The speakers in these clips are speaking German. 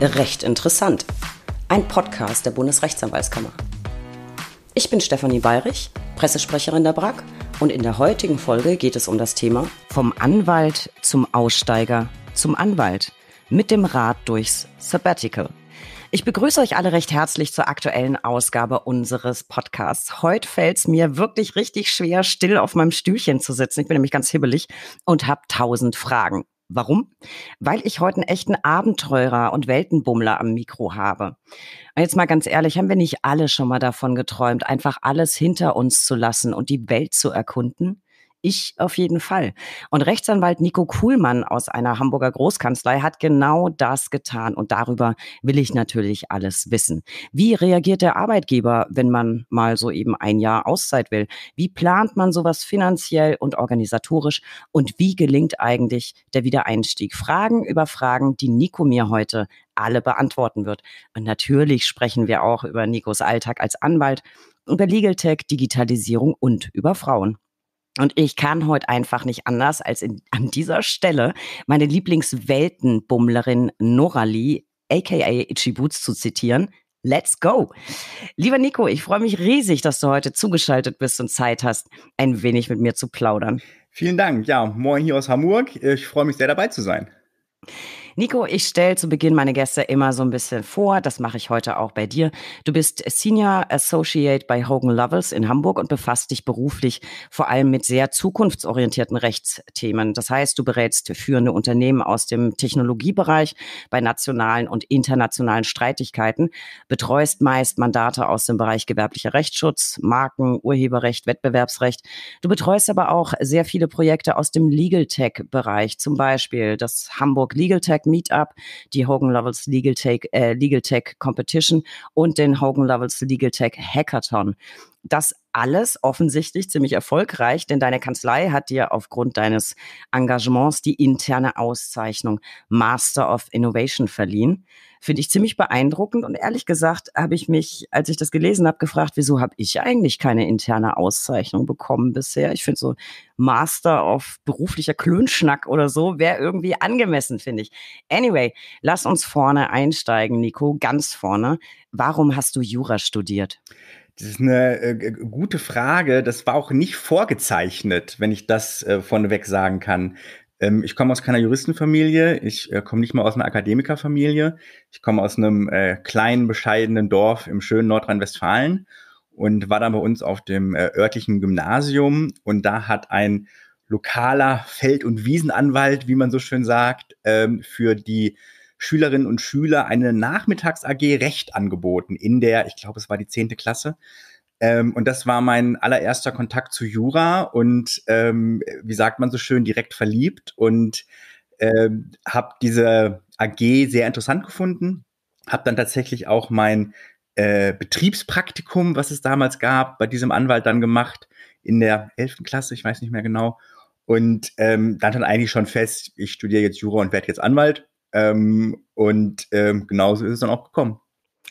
Recht interessant. Ein Podcast der Bundesrechtsanwaltskammer. Ich bin Stefanie Bayrich, Pressesprecherin der BRAG und in der heutigen Folge geht es um das Thema Vom Anwalt zum Aussteiger zum Anwalt mit dem Rat durchs Sabbatical. Ich begrüße euch alle recht herzlich zur aktuellen Ausgabe unseres Podcasts. Heute fällt es mir wirklich richtig schwer, still auf meinem Stühlchen zu sitzen. Ich bin nämlich ganz hibbelig und habe tausend Fragen. Warum? Weil ich heute einen echten Abenteurer und Weltenbummler am Mikro habe. Und jetzt mal ganz ehrlich, haben wir nicht alle schon mal davon geträumt, einfach alles hinter uns zu lassen und die Welt zu erkunden? Ich auf jeden Fall. Und Rechtsanwalt Nico Kuhlmann aus einer Hamburger Großkanzlei hat genau das getan. Und darüber will ich natürlich alles wissen. Wie reagiert der Arbeitgeber, wenn man mal so eben ein Jahr Auszeit will? Wie plant man sowas finanziell und organisatorisch? Und wie gelingt eigentlich der Wiedereinstieg? Fragen über Fragen, die Nico mir heute alle beantworten wird. Und natürlich sprechen wir auch über Nikos Alltag als Anwalt, über Legal Tech, Digitalisierung und über Frauen. Und ich kann heute einfach nicht anders, als in, an dieser Stelle meine Lieblingsweltenbummlerin Norali, aka Ichibuts, zu zitieren. Let's go! Lieber Nico, ich freue mich riesig, dass du heute zugeschaltet bist und Zeit hast, ein wenig mit mir zu plaudern. Vielen Dank. Ja, moin hier aus Hamburg. Ich freue mich sehr dabei zu sein. Nico, ich stelle zu Beginn meine Gäste immer so ein bisschen vor. Das mache ich heute auch bei dir. Du bist Senior Associate bei Hogan Lovells in Hamburg und befasst dich beruflich vor allem mit sehr zukunftsorientierten Rechtsthemen. Das heißt, du berätst führende Unternehmen aus dem Technologiebereich bei nationalen und internationalen Streitigkeiten, betreust meist Mandate aus dem Bereich gewerblicher Rechtsschutz, Marken, Urheberrecht, Wettbewerbsrecht. Du betreust aber auch sehr viele Projekte aus dem Legal Tech Bereich, zum Beispiel das Hamburg Legal Tech Meetup, die Hogan Lovells Legal Tech, äh, Legal Tech Competition und den Hogan Lovells Legal Tech Hackathon. Das alles offensichtlich ziemlich erfolgreich, denn deine Kanzlei hat dir aufgrund deines Engagements die interne Auszeichnung Master of Innovation verliehen. Finde ich ziemlich beeindruckend. Und ehrlich gesagt habe ich mich, als ich das gelesen habe, gefragt, wieso habe ich eigentlich keine interne Auszeichnung bekommen bisher? Ich finde so Master auf beruflicher Klönschnack oder so wäre irgendwie angemessen, finde ich. Anyway, lass uns vorne einsteigen, Nico, ganz vorne. Warum hast du Jura studiert? Das ist eine äh, gute Frage. Das war auch nicht vorgezeichnet, wenn ich das äh, vorneweg sagen kann. Ähm, ich komme aus keiner Juristenfamilie, ich äh, komme nicht mal aus einer Akademikerfamilie, ich komme aus einem äh, kleinen, bescheidenen Dorf im schönen Nordrhein-Westfalen und war dann bei uns auf dem äh, örtlichen Gymnasium und da hat ein lokaler Feld- und Wiesenanwalt, wie man so schön sagt, ähm, für die Schülerinnen und Schüler eine Nachmittags-AG Recht angeboten in der, ich glaube, es war die zehnte Klasse. Ähm, und das war mein allererster Kontakt zu Jura und ähm, wie sagt man so schön, direkt verliebt und ähm, habe diese AG sehr interessant gefunden. Habe dann tatsächlich auch mein äh, Betriebspraktikum, was es damals gab, bei diesem Anwalt dann gemacht in der 11. Klasse, ich weiß nicht mehr genau. Und ähm, dann stand eigentlich schon fest, ich studiere jetzt Jura und werde jetzt Anwalt. Ähm, und ähm, genauso ist es dann auch gekommen.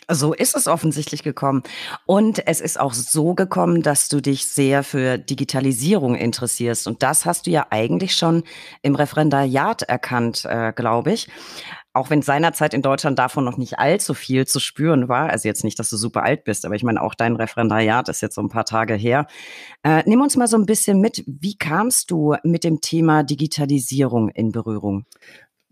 So ist es offensichtlich gekommen. Und es ist auch so gekommen, dass du dich sehr für Digitalisierung interessierst. Und das hast du ja eigentlich schon im Referendariat erkannt, äh, glaube ich. Auch wenn seinerzeit in Deutschland davon noch nicht allzu viel zu spüren war. Also jetzt nicht, dass du super alt bist, aber ich meine, auch dein Referendariat ist jetzt so ein paar Tage her. Äh, nimm uns mal so ein bisschen mit. Wie kamst du mit dem Thema Digitalisierung in Berührung?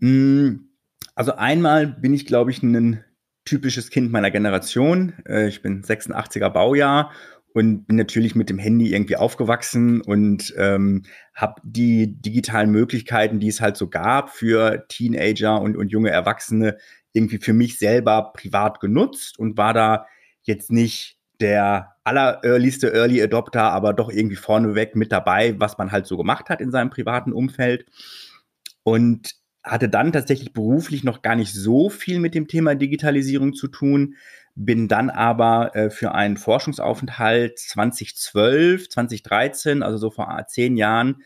Hm, also einmal bin ich, glaube ich, ein typisches Kind meiner Generation. Äh, ich bin 86er Baujahr und bin natürlich mit dem Handy irgendwie aufgewachsen und ähm, habe die digitalen Möglichkeiten, die es halt so gab für Teenager und, und junge Erwachsene, irgendwie für mich selber privat genutzt und war da jetzt nicht der allerearlieste Early Adopter, aber doch irgendwie vorneweg mit dabei, was man halt so gemacht hat in seinem privaten Umfeld. Und hatte dann tatsächlich beruflich noch gar nicht so viel mit dem Thema Digitalisierung zu tun, bin dann aber äh, für einen Forschungsaufenthalt 2012, 2013, also so vor ah, zehn Jahren,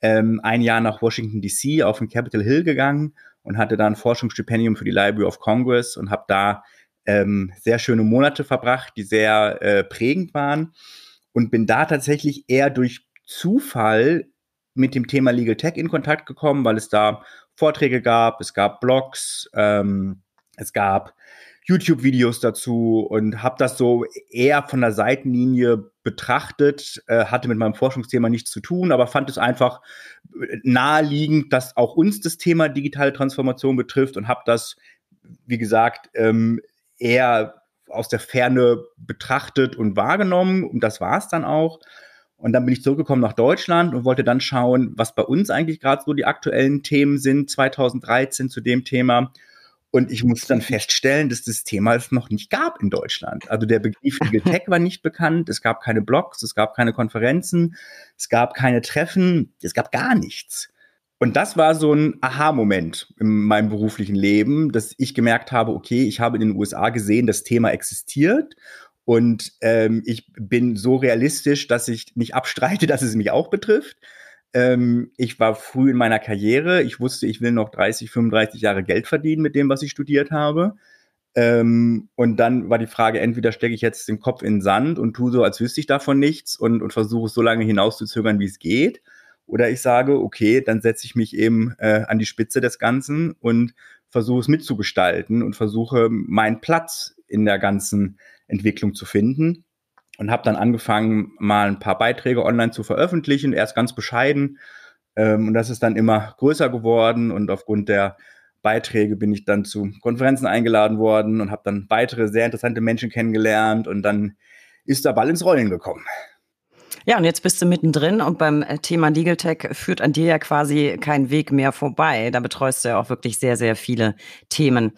ähm, ein Jahr nach Washington DC auf den Capitol Hill gegangen und hatte da ein Forschungsstipendium für die Library of Congress und habe da ähm, sehr schöne Monate verbracht, die sehr äh, prägend waren und bin da tatsächlich eher durch Zufall mit dem Thema Legal Tech in Kontakt gekommen, weil es da Vorträge gab, es gab Blogs, ähm, es gab YouTube-Videos dazu und habe das so eher von der Seitenlinie betrachtet, äh, hatte mit meinem Forschungsthema nichts zu tun, aber fand es einfach äh, naheliegend, dass auch uns das Thema digitale Transformation betrifft und habe das, wie gesagt, ähm, eher aus der Ferne betrachtet und wahrgenommen und das war es dann auch. Und dann bin ich zurückgekommen nach Deutschland und wollte dann schauen, was bei uns eigentlich gerade so die aktuellen Themen sind 2013 zu dem Thema. Und ich musste dann feststellen, dass das Thema es noch nicht gab in Deutschland. Also der Begriff Tech war nicht bekannt, es gab keine Blogs, es gab keine Konferenzen, es gab keine Treffen, es gab gar nichts. Und das war so ein Aha-Moment in meinem beruflichen Leben, dass ich gemerkt habe, okay, ich habe in den USA gesehen, das Thema existiert und ähm, ich bin so realistisch, dass ich nicht abstreite, dass es mich auch betrifft. Ähm, ich war früh in meiner Karriere. Ich wusste, ich will noch 30, 35 Jahre Geld verdienen mit dem, was ich studiert habe. Ähm, und dann war die Frage, entweder stecke ich jetzt den Kopf in den Sand und tue so, als wüsste ich davon nichts und, und versuche es so lange hinauszuzögern, wie es geht. Oder ich sage, okay, dann setze ich mich eben äh, an die Spitze des Ganzen und versuche es mitzugestalten und versuche meinen Platz in der ganzen Entwicklung zu finden und habe dann angefangen, mal ein paar Beiträge online zu veröffentlichen, erst ganz bescheiden. Ähm, und das ist dann immer größer geworden und aufgrund der Beiträge bin ich dann zu Konferenzen eingeladen worden und habe dann weitere sehr interessante Menschen kennengelernt und dann ist der Ball ins Rollen gekommen. Ja, und jetzt bist du mittendrin und beim äh, Thema Legal Tech führt an dir ja quasi kein Weg mehr vorbei. Da betreust du ja auch wirklich sehr, sehr viele Themen.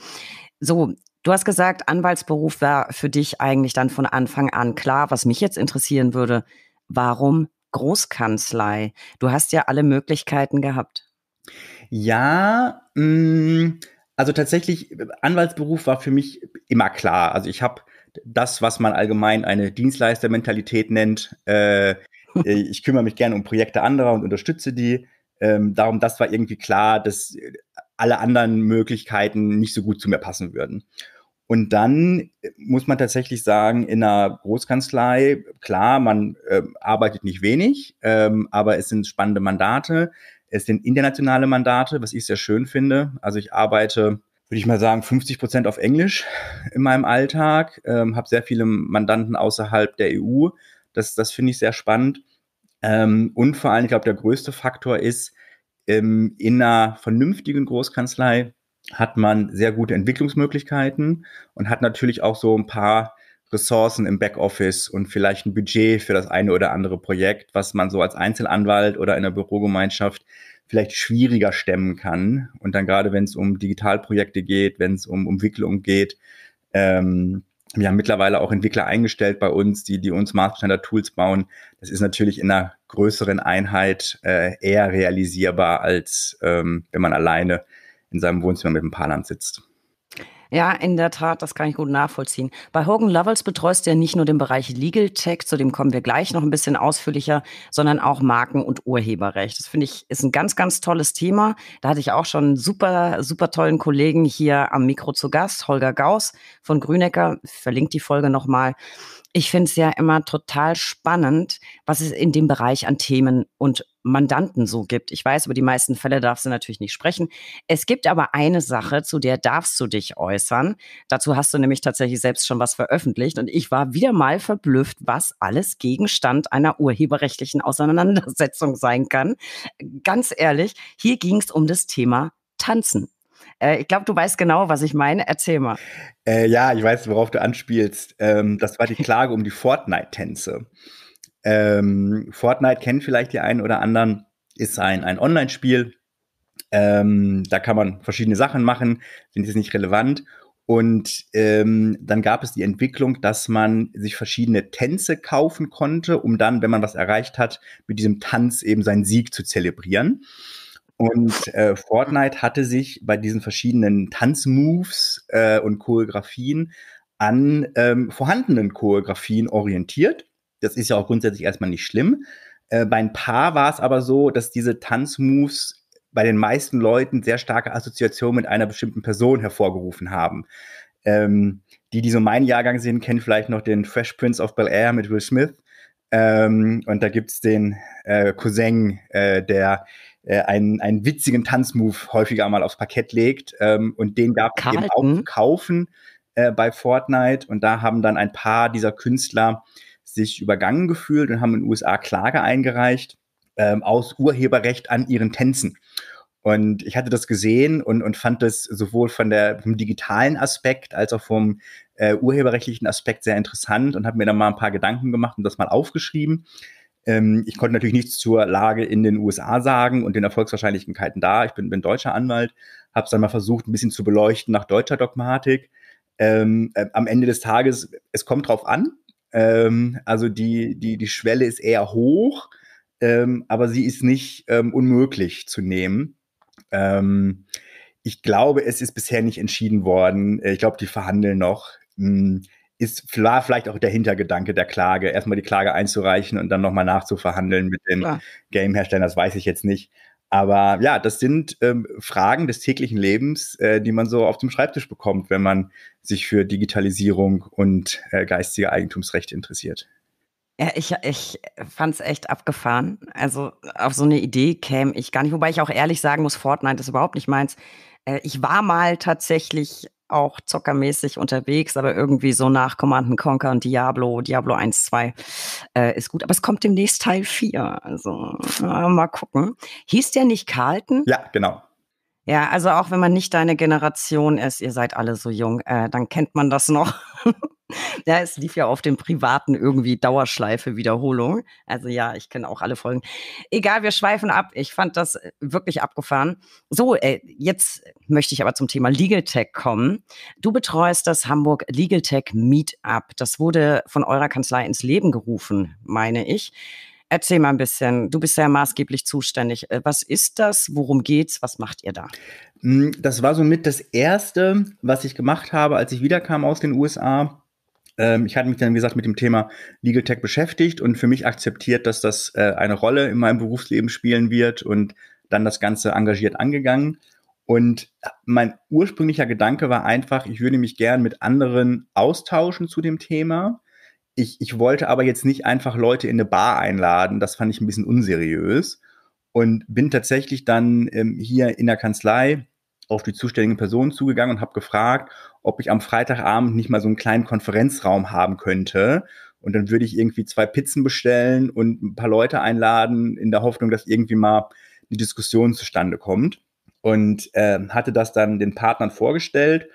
So, Du hast gesagt, Anwaltsberuf war für dich eigentlich dann von Anfang an klar. Was mich jetzt interessieren würde, warum Großkanzlei? Du hast ja alle Möglichkeiten gehabt. Ja, mh, mm, also tatsächlich, Anwaltsberuf war für mich immer klar. Also ich habe das, was man allgemein eine Dienstleistermentalität nennt. Äh, ich kümmere mich gerne um Projekte anderer und unterstütze die. Ähm, darum, das war irgendwie klar, dass äh, alle anderen Möglichkeiten nicht so gut zu mir passen würden. Und dann äh, muss man tatsächlich sagen, in einer Großkanzlei, klar, man äh, arbeitet nicht wenig, ähm, aber es sind spannende Mandate, es sind internationale Mandate, was ich sehr schön finde. Also ich arbeite, würde ich mal sagen, 50 Prozent auf Englisch in meinem Alltag, ähm, habe sehr viele Mandanten außerhalb der EU. Das, das finde ich sehr spannend. Ähm, und vor allem, ich glaube, der größte Faktor ist, ähm, in einer vernünftigen Großkanzlei hat man sehr gute Entwicklungsmöglichkeiten und hat natürlich auch so ein paar Ressourcen im Backoffice und vielleicht ein Budget für das eine oder andere Projekt, was man so als Einzelanwalt oder in der Bürogemeinschaft vielleicht schwieriger stemmen kann. Und dann gerade, wenn es um Digitalprojekte geht, wenn es um Umwicklung geht, ähm, wir haben mittlerweile auch Entwickler eingestellt bei uns, die, die uns Maßbestandard Tools bauen. Das ist natürlich in einer größeren Einheit äh, eher realisierbar, als ähm, wenn man alleine in seinem Wohnzimmer mit dem Paarland sitzt. Ja, in der Tat, das kann ich gut nachvollziehen. Bei Hogan Lovells betreust du ja nicht nur den Bereich Legal Tech, zu dem kommen wir gleich noch ein bisschen ausführlicher, sondern auch Marken- und Urheberrecht. Das finde ich ist ein ganz, ganz tolles Thema. Da hatte ich auch schon einen super, super tollen Kollegen hier am Mikro zu Gast, Holger Gauss von Grünecker. Ich verlinke die Folge nochmal ich finde es ja immer total spannend, was es in dem Bereich an Themen und Mandanten so gibt. Ich weiß, über die meisten Fälle darfst du natürlich nicht sprechen. Es gibt aber eine Sache, zu der darfst du dich äußern. Dazu hast du nämlich tatsächlich selbst schon was veröffentlicht und ich war wieder mal verblüfft, was alles Gegenstand einer urheberrechtlichen Auseinandersetzung sein kann. Ganz ehrlich, hier ging es um das Thema Tanzen. Äh, ich glaube, du weißt genau, was ich meine. Erzähl mal. Äh, ja, ich weiß, worauf du anspielst. Ähm, das war die Klage um die Fortnite-Tänze. Ähm, Fortnite kennen vielleicht die einen oder anderen, ist ein, ein Online-Spiel. Ähm, da kann man verschiedene Sachen machen, sind jetzt nicht relevant. Und ähm, dann gab es die Entwicklung, dass man sich verschiedene Tänze kaufen konnte, um dann, wenn man was erreicht hat, mit diesem Tanz eben seinen Sieg zu zelebrieren. Und äh, Fortnite hatte sich bei diesen verschiedenen Tanzmoves äh, und Choreografien an ähm, vorhandenen Choreografien orientiert. Das ist ja auch grundsätzlich erstmal nicht schlimm. Äh, bei ein paar war es aber so, dass diese Tanzmoves bei den meisten Leuten sehr starke Assoziationen mit einer bestimmten Person hervorgerufen haben. Ähm, die, die so meinen Jahrgang sehen, kennen vielleicht noch den Fresh Prince of Bel Air mit Will Smith. Ähm, und da gibt es den äh, Cousin, äh, der äh, einen, einen witzigen Tanzmove häufiger mal aufs Parkett legt. Ähm, und den gab es eben auch kaufen äh, bei Fortnite. Und da haben dann ein paar dieser Künstler sich übergangen gefühlt und haben in den USA Klage eingereicht ähm, aus Urheberrecht an ihren Tänzen. Und ich hatte das gesehen und, und fand das sowohl von der, vom digitalen Aspekt als auch vom äh, urheberrechtlichen Aspekt sehr interessant und habe mir dann mal ein paar Gedanken gemacht und das mal aufgeschrieben. Ähm, ich konnte natürlich nichts zur Lage in den USA sagen und den Erfolgswahrscheinlichkeiten da. Ich bin, bin deutscher Anwalt, habe es dann mal versucht, ein bisschen zu beleuchten nach deutscher Dogmatik. Ähm, äh, am Ende des Tages, es kommt drauf an. Ähm, also die, die, die Schwelle ist eher hoch, ähm, aber sie ist nicht ähm, unmöglich zu nehmen ähm, ich glaube, es ist bisher nicht entschieden worden. Äh, ich glaube, die verhandeln noch. Hm, ist war vielleicht auch der Hintergedanke der Klage, erstmal die Klage einzureichen und dann nochmal nachzuverhandeln mit den Game-Herstellern, das weiß ich jetzt nicht. Aber ja, das sind ähm, Fragen des täglichen Lebens, äh, die man so auf dem Schreibtisch bekommt, wenn man sich für Digitalisierung und äh, geistige Eigentumsrechte interessiert. Ja, ich, ich fand es echt abgefahren. Also auf so eine Idee käme ich gar nicht. Wobei ich auch ehrlich sagen muss, Fortnite ist überhaupt nicht meins. Äh, ich war mal tatsächlich auch zockermäßig unterwegs, aber irgendwie so nach Command Conquer und Diablo, Diablo 1, 2 äh, ist gut. Aber es kommt demnächst Teil 4. Also äh, mal gucken. Hieß der nicht Carlton? Ja, genau. Ja, also auch wenn man nicht deine Generation ist, ihr seid alle so jung, äh, dann kennt man das noch. ja, es lief ja auf dem privaten irgendwie Dauerschleife Wiederholung. Also ja, ich kenne auch alle Folgen. Egal, wir schweifen ab. Ich fand das äh, wirklich abgefahren. So, äh, jetzt möchte ich aber zum Thema Legal Tech kommen. Du betreust das Hamburg Legal Tech Meetup. Das wurde von eurer Kanzlei ins Leben gerufen, meine ich. Erzähl mal ein bisschen. Du bist ja maßgeblich zuständig. Äh, was ist das? Worum geht's? Was macht ihr da? Hm, das war somit das erste, was ich gemacht habe, als ich wiederkam aus den USA. Ähm, ich hatte mich dann, wie gesagt, mit dem Thema Legal Tech beschäftigt und für mich akzeptiert, dass das äh, eine Rolle in meinem Berufsleben spielen wird und dann das Ganze engagiert angegangen. Und äh, mein ursprünglicher Gedanke war einfach, ich würde mich gern mit anderen austauschen zu dem Thema ich, ich wollte aber jetzt nicht einfach Leute in eine Bar einladen. Das fand ich ein bisschen unseriös. Und bin tatsächlich dann ähm, hier in der Kanzlei auf die zuständigen Personen zugegangen und habe gefragt, ob ich am Freitagabend nicht mal so einen kleinen Konferenzraum haben könnte. Und dann würde ich irgendwie zwei Pizzen bestellen und ein paar Leute einladen, in der Hoffnung, dass irgendwie mal eine Diskussion zustande kommt. Und äh, hatte das dann den Partnern vorgestellt.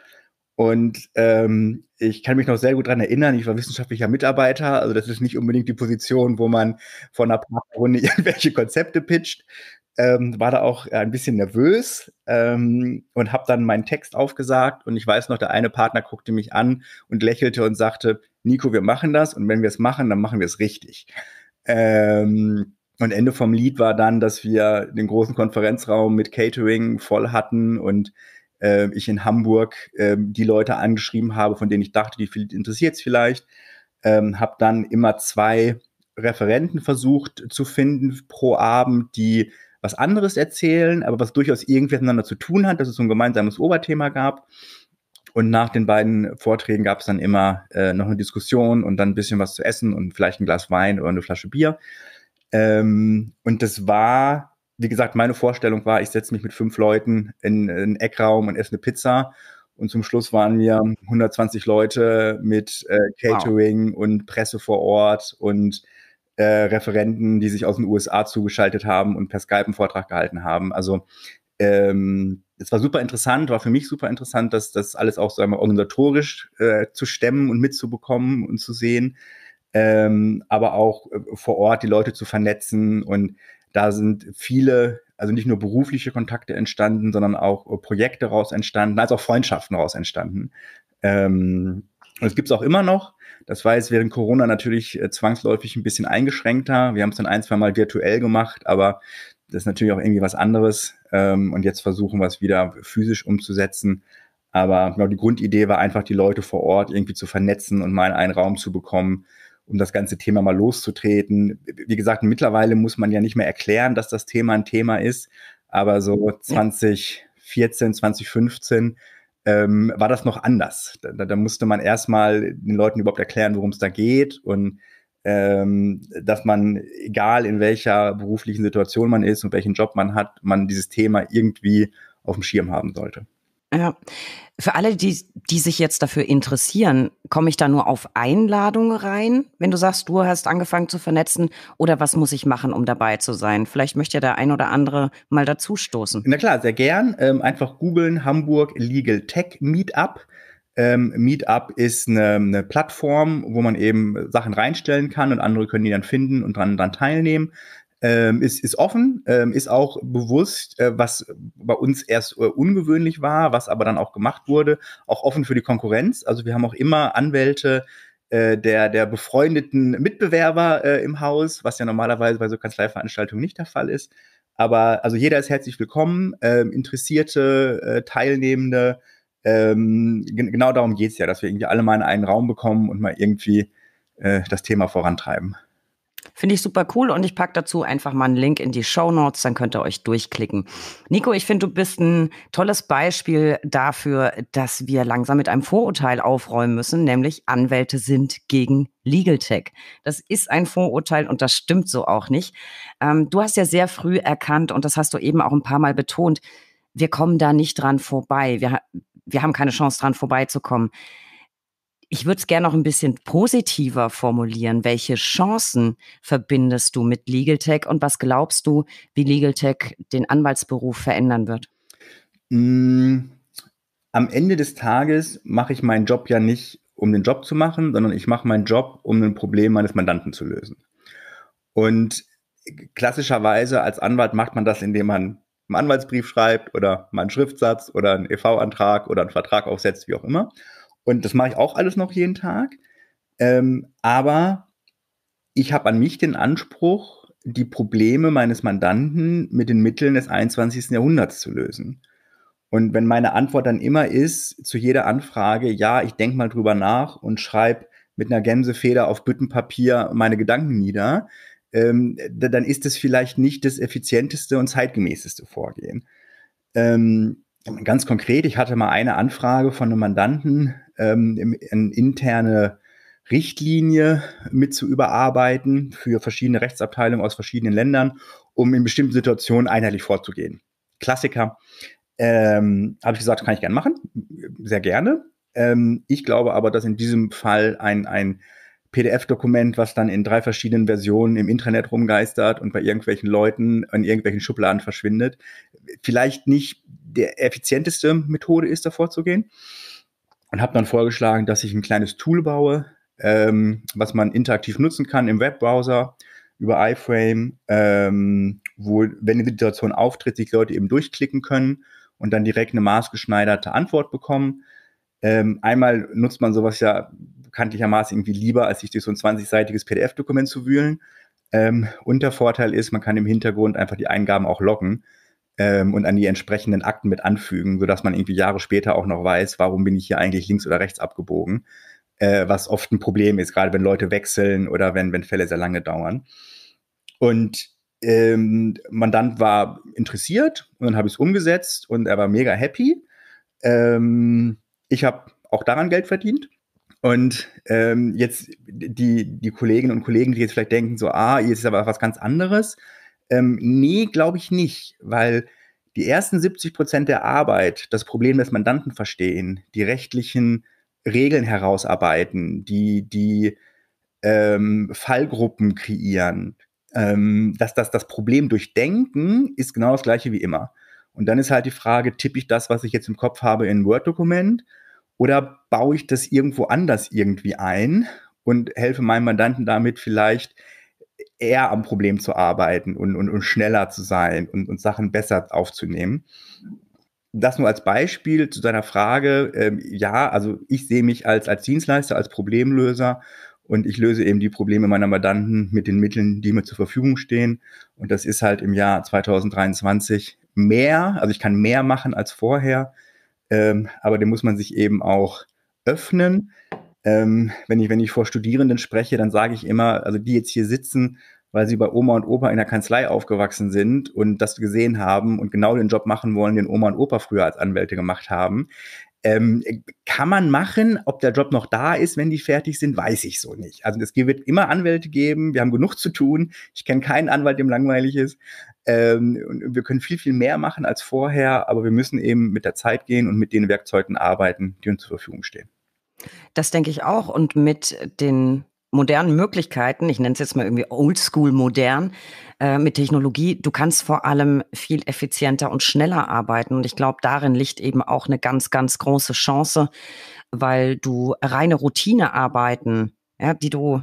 Und ähm, ich kann mich noch sehr gut daran erinnern, ich war wissenschaftlicher Mitarbeiter, also das ist nicht unbedingt die Position, wo man vor einer Partnerrunde irgendwelche Konzepte pitcht. Ähm, war da auch äh, ein bisschen nervös ähm, und habe dann meinen Text aufgesagt und ich weiß noch, der eine Partner guckte mich an und lächelte und sagte, Nico, wir machen das und wenn wir es machen, dann machen wir es richtig. Ähm, und Ende vom Lied war dann, dass wir den großen Konferenzraum mit Catering voll hatten und äh, ich in Hamburg äh, die Leute angeschrieben habe, von denen ich dachte, die interessiert es vielleicht. Ähm, habe dann immer zwei Referenten versucht zu finden pro Abend, die was anderes erzählen, aber was durchaus irgendwie miteinander zu tun hat, dass es so ein gemeinsames Oberthema gab. Und nach den beiden Vorträgen gab es dann immer äh, noch eine Diskussion und dann ein bisschen was zu essen und vielleicht ein Glas Wein oder eine Flasche Bier. Ähm, und das war wie gesagt, meine Vorstellung war, ich setze mich mit fünf Leuten in, in einen Eckraum und esse eine Pizza. Und zum Schluss waren wir 120 Leute mit äh, Catering wow. und Presse vor Ort und äh, Referenten, die sich aus den USA zugeschaltet haben und per Skype einen Vortrag gehalten haben. Also ähm, es war super interessant, war für mich super interessant, dass das alles auch so einmal organisatorisch äh, zu stemmen und mitzubekommen und zu sehen. Ähm, aber auch äh, vor Ort die Leute zu vernetzen und da sind viele, also nicht nur berufliche Kontakte entstanden, sondern auch äh, Projekte raus entstanden, als auch Freundschaften raus entstanden. Ähm, und es gibt es auch immer noch. Das war jetzt während Corona natürlich äh, zwangsläufig ein bisschen eingeschränkter. Wir haben es dann ein, zwei Mal virtuell gemacht, aber das ist natürlich auch irgendwie was anderes. Ähm, und jetzt versuchen wir es wieder physisch umzusetzen. Aber genau, die Grundidee war einfach, die Leute vor Ort irgendwie zu vernetzen und mal in einen Raum zu bekommen, um das ganze Thema mal loszutreten. Wie gesagt, mittlerweile muss man ja nicht mehr erklären, dass das Thema ein Thema ist, aber so 2014, 2015 ähm, war das noch anders. Da, da musste man erstmal den Leuten überhaupt erklären, worum es da geht und ähm, dass man, egal in welcher beruflichen Situation man ist und welchen Job man hat, man dieses Thema irgendwie auf dem Schirm haben sollte. Ja. Für alle, die, die sich jetzt dafür interessieren, komme ich da nur auf Einladungen rein, wenn du sagst, du hast angefangen zu vernetzen oder was muss ich machen, um dabei zu sein? Vielleicht möchte ja der ein oder andere mal dazu stoßen. Na klar, sehr gern. Ähm, einfach googeln Hamburg Legal Tech Meetup. Ähm, Meetup ist eine, eine, Plattform, wo man eben Sachen reinstellen kann und andere können die dann finden und dran, dran teilnehmen ähm, ist, ist offen, ähm, ist auch bewusst, äh, was bei uns erst äh, ungewöhnlich war, was aber dann auch gemacht wurde, auch offen für die Konkurrenz. Also wir haben auch immer Anwälte äh, der, der befreundeten Mitbewerber äh, im Haus, was ja normalerweise bei so Kanzleiveranstaltungen nicht der Fall ist. Aber also jeder ist herzlich willkommen, ähm, interessierte, äh, Teilnehmende. Ähm, gen genau darum geht es ja, dass wir irgendwie alle mal in einen Raum bekommen und mal irgendwie äh, das Thema vorantreiben. Finde ich super cool und ich packe dazu einfach mal einen Link in die Show Notes, dann könnt ihr euch durchklicken. Nico, ich finde, du bist ein tolles Beispiel dafür, dass wir langsam mit einem Vorurteil aufräumen müssen, nämlich Anwälte sind gegen Legal Tech. Das ist ein Vorurteil und das stimmt so auch nicht. Ähm, du hast ja sehr früh erkannt und das hast du eben auch ein paar Mal betont, wir kommen da nicht dran vorbei. Wir, wir haben keine Chance dran vorbeizukommen ich würde es gerne noch ein bisschen positiver formulieren. Welche Chancen verbindest du mit Legal Tech und was glaubst du, wie Legal Tech den Anwaltsberuf verändern wird? Mm, am Ende des Tages mache ich meinen Job ja nicht, um den Job zu machen, sondern ich mache meinen Job, um ein Problem meines Mandanten zu lösen. Und klassischerweise als Anwalt macht man das, indem man einen Anwaltsbrief schreibt oder mal einen Schriftsatz oder einen EV-Antrag oder einen Vertrag aufsetzt, wie auch immer. Und das mache ich auch alles noch jeden Tag. Ähm, aber ich habe an mich den Anspruch, die Probleme meines Mandanten mit den Mitteln des 21. Jahrhunderts zu lösen. Und wenn meine Antwort dann immer ist, zu jeder Anfrage, ja, ich denke mal drüber nach und schreibe mit einer Gänsefeder auf Büttenpapier meine Gedanken nieder, ähm, dann ist das vielleicht nicht das effizienteste und zeitgemäßeste Vorgehen. Ähm, ganz konkret, ich hatte mal eine Anfrage von einem Mandanten, ähm, eine interne Richtlinie mit zu überarbeiten für verschiedene Rechtsabteilungen aus verschiedenen Ländern, um in bestimmten Situationen einheitlich vorzugehen. Klassiker. Ähm, Habe ich gesagt, kann ich gerne machen, sehr gerne. Ähm, ich glaube aber, dass in diesem Fall ein, ein PDF-Dokument, was dann in drei verschiedenen Versionen im Internet rumgeistert und bei irgendwelchen Leuten in irgendwelchen Schubladen verschwindet, vielleicht nicht der effizienteste Methode ist, davor zu gehen und habe dann vorgeschlagen, dass ich ein kleines Tool baue, ähm, was man interaktiv nutzen kann im Webbrowser über iFrame, ähm, wo, wenn die Situation auftritt, sich Leute eben durchklicken können und dann direkt eine maßgeschneiderte Antwort bekommen. Ähm, einmal nutzt man sowas ja bekanntlichermaßen irgendwie lieber, als sich durch so ein 20-seitiges PDF-Dokument zu wühlen. Ähm, und der Vorteil ist, man kann im Hintergrund einfach die Eingaben auch locken ähm, und an die entsprechenden Akten mit anfügen, sodass man irgendwie Jahre später auch noch weiß, warum bin ich hier eigentlich links oder rechts abgebogen, äh, was oft ein Problem ist, gerade wenn Leute wechseln oder wenn, wenn Fälle sehr lange dauern. Und ähm, Mandant war interessiert und dann habe ich es umgesetzt und er war mega happy. Ähm, ich habe auch daran Geld verdient. Und ähm, jetzt die, die Kolleginnen und Kollegen, die jetzt vielleicht denken, so, ah, hier ist aber was ganz anderes, ähm, nee, glaube ich nicht, weil die ersten 70 Prozent der Arbeit das Problem des Mandanten verstehen, die rechtlichen Regeln herausarbeiten, die, die ähm, Fallgruppen kreieren, ähm, dass das, das Problem durchdenken ist genau das gleiche wie immer. Und dann ist halt die Frage, tippe ich das, was ich jetzt im Kopf habe, in ein Word-Dokument oder baue ich das irgendwo anders irgendwie ein und helfe meinem Mandanten damit vielleicht eher am Problem zu arbeiten und, und, und schneller zu sein und, und Sachen besser aufzunehmen. Das nur als Beispiel zu deiner Frage. Ähm, ja, also ich sehe mich als, als Dienstleister, als Problemlöser und ich löse eben die Probleme meiner Mandanten mit den Mitteln, die mir zur Verfügung stehen. Und das ist halt im Jahr 2023 mehr, also ich kann mehr machen als vorher, ähm, aber dem muss man sich eben auch öffnen ähm, wenn, ich, wenn ich vor Studierenden spreche, dann sage ich immer, also die jetzt hier sitzen, weil sie bei Oma und Opa in der Kanzlei aufgewachsen sind und das gesehen haben und genau den Job machen wollen, den Oma und Opa früher als Anwälte gemacht haben. Ähm, kann man machen, ob der Job noch da ist, wenn die fertig sind, weiß ich so nicht. Also es wird immer Anwälte geben, wir haben genug zu tun. Ich kenne keinen Anwalt, dem langweilig ist. Ähm, und wir können viel, viel mehr machen als vorher, aber wir müssen eben mit der Zeit gehen und mit den Werkzeugen arbeiten, die uns zur Verfügung stehen. Das denke ich auch. Und mit den modernen Möglichkeiten, ich nenne es jetzt mal irgendwie oldschool modern, äh, mit Technologie, du kannst vor allem viel effizienter und schneller arbeiten. Und ich glaube, darin liegt eben auch eine ganz, ganz große Chance, weil du reine Routinearbeiten, ja, die du,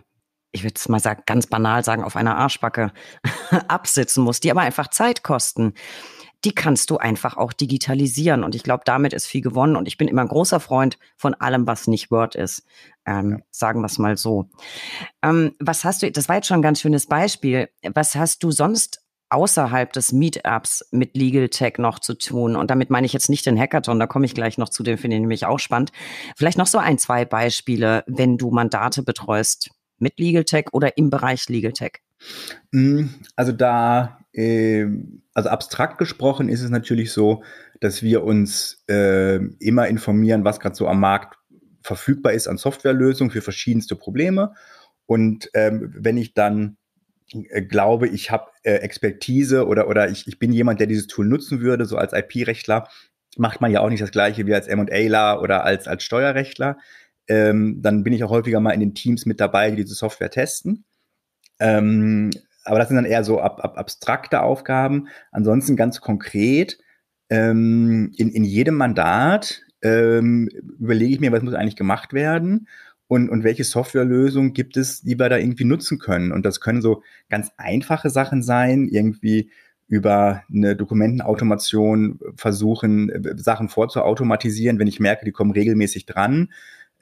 ich würde es mal sagen, ganz banal sagen, auf einer Arschbacke absitzen musst, die aber einfach Zeit kosten die kannst du einfach auch digitalisieren. Und ich glaube, damit ist viel gewonnen. Und ich bin immer ein großer Freund von allem, was nicht Word ist. Ähm, ja. Sagen wir es mal so. Ähm, was hast du, das war jetzt schon ein ganz schönes Beispiel. Was hast du sonst außerhalb des Meetups mit Legal Tech noch zu tun? Und damit meine ich jetzt nicht den Hackathon, da komme ich gleich noch zu, den finde ich nämlich auch spannend. Vielleicht noch so ein, zwei Beispiele, wenn du Mandate betreust mit Legal Tech oder im Bereich Legal Tech. Hm, also da ähm, also abstrakt gesprochen ist es natürlich so, dass wir uns äh, immer informieren, was gerade so am Markt verfügbar ist an Softwarelösungen für verschiedenste Probleme. Und ähm, wenn ich dann äh, glaube, ich habe äh, Expertise oder, oder ich, ich bin jemand, der dieses Tool nutzen würde, so als IP-Rechtler, macht man ja auch nicht das gleiche wie als MAler oder als, als Steuerrechtler. Ähm, dann bin ich auch häufiger mal in den Teams mit dabei, die diese Software testen. Ähm, aber das sind dann eher so ab, ab abstrakte Aufgaben. Ansonsten ganz konkret, ähm, in, in jedem Mandat ähm, überlege ich mir, was muss eigentlich gemacht werden und, und welche Softwarelösungen gibt es, die wir da irgendwie nutzen können. Und das können so ganz einfache Sachen sein, irgendwie über eine Dokumentenautomation versuchen, äh, Sachen vorzuautomatisieren, wenn ich merke, die kommen regelmäßig dran.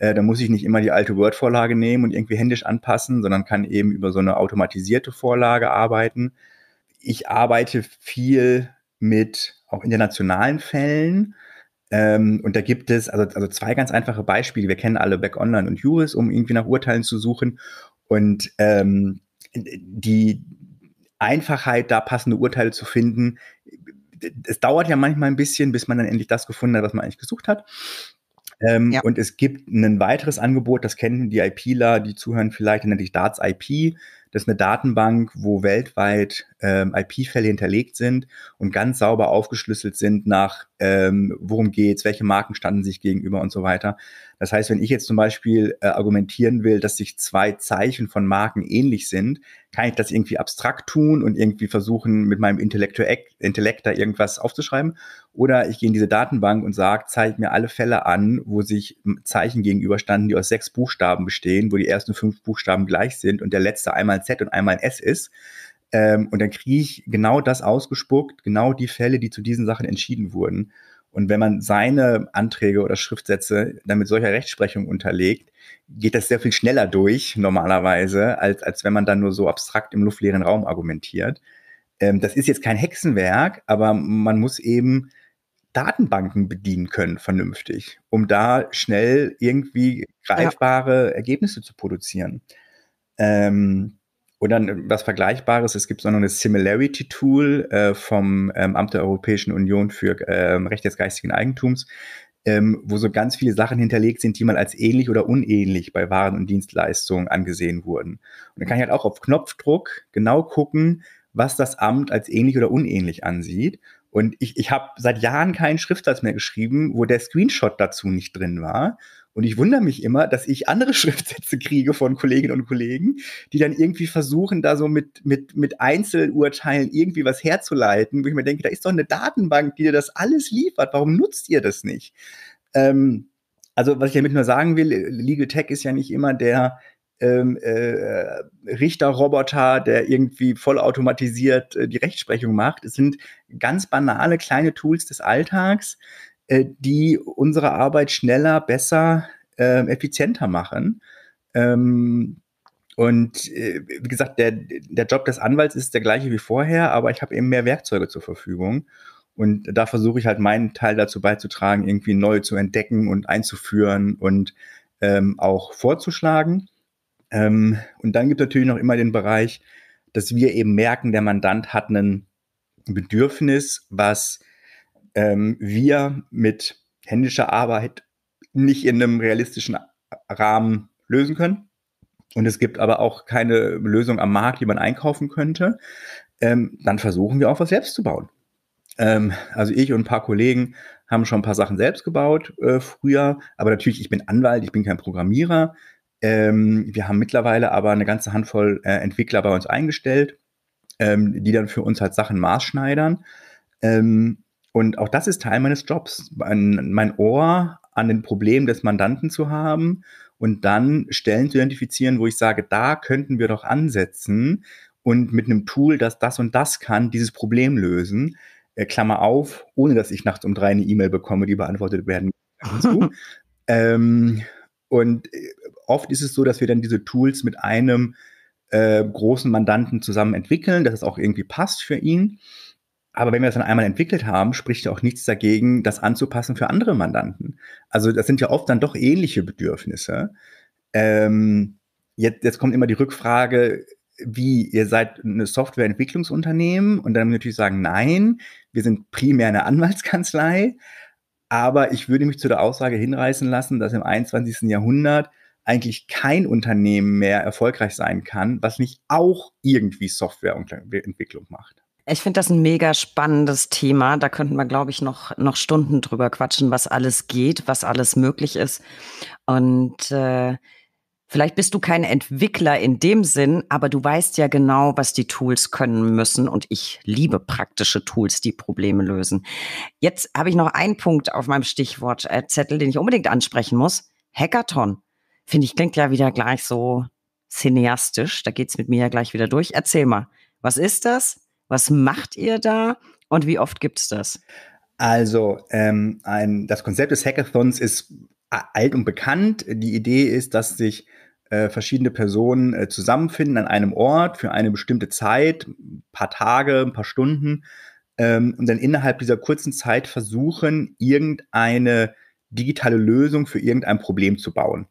Äh, da muss ich nicht immer die alte Word-Vorlage nehmen und irgendwie händisch anpassen, sondern kann eben über so eine automatisierte Vorlage arbeiten. Ich arbeite viel mit auch internationalen Fällen. Ähm, und da gibt es also, also zwei ganz einfache Beispiele. Wir kennen alle Back Online und Juris, um irgendwie nach Urteilen zu suchen. Und ähm, die Einfachheit, da passende Urteile zu finden, es dauert ja manchmal ein bisschen, bis man dann endlich das gefunden hat, was man eigentlich gesucht hat. Ähm, ja. Und es gibt ein weiteres Angebot, das kennen die IPler, die zuhören vielleicht, nennt sich Darts IP. Das ist eine Datenbank, wo weltweit ähm, IP-Fälle hinterlegt sind und ganz sauber aufgeschlüsselt sind nach, ähm, worum geht's, welche Marken standen sich gegenüber und so weiter. Das heißt, wenn ich jetzt zum Beispiel äh, argumentieren will, dass sich zwei Zeichen von Marken ähnlich sind, kann ich das irgendwie abstrakt tun und irgendwie versuchen, mit meinem Intellektueck, Intellekt da irgendwas aufzuschreiben. Oder ich gehe in diese Datenbank und sage, zeig mir alle Fälle an, wo sich Zeichen gegenüberstanden, die aus sechs Buchstaben bestehen, wo die ersten fünf Buchstaben gleich sind und der letzte einmal ein Z und einmal ein S ist. Ähm, und dann kriege ich genau das ausgespuckt, genau die Fälle, die zu diesen Sachen entschieden wurden. Und wenn man seine Anträge oder Schriftsätze dann mit solcher Rechtsprechung unterlegt, geht das sehr viel schneller durch normalerweise, als, als wenn man dann nur so abstrakt im luftleeren Raum argumentiert. Ähm, das ist jetzt kein Hexenwerk, aber man muss eben Datenbanken bedienen können, vernünftig, um da schnell irgendwie greifbare ja. Ergebnisse zu produzieren. Ähm, und dann äh, was Vergleichbares, es gibt so noch das Similarity Tool äh, vom ähm, Amt der Europäischen Union für ähm, Recht des geistigen Eigentums, ähm, wo so ganz viele Sachen hinterlegt sind, die mal als ähnlich oder unähnlich bei Waren und Dienstleistungen angesehen wurden. Und dann kann ich halt auch auf Knopfdruck genau gucken, was das Amt als ähnlich oder unähnlich ansieht. Und ich, ich habe seit Jahren keinen Schriftsatz mehr geschrieben, wo der Screenshot dazu nicht drin war. Und ich wundere mich immer, dass ich andere Schriftsätze kriege von Kolleginnen und Kollegen, die dann irgendwie versuchen, da so mit, mit, mit Einzelurteilen irgendwie was herzuleiten, wo ich mir denke, da ist doch eine Datenbank, die dir das alles liefert. Warum nutzt ihr das nicht? Ähm, also, was ich damit nur sagen will, Legal Tech ist ja nicht immer der, ähm, äh, Richterroboter, der irgendwie vollautomatisiert äh, die Rechtsprechung macht. Es sind ganz banale kleine Tools des Alltags, äh, die unsere Arbeit schneller, besser, ähm, effizienter machen. Ähm, und äh, wie gesagt, der, der Job des Anwalts ist der gleiche wie vorher, aber ich habe eben mehr Werkzeuge zur Verfügung. Und da versuche ich halt meinen Teil dazu beizutragen, irgendwie neu zu entdecken und einzuführen und ähm, auch vorzuschlagen. Ähm, und dann gibt es natürlich noch immer den Bereich, dass wir eben merken, der Mandant hat ein Bedürfnis, was ähm, wir mit händischer Arbeit nicht in einem realistischen Rahmen lösen können. Und es gibt aber auch keine Lösung am Markt, die man einkaufen könnte. Ähm, dann versuchen wir auch was selbst zu bauen. Ähm, also ich und ein paar Kollegen haben schon ein paar Sachen selbst gebaut äh, früher. Aber natürlich, ich bin Anwalt, ich bin kein Programmierer. Ähm, wir haben mittlerweile aber eine ganze Handvoll äh, Entwickler bei uns eingestellt, ähm, die dann für uns halt Sachen maßschneidern. Ähm, und auch das ist Teil meines Jobs, mein, mein Ohr an den Problemen des Mandanten zu haben und dann Stellen zu identifizieren, wo ich sage, da könnten wir doch ansetzen und mit einem Tool, das das und das kann, dieses Problem lösen. Äh, Klammer auf, ohne dass ich nachts um drei eine E-Mail bekomme, die beantwortet werden muss. ähm, und äh, oft ist es so, dass wir dann diese Tools mit einem äh, großen Mandanten zusammen entwickeln, dass es auch irgendwie passt für ihn. Aber wenn wir das dann einmal entwickelt haben, spricht ja auch nichts dagegen, das anzupassen für andere Mandanten. Also das sind ja oft dann doch ähnliche Bedürfnisse. Ähm, jetzt, jetzt kommt immer die Rückfrage, wie, ihr seid ein Softwareentwicklungsunternehmen und dann natürlich sagen, nein, wir sind primär eine Anwaltskanzlei. Aber ich würde mich zu der Aussage hinreißen lassen, dass im 21. Jahrhundert eigentlich kein Unternehmen mehr erfolgreich sein kann, was nicht auch irgendwie Softwareentwicklung macht. Ich finde das ein mega spannendes Thema. Da könnten wir, glaube ich, noch, noch Stunden drüber quatschen, was alles geht, was alles möglich ist. Und äh, vielleicht bist du kein Entwickler in dem Sinn, aber du weißt ja genau, was die Tools können müssen. Und ich liebe praktische Tools, die Probleme lösen. Jetzt habe ich noch einen Punkt auf meinem Stichwortzettel, äh, den ich unbedingt ansprechen muss. Hackathon. Finde ich, klingt ja wieder gleich so cineastisch. Da geht es mit mir ja gleich wieder durch. Erzähl mal, was ist das? Was macht ihr da und wie oft gibt es das? Also, ähm, ein, das Konzept des Hackathons ist äh, alt und bekannt. Die Idee ist, dass sich äh, verschiedene Personen äh, zusammenfinden an einem Ort für eine bestimmte Zeit, ein paar Tage, ein paar Stunden, ähm, und dann innerhalb dieser kurzen Zeit versuchen, irgendeine digitale Lösung für irgendein Problem zu bauen.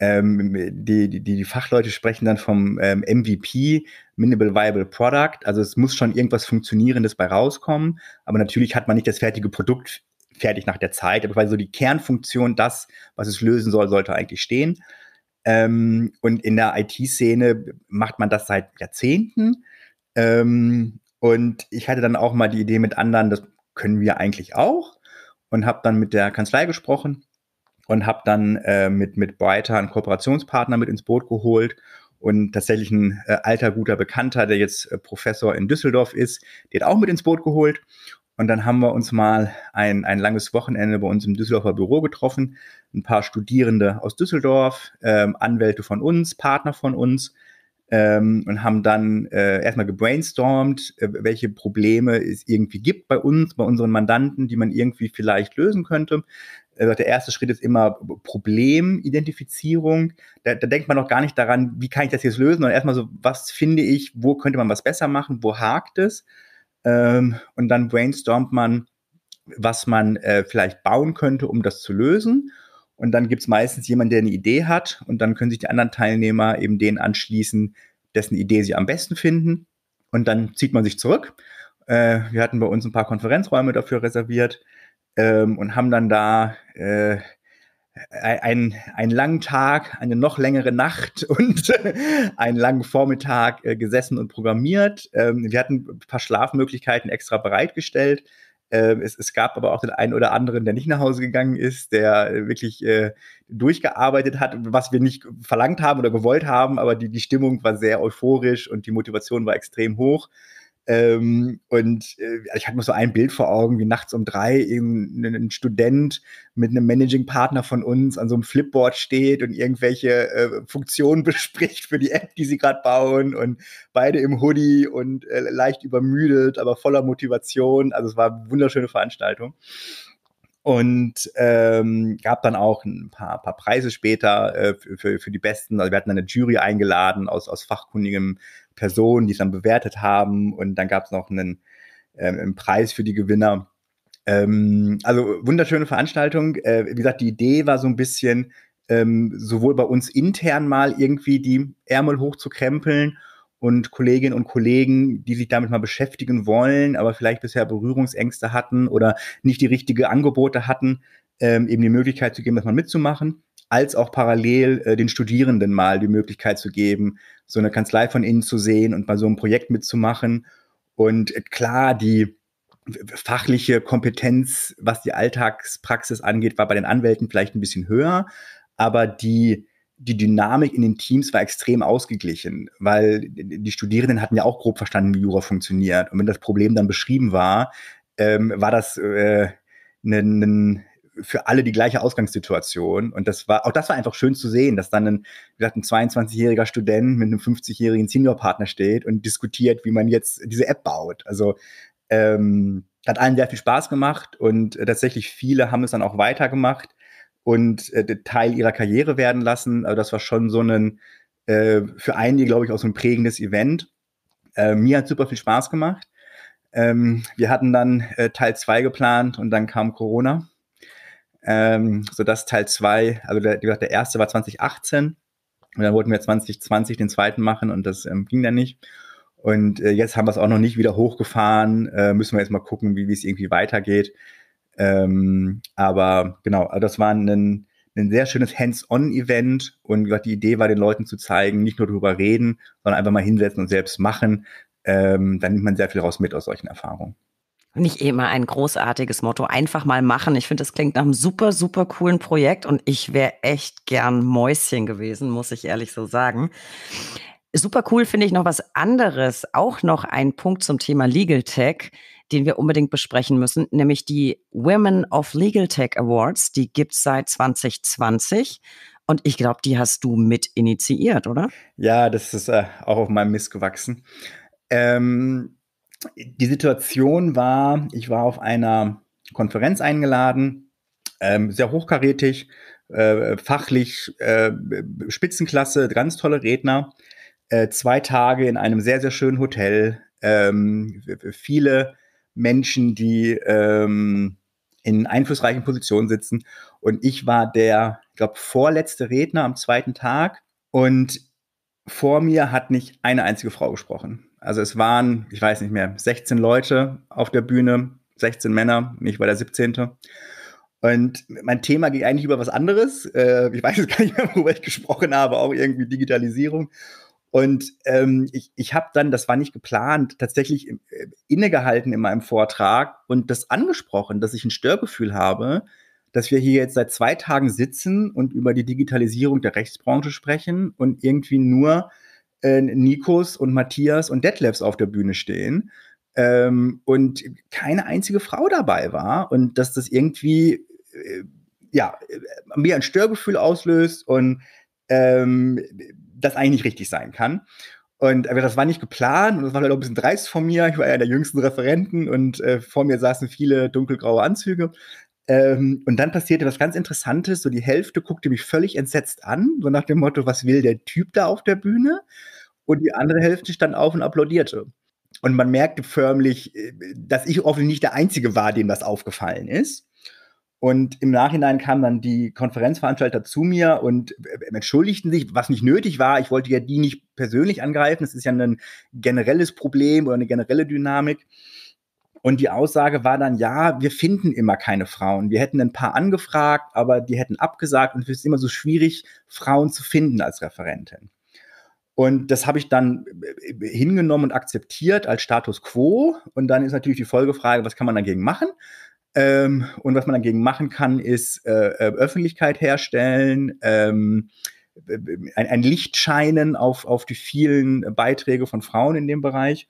Ähm, die, die, die Fachleute sprechen dann vom ähm, MVP, Minimal Viable Product. Also es muss schon irgendwas Funktionierendes bei rauskommen. Aber natürlich hat man nicht das fertige Produkt fertig nach der Zeit. Aber weil so die Kernfunktion, das, was es lösen soll, sollte eigentlich stehen. Ähm, und in der IT-Szene macht man das seit Jahrzehnten. Ähm, und ich hatte dann auch mal die Idee mit anderen, das können wir eigentlich auch. Und habe dann mit der Kanzlei gesprochen und habe dann äh, mit, mit Brighter einen Kooperationspartner mit ins Boot geholt und tatsächlich ein äh, alter guter Bekannter, der jetzt äh, Professor in Düsseldorf ist, den auch mit ins Boot geholt. Und dann haben wir uns mal ein, ein langes Wochenende bei uns im Düsseldorfer Büro getroffen. Ein paar Studierende aus Düsseldorf, ähm, Anwälte von uns, Partner von uns. Ähm, und haben dann äh, erstmal gebrainstormt, äh, welche Probleme es irgendwie gibt bei uns, bei unseren Mandanten, die man irgendwie vielleicht lösen könnte der erste Schritt ist immer Problemidentifizierung. Da, da, denkt man noch gar nicht daran, wie kann ich das jetzt lösen, sondern erstmal so, was finde ich, wo könnte man was besser machen, wo hakt es? Ähm, und dann brainstormt man, was man äh, vielleicht bauen könnte, um das zu lösen. Und dann gibt es meistens jemanden, der eine Idee hat und dann können sich die anderen Teilnehmer eben den anschließen, dessen Idee sie am besten finden. Und dann zieht man sich zurück. Äh, wir hatten bei uns ein paar Konferenzräume dafür reserviert ähm, und haben dann da äh, einen, einen langen Tag, eine noch längere Nacht und einen langen Vormittag äh, gesessen und programmiert. Ähm, wir hatten ein paar Schlafmöglichkeiten extra bereitgestellt. Ähm, es, es, gab aber auch den einen oder anderen, der nicht nach Hause gegangen ist, der äh, wirklich äh, durchgearbeitet hat, was wir nicht verlangt haben oder gewollt haben, aber die, die Stimmung war sehr euphorisch und die Motivation war extrem hoch. Ähm, und äh, ich hatte mir so ein Bild vor Augen, wie nachts um drei eben ein, ein Student mit einem Managing-Partner von uns an so einem Flipboard steht und irgendwelche äh, Funktionen bespricht für die App, die sie gerade bauen und beide im Hoodie und äh, leicht übermüdet, aber voller Motivation. Also es war eine wunderschöne Veranstaltung und ähm, gab dann auch ein paar, paar Preise später äh, für, für die Besten. Also wir hatten eine Jury eingeladen aus, aus fachkundigem Personen, die es dann bewertet haben. Und dann gab es noch einen, ähm, einen, Preis für die Gewinner. Ähm, also wunderschöne Veranstaltung. Äh, wie gesagt, die Idee war so ein bisschen, ähm, sowohl bei uns intern mal irgendwie die Ärmel hochzukrempeln und Kolleginnen und Kollegen, die sich damit mal beschäftigen wollen, aber vielleicht bisher Berührungsängste hatten oder nicht die richtigen Angebote hatten, ähm, eben die Möglichkeit zu geben, das mal mitzumachen als auch parallel äh, den Studierenden mal die Möglichkeit zu geben, so eine Kanzlei von innen zu sehen und bei so einem Projekt mitzumachen. Und äh, klar, die fachliche Kompetenz, was die Alltagspraxis angeht, war bei den Anwälten vielleicht ein bisschen höher, aber die, die Dynamik in den Teams war extrem ausgeglichen, weil die Studierenden hatten ja auch grob verstanden, wie Jura funktioniert. Und wenn das Problem dann beschrieben war, ähm, war das äh, ein, für alle die gleiche Ausgangssituation. Und das war, auch das war einfach schön zu sehen, dass dann ein, wie gesagt, ein 22-jähriger Student mit einem 50-jährigen Seniorpartner steht und diskutiert, wie man jetzt diese App baut. Also ähm, hat allen sehr viel Spaß gemacht und äh, tatsächlich viele haben es dann auch weitergemacht und äh, Teil ihrer Karriere werden lassen. Also das war schon so ein, äh, für einige, glaube ich, auch so ein prägendes Event. Äh, mir hat super viel Spaß gemacht. Ähm, wir hatten dann äh, Teil 2 geplant und dann kam Corona. Ähm, dass Teil 2, also der, der erste war 2018 und dann wollten wir 2020 den zweiten machen und das ähm, ging dann nicht. Und äh, jetzt haben wir es auch noch nicht wieder hochgefahren. Äh, müssen wir jetzt mal gucken, wie es irgendwie weitergeht. Ähm, aber genau, also das war ein, ein sehr schönes Hands-on-Event und wie gesagt, die Idee war, den Leuten zu zeigen, nicht nur darüber reden, sondern einfach mal hinsetzen und selbst machen. Ähm, dann nimmt man sehr viel raus mit aus solchen Erfahrungen nicht immer ein großartiges Motto. Einfach mal machen. Ich finde, das klingt nach einem super, super coolen Projekt und ich wäre echt gern Mäuschen gewesen, muss ich ehrlich so sagen. Super cool finde ich noch was anderes. Auch noch ein Punkt zum Thema Legal Tech, den wir unbedingt besprechen müssen, nämlich die Women of Legal Tech Awards. Die gibt es seit 2020. Und ich glaube, die hast du mit initiiert, oder? Ja, das ist äh, auch auf meinem Mist gewachsen. Ähm, die Situation war, ich war auf einer Konferenz eingeladen, ähm, sehr hochkarätig, äh, fachlich äh, Spitzenklasse, ganz tolle Redner, äh, zwei Tage in einem sehr, sehr schönen Hotel, ähm, viele Menschen, die ähm, in einflussreichen Positionen sitzen. Und ich war der, ich glaube, vorletzte Redner am zweiten Tag und vor mir hat nicht eine einzige Frau gesprochen. Also es waren, ich weiß nicht mehr, 16 Leute auf der Bühne, 16 Männer, ich war der 17. Und mein Thema ging eigentlich über was anderes. Äh, ich weiß jetzt gar nicht mehr, worüber ich gesprochen habe, auch irgendwie Digitalisierung. Und ähm, ich, ich habe dann, das war nicht geplant, tatsächlich äh, innegehalten in meinem Vortrag und das angesprochen, dass ich ein Störgefühl habe, dass wir hier jetzt seit zwei Tagen sitzen und über die Digitalisierung der Rechtsbranche sprechen und irgendwie nur äh, Nikos und Matthias und Detlefs auf der Bühne stehen ähm, und keine einzige Frau dabei war und dass das irgendwie äh, ja, äh, mir ein Störgefühl auslöst und ähm, das eigentlich nicht richtig sein kann. Und aber das war nicht geplant und das war halt auch ein bisschen dreist von mir. Ich war ja der jüngsten Referenten und äh, vor mir saßen viele dunkelgraue Anzüge. Ähm, und dann passierte was ganz Interessantes. So die Hälfte guckte mich völlig entsetzt an, so nach dem Motto, was will der Typ da auf der Bühne? Und die andere Hälfte stand auf und applaudierte. Und man merkte förmlich, äh, dass ich offensichtlich nicht der Einzige war, dem das aufgefallen ist. Und im Nachhinein kamen dann die Konferenzveranstalter zu mir und äh, äh, entschuldigten sich, was nicht nötig war. Ich wollte ja die nicht persönlich angreifen. Das ist ja ein generelles Problem oder eine generelle Dynamik. Und die Aussage war dann, ja, wir finden immer keine Frauen. Wir hätten ein paar angefragt, aber die hätten abgesagt und es ist immer so schwierig, Frauen zu finden als Referentin. Und das habe ich dann äh, äh, hingenommen und akzeptiert als Status quo. Und dann ist natürlich die Folgefrage, was kann man dagegen machen? Ähm, und was man dagegen machen kann, ist äh, äh Öffentlichkeit herstellen, ähm, ein, ein Licht scheinen auf, auf die vielen Beiträge von Frauen in dem Bereich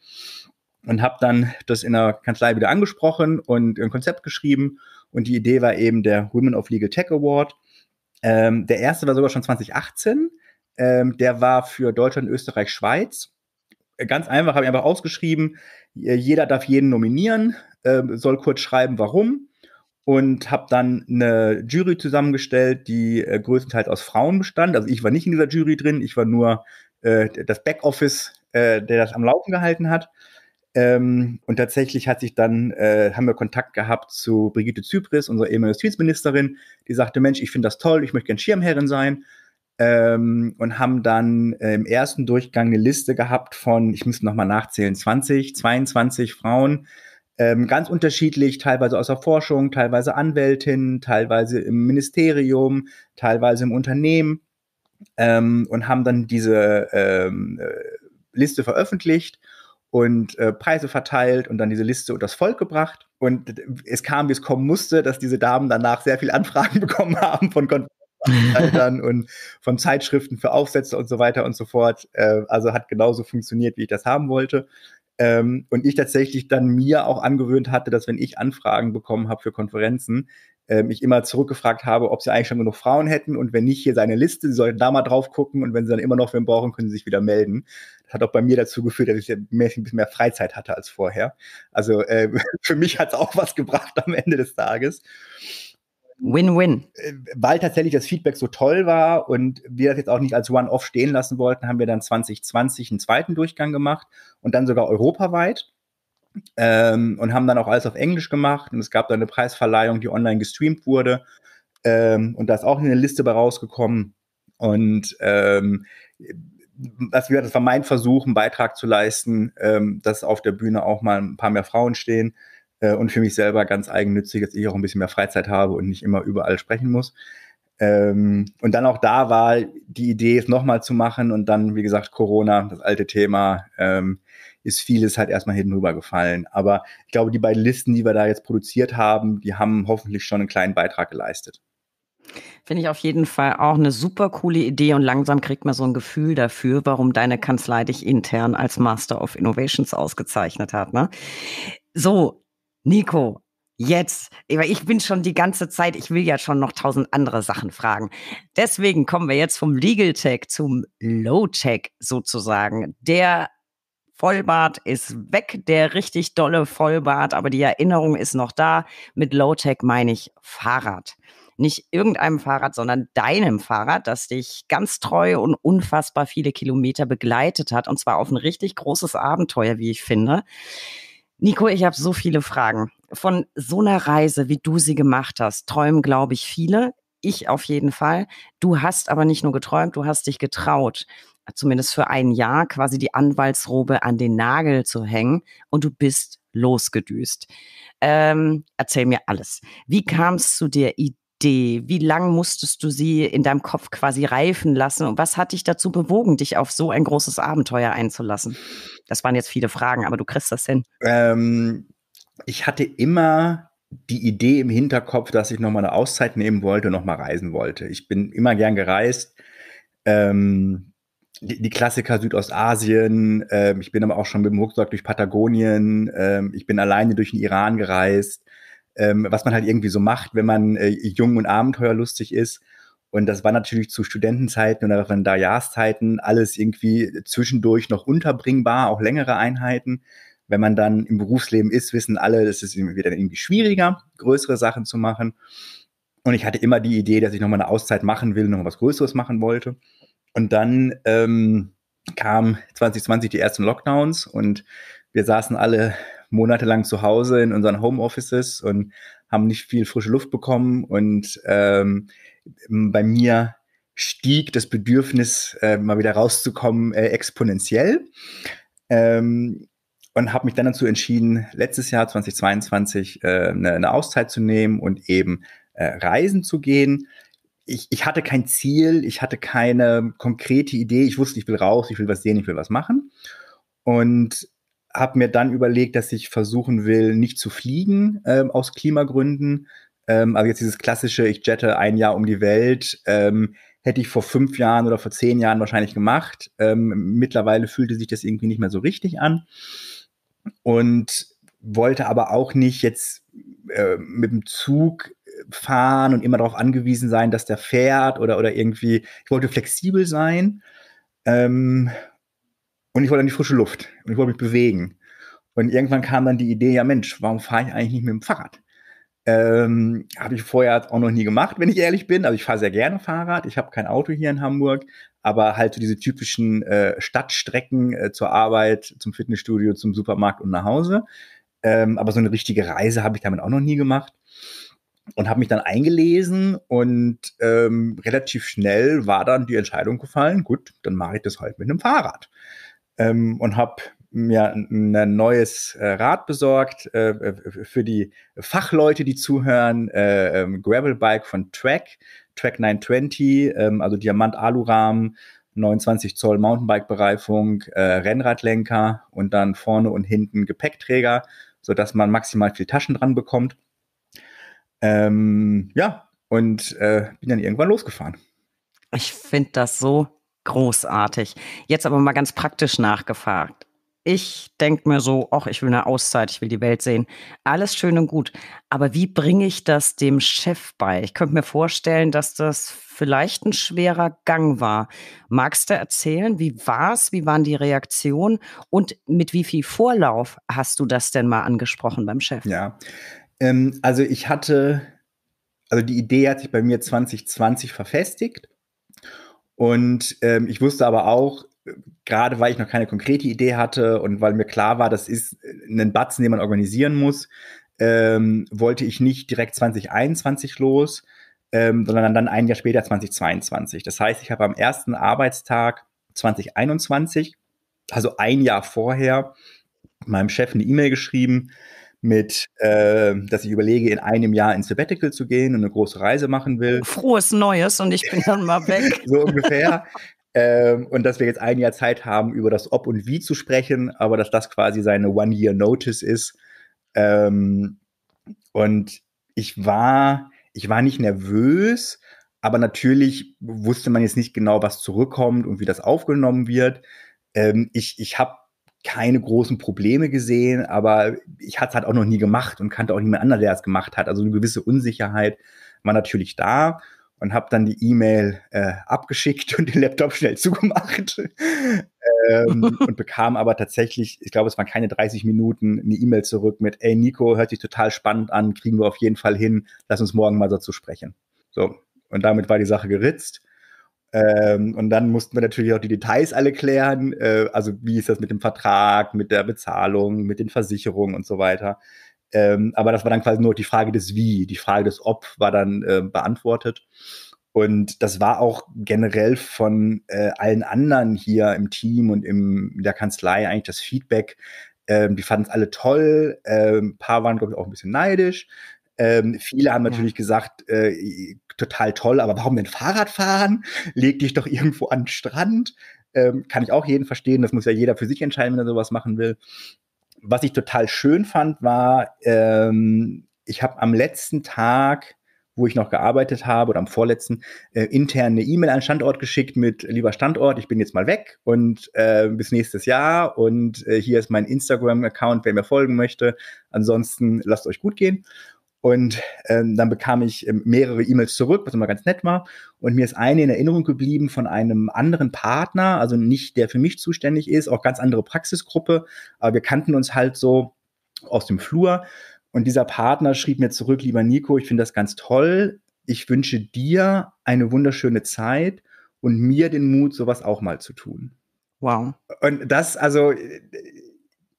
und habe dann das in der Kanzlei wieder angesprochen und ein Konzept geschrieben. Und die Idee war eben der Women of Legal Tech Award. Ähm, der erste war sogar schon 2018. Ähm, der war für Deutschland, Österreich, Schweiz. Äh, ganz einfach, habe ich einfach ausgeschrieben, äh, jeder darf jeden nominieren, äh, soll kurz schreiben, warum. Und habe dann eine Jury zusammengestellt, die äh, größtenteils aus Frauen bestand. Also ich war nicht in dieser Jury drin, ich war nur äh, das Backoffice, äh, der das am Laufen gehalten hat. Ähm, und tatsächlich hat sich dann, äh, haben wir Kontakt gehabt zu Brigitte Zypris, unserer ehemaligen Justizministerin, die sagte, Mensch, ich finde das toll, ich möchte gerne Schirmherrin sein. Ähm, und haben dann äh, im ersten Durchgang eine Liste gehabt von, ich müsste nochmal nachzählen, 20, 22 Frauen, ähm, ganz unterschiedlich, teilweise aus der Forschung, teilweise Anwältin, teilweise im Ministerium, teilweise im Unternehmen ähm, und haben dann diese ähm, äh, Liste veröffentlicht und äh, Preise verteilt und dann diese Liste unter das Volk gebracht. Und es kam, wie es kommen musste, dass diese Damen danach sehr viele Anfragen bekommen haben von Konferenzleitern und von Zeitschriften für Aufsätze und so weiter und so fort. Äh, also hat genauso funktioniert, wie ich das haben wollte. Ähm, und ich tatsächlich dann mir auch angewöhnt hatte, dass wenn ich Anfragen bekommen habe für Konferenzen, äh, mich immer zurückgefragt habe, ob sie eigentlich schon genug Frauen hätten und wenn nicht, hier seine Liste, sie sollten da mal drauf gucken und wenn sie dann immer noch wen brauchen, können sie sich wieder melden. Das hat auch bei mir dazu geführt, dass ich ein bisschen mehr Freizeit hatte als vorher. Also äh, für mich hat es auch was gebracht am Ende des Tages. Win-win. Äh, weil tatsächlich das Feedback so toll war und wir das jetzt auch nicht als One-Off stehen lassen wollten, haben wir dann 2020 einen zweiten Durchgang gemacht und dann sogar europaweit ähm, und haben dann auch alles auf Englisch gemacht. Und es gab dann eine Preisverleihung, die online gestreamt wurde. Ähm, und da ist auch eine Liste bei rausgekommen. Und ähm, das, das war mein Versuch, einen Beitrag zu leisten, ähm, dass auf der Bühne auch mal ein paar mehr Frauen stehen äh, und für mich selber ganz eigennützig, dass ich auch ein bisschen mehr Freizeit habe und nicht immer überall sprechen muss. Ähm, und dann auch da war die Idee, es nochmal zu machen und dann, wie gesagt, Corona, das alte Thema. Ähm, ist vieles halt erstmal hinten rüber gefallen. Aber ich glaube, die beiden Listen, die wir da jetzt produziert haben, die haben hoffentlich schon einen kleinen Beitrag geleistet. Finde ich auf jeden Fall auch eine super coole Idee und langsam kriegt man so ein Gefühl dafür, warum deine Kanzlei dich intern als Master of Innovations ausgezeichnet hat. Ne? So, Nico, jetzt, ich bin schon die ganze Zeit, ich will ja schon noch tausend andere Sachen fragen. Deswegen kommen wir jetzt vom Legal Tech zum Low Tech sozusagen, der Vollbart ist weg, der richtig dolle Vollbart, aber die Erinnerung ist noch da. Mit Low-Tech meine ich Fahrrad. Nicht irgendeinem Fahrrad, sondern deinem Fahrrad, das dich ganz treu und unfassbar viele Kilometer begleitet hat. Und zwar auf ein richtig großes Abenteuer, wie ich finde. Nico, ich habe so viele Fragen. Von so einer Reise, wie du sie gemacht hast, träumen, glaube ich, viele. Ich auf jeden Fall. Du hast aber nicht nur geträumt, du hast dich getraut zumindest für ein Jahr, quasi die Anwaltsrobe an den Nagel zu hängen und du bist losgedüst. Ähm, erzähl mir alles. Wie mhm. kam es zu der Idee? Wie lange musstest du sie in deinem Kopf quasi reifen lassen? Und was hat dich dazu bewogen, dich auf so ein großes Abenteuer einzulassen? Das waren jetzt viele Fragen, aber du kriegst das hin. Ähm, ich hatte immer die Idee im Hinterkopf, dass ich nochmal eine Auszeit nehmen wollte und nochmal reisen wollte. Ich bin immer gern gereist. Ähm, die, Klassiker Südostasien, ähm, ich bin aber auch schon mit dem Rucksack durch Patagonien, ähm, ich bin alleine durch den Iran gereist, ähm, was man halt irgendwie so macht, wenn man äh, jung und abenteuerlustig ist. Und das war natürlich zu Studentenzeiten oder Referendariatszeiten alles irgendwie zwischendurch noch unterbringbar, auch längere Einheiten. Wenn man dann im Berufsleben ist, wissen alle, das ist wieder irgendwie schwieriger, größere Sachen zu machen. Und ich hatte immer die Idee, dass ich nochmal eine Auszeit machen will, noch was Größeres machen wollte. Und dann ähm, kam 2020 die ersten Lockdowns und wir saßen alle monatelang zu Hause in unseren Homeoffices und haben nicht viel frische Luft bekommen. Und ähm, bei mir stieg das Bedürfnis, äh, mal wieder rauszukommen, äh, exponentiell. Ähm, und habe mich dann dazu entschieden, letztes Jahr 2022 äh, eine, eine, Auszeit zu nehmen und eben äh, reisen zu gehen ich, ich hatte kein Ziel, ich hatte keine konkrete Idee. Ich wusste, ich will raus, ich will was sehen, ich will was machen. Und habe mir dann überlegt, dass ich versuchen will, nicht zu fliegen ähm, aus Klimagründen. Ähm, also jetzt dieses klassische, ich jette ein Jahr um die Welt, ähm, hätte ich vor fünf Jahren oder vor zehn Jahren wahrscheinlich gemacht. Ähm, mittlerweile fühlte sich das irgendwie nicht mehr so richtig an und wollte aber auch nicht jetzt äh, mit dem Zug fahren und immer darauf angewiesen sein, dass der fährt oder, oder irgendwie, ich wollte flexibel sein ähm, und ich wollte an die frische Luft und ich wollte mich bewegen. Und irgendwann kam dann die Idee, ja Mensch, warum fahre ich eigentlich nicht mit dem Fahrrad? Ähm, habe ich vorher auch noch nie gemacht, wenn ich ehrlich bin. Also ich fahre sehr gerne Fahrrad. Ich habe kein Auto hier in Hamburg, aber halt so diese typischen äh, Stadtstrecken äh, zur Arbeit, zum Fitnessstudio, zum Supermarkt und nach Hause. Ähm, aber so eine richtige Reise habe ich damit auch noch nie gemacht und habe mich dann eingelesen und ähm, relativ schnell war dann die Entscheidung gefallen, gut, dann mache ich das halt mit einem Fahrrad. Ähm, und habe mir ein, ein neues äh, Rad besorgt äh, äh für die Fachleute, die zuhören. Äh, ähm, Gravelbike von Track, Track 920, ähm, also Diamant-Alurahmen, 29 Zoll Mountainbike-Bereifung, äh, Rennradlenker und dann vorne und hinten Gepäckträger, sodass man maximal viel Taschen dran bekommt. Ähm, ja, und äh, bin dann irgendwann losgefahren. Ich finde das so großartig. Jetzt aber mal ganz praktisch nachgefragt. Ich denke mir so, ach, ich will eine Auszeit, ich will die Welt sehen. Alles schön und gut. Aber wie bringe ich das dem Chef bei? Ich könnte mir vorstellen, dass das vielleicht ein schwerer Gang war. Magst du erzählen, wie war es, wie waren die Reaktionen und mit wie viel Vorlauf hast du das denn mal angesprochen beim Chef? Ja, ähm, also ich hatte, also die Idee hat sich bei mir 2020 verfestigt. Und ähm, ich wusste aber auch, äh, gerade weil ich noch keine konkrete Idee hatte und weil mir klar war, das ist äh, ein Batzen, den man organisieren muss, ähm, wollte ich nicht direkt 2021 los, ähm, sondern dann ein Jahr später 2022. Das heißt, ich habe am ersten Arbeitstag 2021, also ein Jahr vorher, meinem Chef eine E-Mail geschrieben, mit, äh, dass ich überlege, in einem Jahr ins Sabbatical zu gehen und eine große Reise machen will. Frohes Neues und ich bin dann mal weg. so ungefähr. ähm, und dass wir jetzt ein Jahr Zeit haben, über das Ob und Wie zu sprechen, aber dass das quasi seine One-Year-Notice ist. Ähm, und ich war, ich war nicht nervös, aber natürlich wusste man jetzt nicht genau, was zurückkommt und wie das aufgenommen wird. Ähm, ich ich habe keine großen Probleme gesehen, aber ich hatte es halt auch noch nie gemacht und kannte auch niemand anderen, der es gemacht hat. Also eine gewisse Unsicherheit war natürlich da und habe dann die E-Mail äh, abgeschickt und den Laptop schnell zugemacht ähm, und bekam aber tatsächlich, ich glaube, es waren keine 30 Minuten, eine E-Mail zurück mit, ey Nico, hört sich total spannend an, kriegen wir auf jeden Fall hin, lass uns morgen mal dazu sprechen. So, und damit war die Sache geritzt. Ähm, und dann mussten wir natürlich auch die Details alle klären. Äh, also wie ist das mit dem Vertrag, mit der Bezahlung, mit den Versicherungen und so weiter. Ähm, aber das war dann quasi nur die Frage des Wie. Die Frage des Ob war dann äh, beantwortet. Und das war auch generell von äh, allen anderen hier im Team und im, in der Kanzlei eigentlich das Feedback. Ähm, die fanden es alle toll. ein ähm, paar waren, glaube ich, auch ein bisschen neidisch. Ähm, viele haben natürlich ja. gesagt, äh, total toll, aber warum denn Fahrrad fahren? Leg dich doch irgendwo an den Strand. Ähm, kann ich auch jeden verstehen, das muss ja jeder für sich entscheiden, wenn er sowas machen will. Was ich total schön fand, war, ähm, ich habe am letzten Tag wo ich noch gearbeitet habe oder am vorletzten, äh, intern eine E-Mail an den Standort geschickt mit lieber Standort, ich bin jetzt mal weg und äh, bis nächstes Jahr und äh, hier ist mein Instagram-Account, wer mir folgen möchte. Ansonsten lasst euch gut gehen. Und ähm, dann bekam ich ähm, mehrere E-Mails zurück, was immer ganz nett war. Und mir ist eine in Erinnerung geblieben von einem anderen Partner, also nicht der für mich zuständig ist, auch ganz andere Praxisgruppe. Aber wir kannten uns halt so aus dem Flur. Und dieser Partner schrieb mir zurück, lieber Nico, ich finde das ganz toll. Ich wünsche dir eine wunderschöne Zeit und mir den Mut, sowas auch mal zu tun. Wow. Und das, also, äh,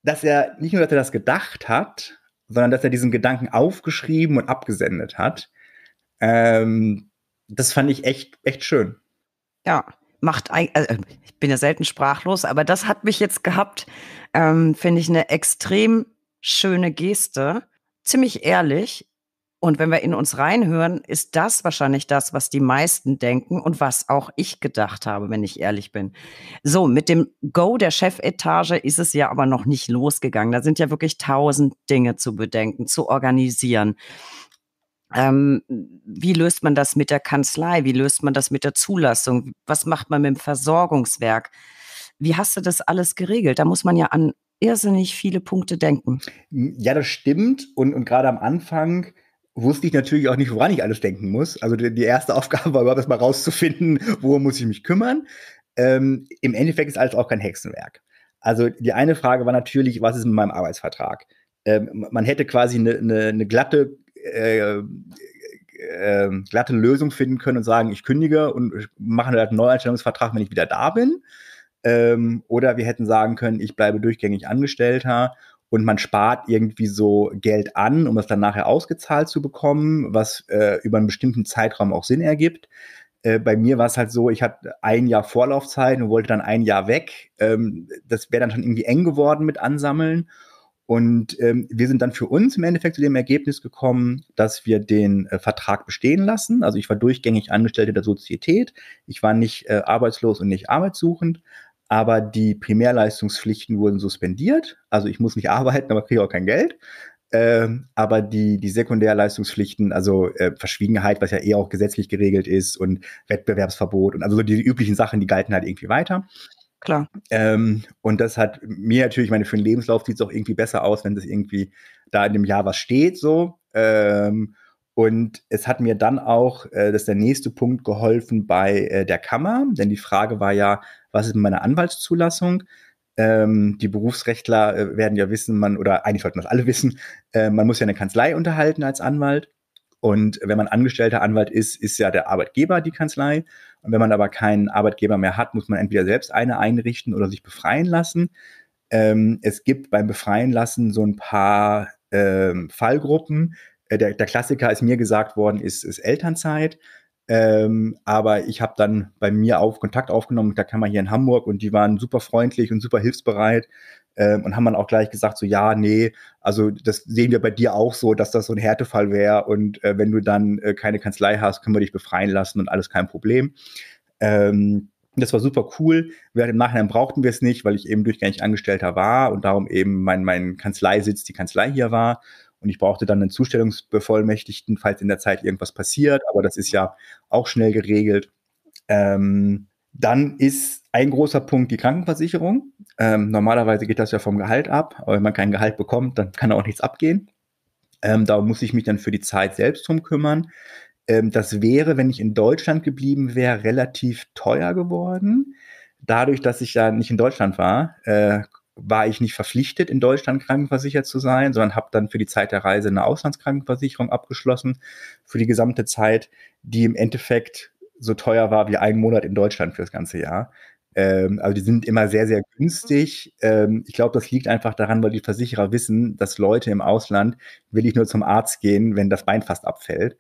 dass er nicht nur, dass er das gedacht hat, sondern dass er diesen Gedanken aufgeschrieben und abgesendet hat. Ähm, das fand ich echt, echt schön. Ja, macht ein, also äh, äh, ich bin ja selten sprachlos, aber das hat mich jetzt gehabt, ähm, finde ich eine extrem schöne Geste, ziemlich ehrlich, und wenn wir in uns reinhören, ist das wahrscheinlich das, was die meisten denken und was auch ich gedacht habe, wenn ich ehrlich bin. So, mit dem Go der Chefetage ist es ja aber noch nicht losgegangen. Da sind ja wirklich tausend Dinge zu bedenken, zu organisieren. Ähm, wie löst man das mit der Kanzlei? Wie löst man das mit der Zulassung? Was macht man mit dem Versorgungswerk? Wie hast du das alles geregelt? Da muss man ja an irrsinnig viele Punkte denken. Hm, ja, das stimmt. Und, und gerade am Anfang wusste ich natürlich auch nicht, woran ich alles denken muss. Also die, die erste Aufgabe war überhaupt erstmal rauszufinden, worum muss ich mich kümmern. Ähm, Im Endeffekt ist alles auch kein Hexenwerk. Also die eine Frage war natürlich, was ist mit meinem Arbeitsvertrag? Ähm, man hätte quasi eine ne, ne glatte, äh, äh, äh, glatte Lösung finden können und sagen, ich kündige und mache einen Neueinstellungsvertrag, wenn ich wieder da bin. Ähm, oder wir hätten sagen können, ich bleibe durchgängig Angestellter und man spart irgendwie so Geld an, um es dann nachher ausgezahlt zu bekommen, was äh, über einen bestimmten Zeitraum auch Sinn ergibt. Äh, bei mir war es halt so, ich hatte ein Jahr Vorlaufzeit und wollte dann ein Jahr weg. Ähm, das wäre dann schon irgendwie eng geworden mit Ansammeln. Und ähm, wir sind dann für uns im Endeffekt zu dem Ergebnis gekommen, dass wir den äh, Vertrag bestehen lassen. Also ich war durchgängig Angestellte der Sozietät. Ich war nicht äh, arbeitslos und nicht arbeitssuchend aber die Primärleistungspflichten wurden suspendiert. Also ich muss nicht arbeiten, aber kriege auch kein Geld. Ähm, aber die, die Sekundärleistungspflichten, also äh, Verschwiegenheit, was ja eher auch gesetzlich geregelt ist und Wettbewerbsverbot und also so die üblichen Sachen, die galten halt irgendwie weiter. Klar. Ähm, und das hat mir natürlich, meine, für den Lebenslauf sieht es auch irgendwie besser aus, wenn das irgendwie da in dem Jahr was steht, so. Ähm, und es hat mir dann auch, äh, das ist der nächste Punkt, geholfen bei äh, der Kammer, denn die Frage war ja, was ist mit meiner Anwaltszulassung? Ähm, die Berufsrechtler äh, werden ja wissen, man, oder eigentlich sollten das alle wissen, äh, man muss ja eine Kanzlei unterhalten als Anwalt. Und wenn man angestellter Anwalt ist, ist ja der Arbeitgeber die Kanzlei. Und wenn man aber keinen Arbeitgeber mehr hat, muss man entweder selbst eine einrichten oder sich befreien lassen. Ähm, es gibt beim Befreien lassen so ein paar ähm, Fallgruppen, äh, der, der, Klassiker ist mir gesagt worden, ist, ist Elternzeit. Ähm, aber ich habe dann bei mir auf Kontakt aufgenommen, mit der Kammer hier in Hamburg und die waren super freundlich und super hilfsbereit ähm, und haben dann auch gleich gesagt, so ja, nee, also das sehen wir bei dir auch so, dass das so ein Härtefall wäre und äh, wenn du dann äh, keine Kanzlei hast, können wir dich befreien lassen und alles kein Problem. Ähm, das war super cool. Im Nachhinein brauchten wir es nicht, weil ich eben durchgängig Angestellter war und darum eben mein, mein Kanzleisitz, die Kanzlei hier war. Und ich brauchte dann einen Zustellungsbevollmächtigten, falls in der Zeit irgendwas passiert. Aber das ist ja auch schnell geregelt. Ähm, dann ist ein großer Punkt die Krankenversicherung. Ähm, normalerweise geht das ja vom Gehalt ab, aber wenn man kein Gehalt bekommt, dann kann auch nichts abgehen. Ähm, da muss ich mich dann für die Zeit selbst drum kümmern. Ähm, das wäre, wenn ich in Deutschland geblieben wäre, relativ teuer geworden. Dadurch, dass ich ja nicht in Deutschland war, äh, war ich nicht verpflichtet, in Deutschland krankenversichert zu sein, sondern habe dann für die Zeit der Reise eine Auslandskrankenversicherung abgeschlossen, für die gesamte Zeit, die im Endeffekt so teuer war wie ein Monat in Deutschland für das ganze Jahr. Ähm, also die sind immer sehr, sehr günstig. Ähm, ich glaube, das liegt einfach daran, weil die Versicherer wissen, dass Leute im Ausland will ich nur zum Arzt gehen, wenn das Bein fast abfällt.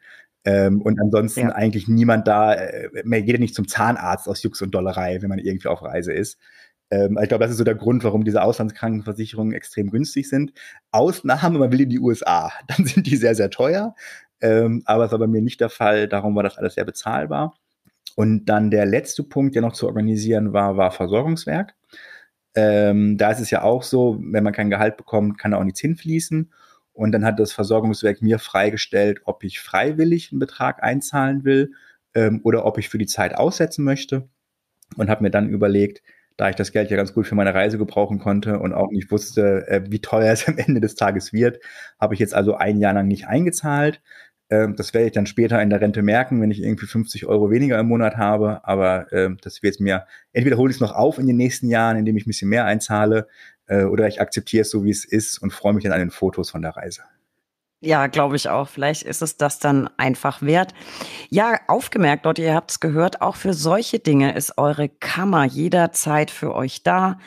Ähm, und ansonsten ja. eigentlich niemand da, äh, mehr man geht nicht zum Zahnarzt aus Jux und Dollerei, wenn man irgendwie auf Reise ist. Ähm, also ich glaube, das ist so der Grund, warum diese Auslandskrankenversicherungen extrem günstig sind. Ausnahme, man will in die USA, dann sind die sehr, sehr teuer. Ähm, aber es war bei mir nicht der Fall, darum war das alles sehr bezahlbar. Und dann der letzte Punkt, der noch zu organisieren war, war Versorgungswerk. Ähm, da ist es ja auch so, wenn man kein Gehalt bekommt, kann auch nichts hinfließen. Und dann hat das Versorgungswerk mir freigestellt, ob ich freiwillig einen Betrag einzahlen will ähm, oder ob ich für die Zeit aussetzen möchte. Und habe mir dann überlegt, da ich das Geld ja ganz gut für meine Reise gebrauchen konnte und auch nicht wusste, äh, wie teuer es am Ende des Tages wird, habe ich jetzt also ein Jahr lang nicht eingezahlt. Ähm, das werde ich dann später in der Rente merken, wenn ich irgendwie 50 Euro weniger im Monat habe. Aber äh, das wird mir, entweder hole ich es noch auf in den nächsten Jahren, indem ich ein bisschen mehr einzahle, äh, oder ich akzeptiere es so, wie es ist und freue mich dann an den Fotos von der Reise. Ja, glaube ich auch. Vielleicht ist es das dann einfach wert. Ja, aufgemerkt, Leute, ihr habt es gehört, auch für solche Dinge ist eure Kammer jederzeit für euch da.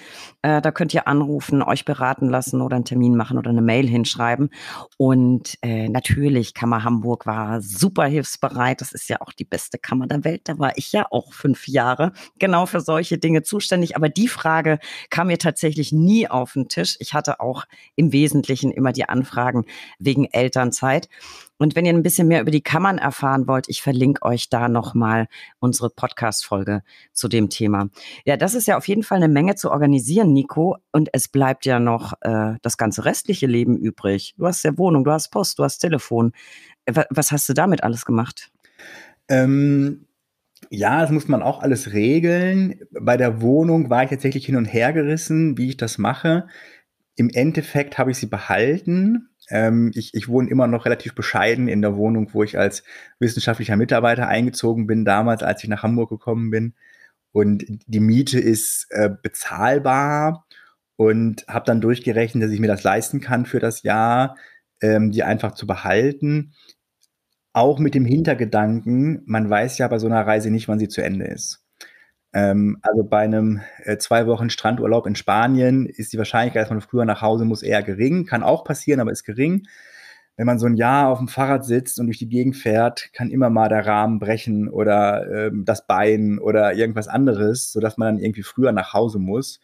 Äh, da könnt ihr anrufen, euch beraten lassen oder einen Termin machen oder eine Mail hinschreiben. Und äh, natürlich, Kammer Hamburg war super hilfsbereit. Das ist ja auch die beste Kammer der Welt. Da war ich ja auch fünf Jahre genau für solche Dinge zuständig. Aber die Frage kam mir tatsächlich nie auf den Tisch. Ich hatte auch im Wesentlichen immer die Anfragen wegen Elternzeit. Und wenn ihr ein bisschen mehr über die Kammern erfahren wollt, ich verlinke euch da nochmal unsere Podcast-Folge zu dem Thema. Ja, das ist ja auf jeden Fall eine Menge zu organisieren, Nico. Und es bleibt ja noch äh, das ganze restliche Leben übrig. Du hast ja Wohnung, du hast Post, du hast Telefon. Äh, was hast du damit alles gemacht? Ähm, ja, das muss man auch alles regeln. Bei der Wohnung war ich tatsächlich hin und her gerissen, wie ich das mache. Im Endeffekt habe ich sie behalten, ähm, ich, ich wohne immer noch relativ bescheiden in der Wohnung, wo ich als wissenschaftlicher Mitarbeiter eingezogen bin, damals, als ich nach Hamburg gekommen bin. Und die Miete ist äh, bezahlbar und habe dann durchgerechnet, dass ich mir das leisten kann für das Jahr, ähm, die einfach zu behalten. Auch mit dem Hintergedanken, man weiß ja bei so einer Reise nicht, wann sie zu Ende ist. Ähm, also bei einem äh, zwei Wochen Strandurlaub in Spanien ist die Wahrscheinlichkeit, dass man früher nach Hause muss, eher gering. Kann auch passieren, aber ist gering. Wenn man so ein Jahr auf dem Fahrrad sitzt und durch die Gegend fährt, kann immer mal der Rahmen brechen oder ähm, das Bein oder irgendwas anderes, sodass man dann irgendwie früher nach Hause muss.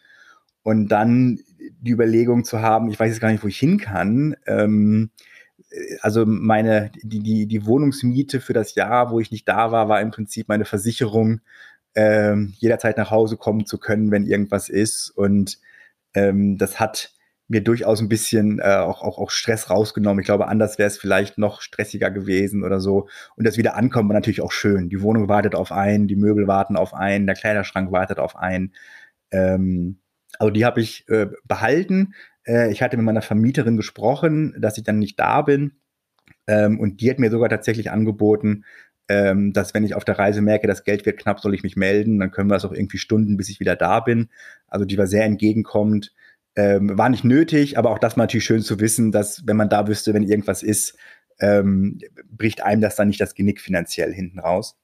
Und dann die Überlegung zu haben, ich weiß jetzt gar nicht, wo ich hin kann. Ähm, äh, also meine, die, die, die Wohnungsmiete für das Jahr, wo ich nicht da war, war im Prinzip meine Versicherung ähm, jederzeit nach Hause kommen zu können, wenn irgendwas ist. Und ähm, das hat mir durchaus ein bisschen äh, auch, auch, auch Stress rausgenommen. Ich glaube, anders wäre es vielleicht noch stressiger gewesen oder so. Und das wieder ankommen war natürlich auch schön. Die Wohnung wartet auf einen, die Möbel warten auf einen, der Kleiderschrank wartet auf einen. Ähm, also die habe ich äh, behalten. Äh, ich hatte mit meiner Vermieterin gesprochen, dass ich dann nicht da bin. Ähm, und die hat mir sogar tatsächlich angeboten, ähm, dass wenn ich auf der Reise merke, das Geld wird knapp, soll ich mich melden, dann können wir es auch irgendwie Stunden, bis ich wieder da bin. Also die war sehr entgegenkommend. Ähm, war nicht nötig, aber auch das war natürlich schön zu wissen, dass wenn man da wüsste, wenn irgendwas ist, ähm, bricht einem das dann nicht das Genick finanziell hinten raus.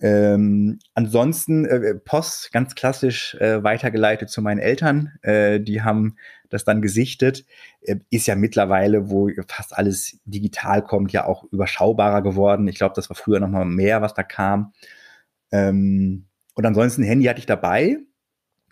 Ähm, ansonsten äh, Post ganz klassisch äh, weitergeleitet zu meinen Eltern. Äh, die haben das dann gesichtet, ähm, ist ja mittlerweile, wo fast alles digital kommt, ja auch überschaubarer geworden. Ich glaube, das war früher noch mal mehr, was da kam. Ähm, und ansonsten Handy hatte ich dabei.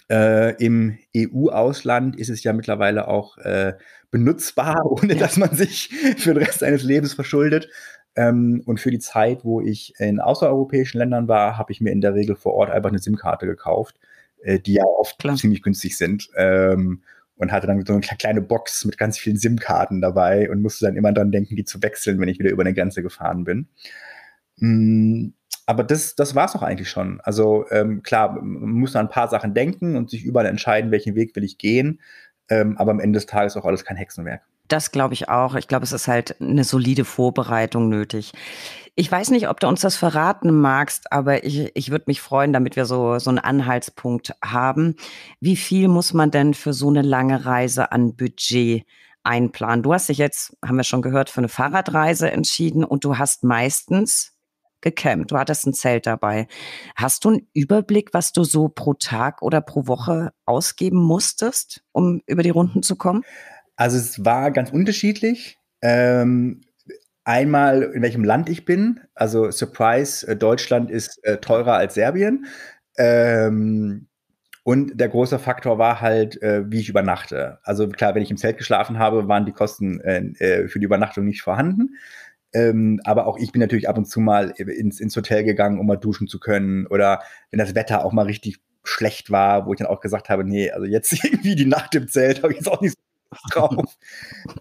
Äh, Im EU-Ausland ist es ja mittlerweile auch äh, benutzbar, ohne dass man sich für den Rest seines Lebens verschuldet. Ähm, und für die Zeit, wo ich in außereuropäischen Ländern war, habe ich mir in der Regel vor Ort einfach eine SIM-Karte gekauft, äh, die ja oft Klar. ziemlich günstig sind. Ähm, und hatte dann so eine kleine Box mit ganz vielen SIM-Karten dabei und musste dann immer dran denken, die zu wechseln, wenn ich wieder über eine Grenze gefahren bin. Mm, aber das, das war es auch eigentlich schon. Also ähm, klar, man muss an ein paar Sachen denken und sich überall entscheiden, welchen Weg will ich gehen. Ähm, aber am Ende des Tages auch alles kein Hexenwerk. Das glaube ich auch. Ich glaube, es ist halt eine solide Vorbereitung nötig. Ich weiß nicht, ob du uns das verraten magst, aber ich, ich würde mich freuen, damit wir so, so einen Anhaltspunkt haben. Wie viel muss man denn für so eine lange Reise an Budget einplanen? Du hast dich jetzt, haben wir schon gehört, für eine Fahrradreise entschieden und du hast meistens gecampt. Du hattest ein Zelt dabei. Hast du einen Überblick, was du so pro Tag oder pro Woche ausgeben musstest, um über die Runden zu kommen? Also es war ganz unterschiedlich. Ähm, einmal, in welchem Land ich bin. Also Surprise, äh, Deutschland ist äh, teurer als Serbien. Ähm, und der große Faktor war halt, äh, wie ich übernachte. Also klar, wenn ich im Zelt geschlafen habe, waren die Kosten äh, äh für die Übernachtung nicht vorhanden. Ähm, aber auch ich bin natürlich ab und zu mal ins, ins Hotel gegangen, um mal duschen zu können. Oder wenn das Wetter auch mal richtig schlecht war, wo ich dann auch gesagt habe, nee, also jetzt irgendwie die Nacht im Zelt habe ich jetzt auch nicht so drauf.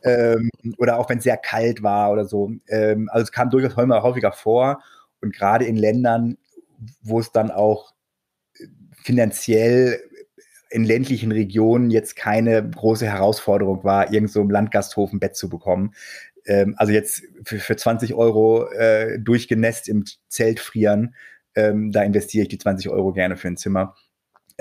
ähm, oder auch wenn es sehr kalt war oder so. Ähm, also es kam durchaus häufiger vor. Und gerade in Ländern, wo es dann auch äh, finanziell in ländlichen Regionen jetzt keine große Herausforderung war, irgend so im Landgasthof ein Bett zu bekommen. Ähm, also jetzt für, für 20 Euro äh, durchgenässt im Zelt frieren, ähm, da investiere ich die 20 Euro gerne für ein Zimmer.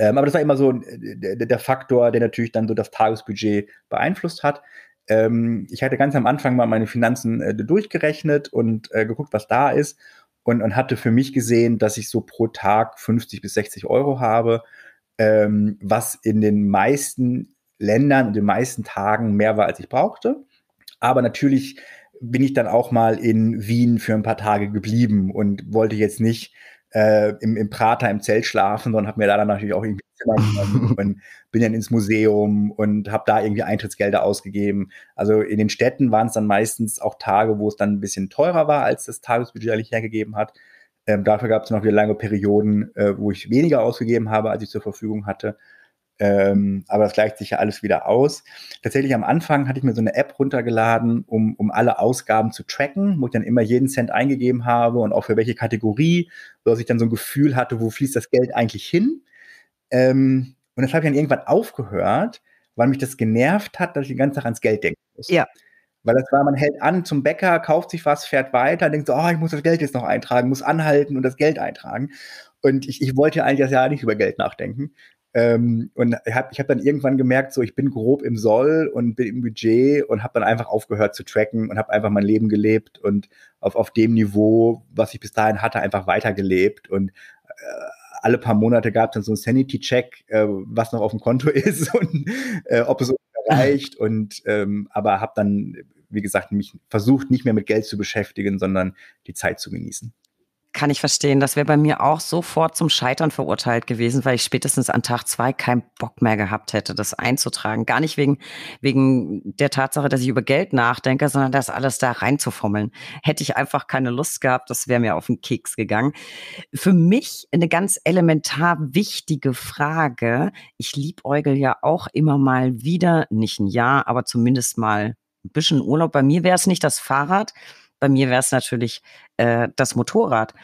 Ähm, aber das war immer so äh, der, der, Faktor, der natürlich dann so das Tagesbudget beeinflusst hat. Ähm, ich hatte ganz am Anfang mal meine Finanzen äh, durchgerechnet und äh, geguckt, was da ist und, und hatte für mich gesehen, dass ich so pro Tag 50 bis 60 Euro habe, ähm, was in den meisten Ländern und den meisten Tagen mehr war, als ich brauchte. Aber natürlich bin ich dann auch mal in Wien für ein paar Tage geblieben und wollte jetzt nicht äh, im, im Prater im Zelt schlafen, sondern habe mir da dann natürlich auch irgendwie Zimmer genommen und bin dann ins Museum und habe da irgendwie Eintrittsgelder ausgegeben. Also in den Städten waren es dann meistens auch Tage, wo es dann ein bisschen teurer war, als das Tagesbudget eigentlich hergegeben hat. Ähm, dafür gab es noch wieder lange Perioden, äh, wo ich weniger ausgegeben habe, als ich zur Verfügung hatte. Ähm, aber das gleicht sich ja alles wieder aus. Tatsächlich am Anfang hatte ich mir so eine App runtergeladen, um, um alle Ausgaben zu tracken, wo ich dann immer jeden Cent eingegeben habe und auch für welche Kategorie, sodass ich dann so ein Gefühl hatte, wo fließt das Geld eigentlich hin. Ähm, und das habe ich dann irgendwann aufgehört, weil mich das genervt hat, dass ich den ganzen Tag ans Geld denken muss. Ja. Weil das war, man hält an zum Bäcker, kauft sich was, fährt weiter, denkt so, oh, ich muss das Geld jetzt noch eintragen, muss anhalten und das Geld eintragen. Und ich, ich wollte eigentlich das Jahr nicht über Geld nachdenken. Ähm, und hab, ich habe dann irgendwann gemerkt, so ich bin grob im Soll und bin im Budget und habe dann einfach aufgehört zu tracken und habe einfach mein Leben gelebt und auf, auf dem Niveau, was ich bis dahin hatte, einfach weitergelebt und äh, alle paar Monate gab es dann so einen Sanity-Check, äh, was noch auf dem Konto ist und äh, ob es erreicht und ähm, aber habe dann, wie gesagt, mich versucht, nicht mehr mit Geld zu beschäftigen, sondern die Zeit zu genießen. Kann ich verstehen. Das wäre bei mir auch sofort zum Scheitern verurteilt gewesen, weil ich spätestens an Tag zwei keinen Bock mehr gehabt hätte, das einzutragen. Gar nicht wegen, wegen der Tatsache, dass ich über Geld nachdenke, sondern das alles da reinzufummeln. Hätte ich einfach keine Lust gehabt, das wäre mir auf den Keks gegangen. Für mich eine ganz elementar wichtige Frage. Ich liebäugel ja auch immer mal wieder, nicht ein Jahr, aber zumindest mal ein bisschen Urlaub. Bei mir wäre es nicht das Fahrrad, bei mir wäre es natürlich äh, das Motorrad.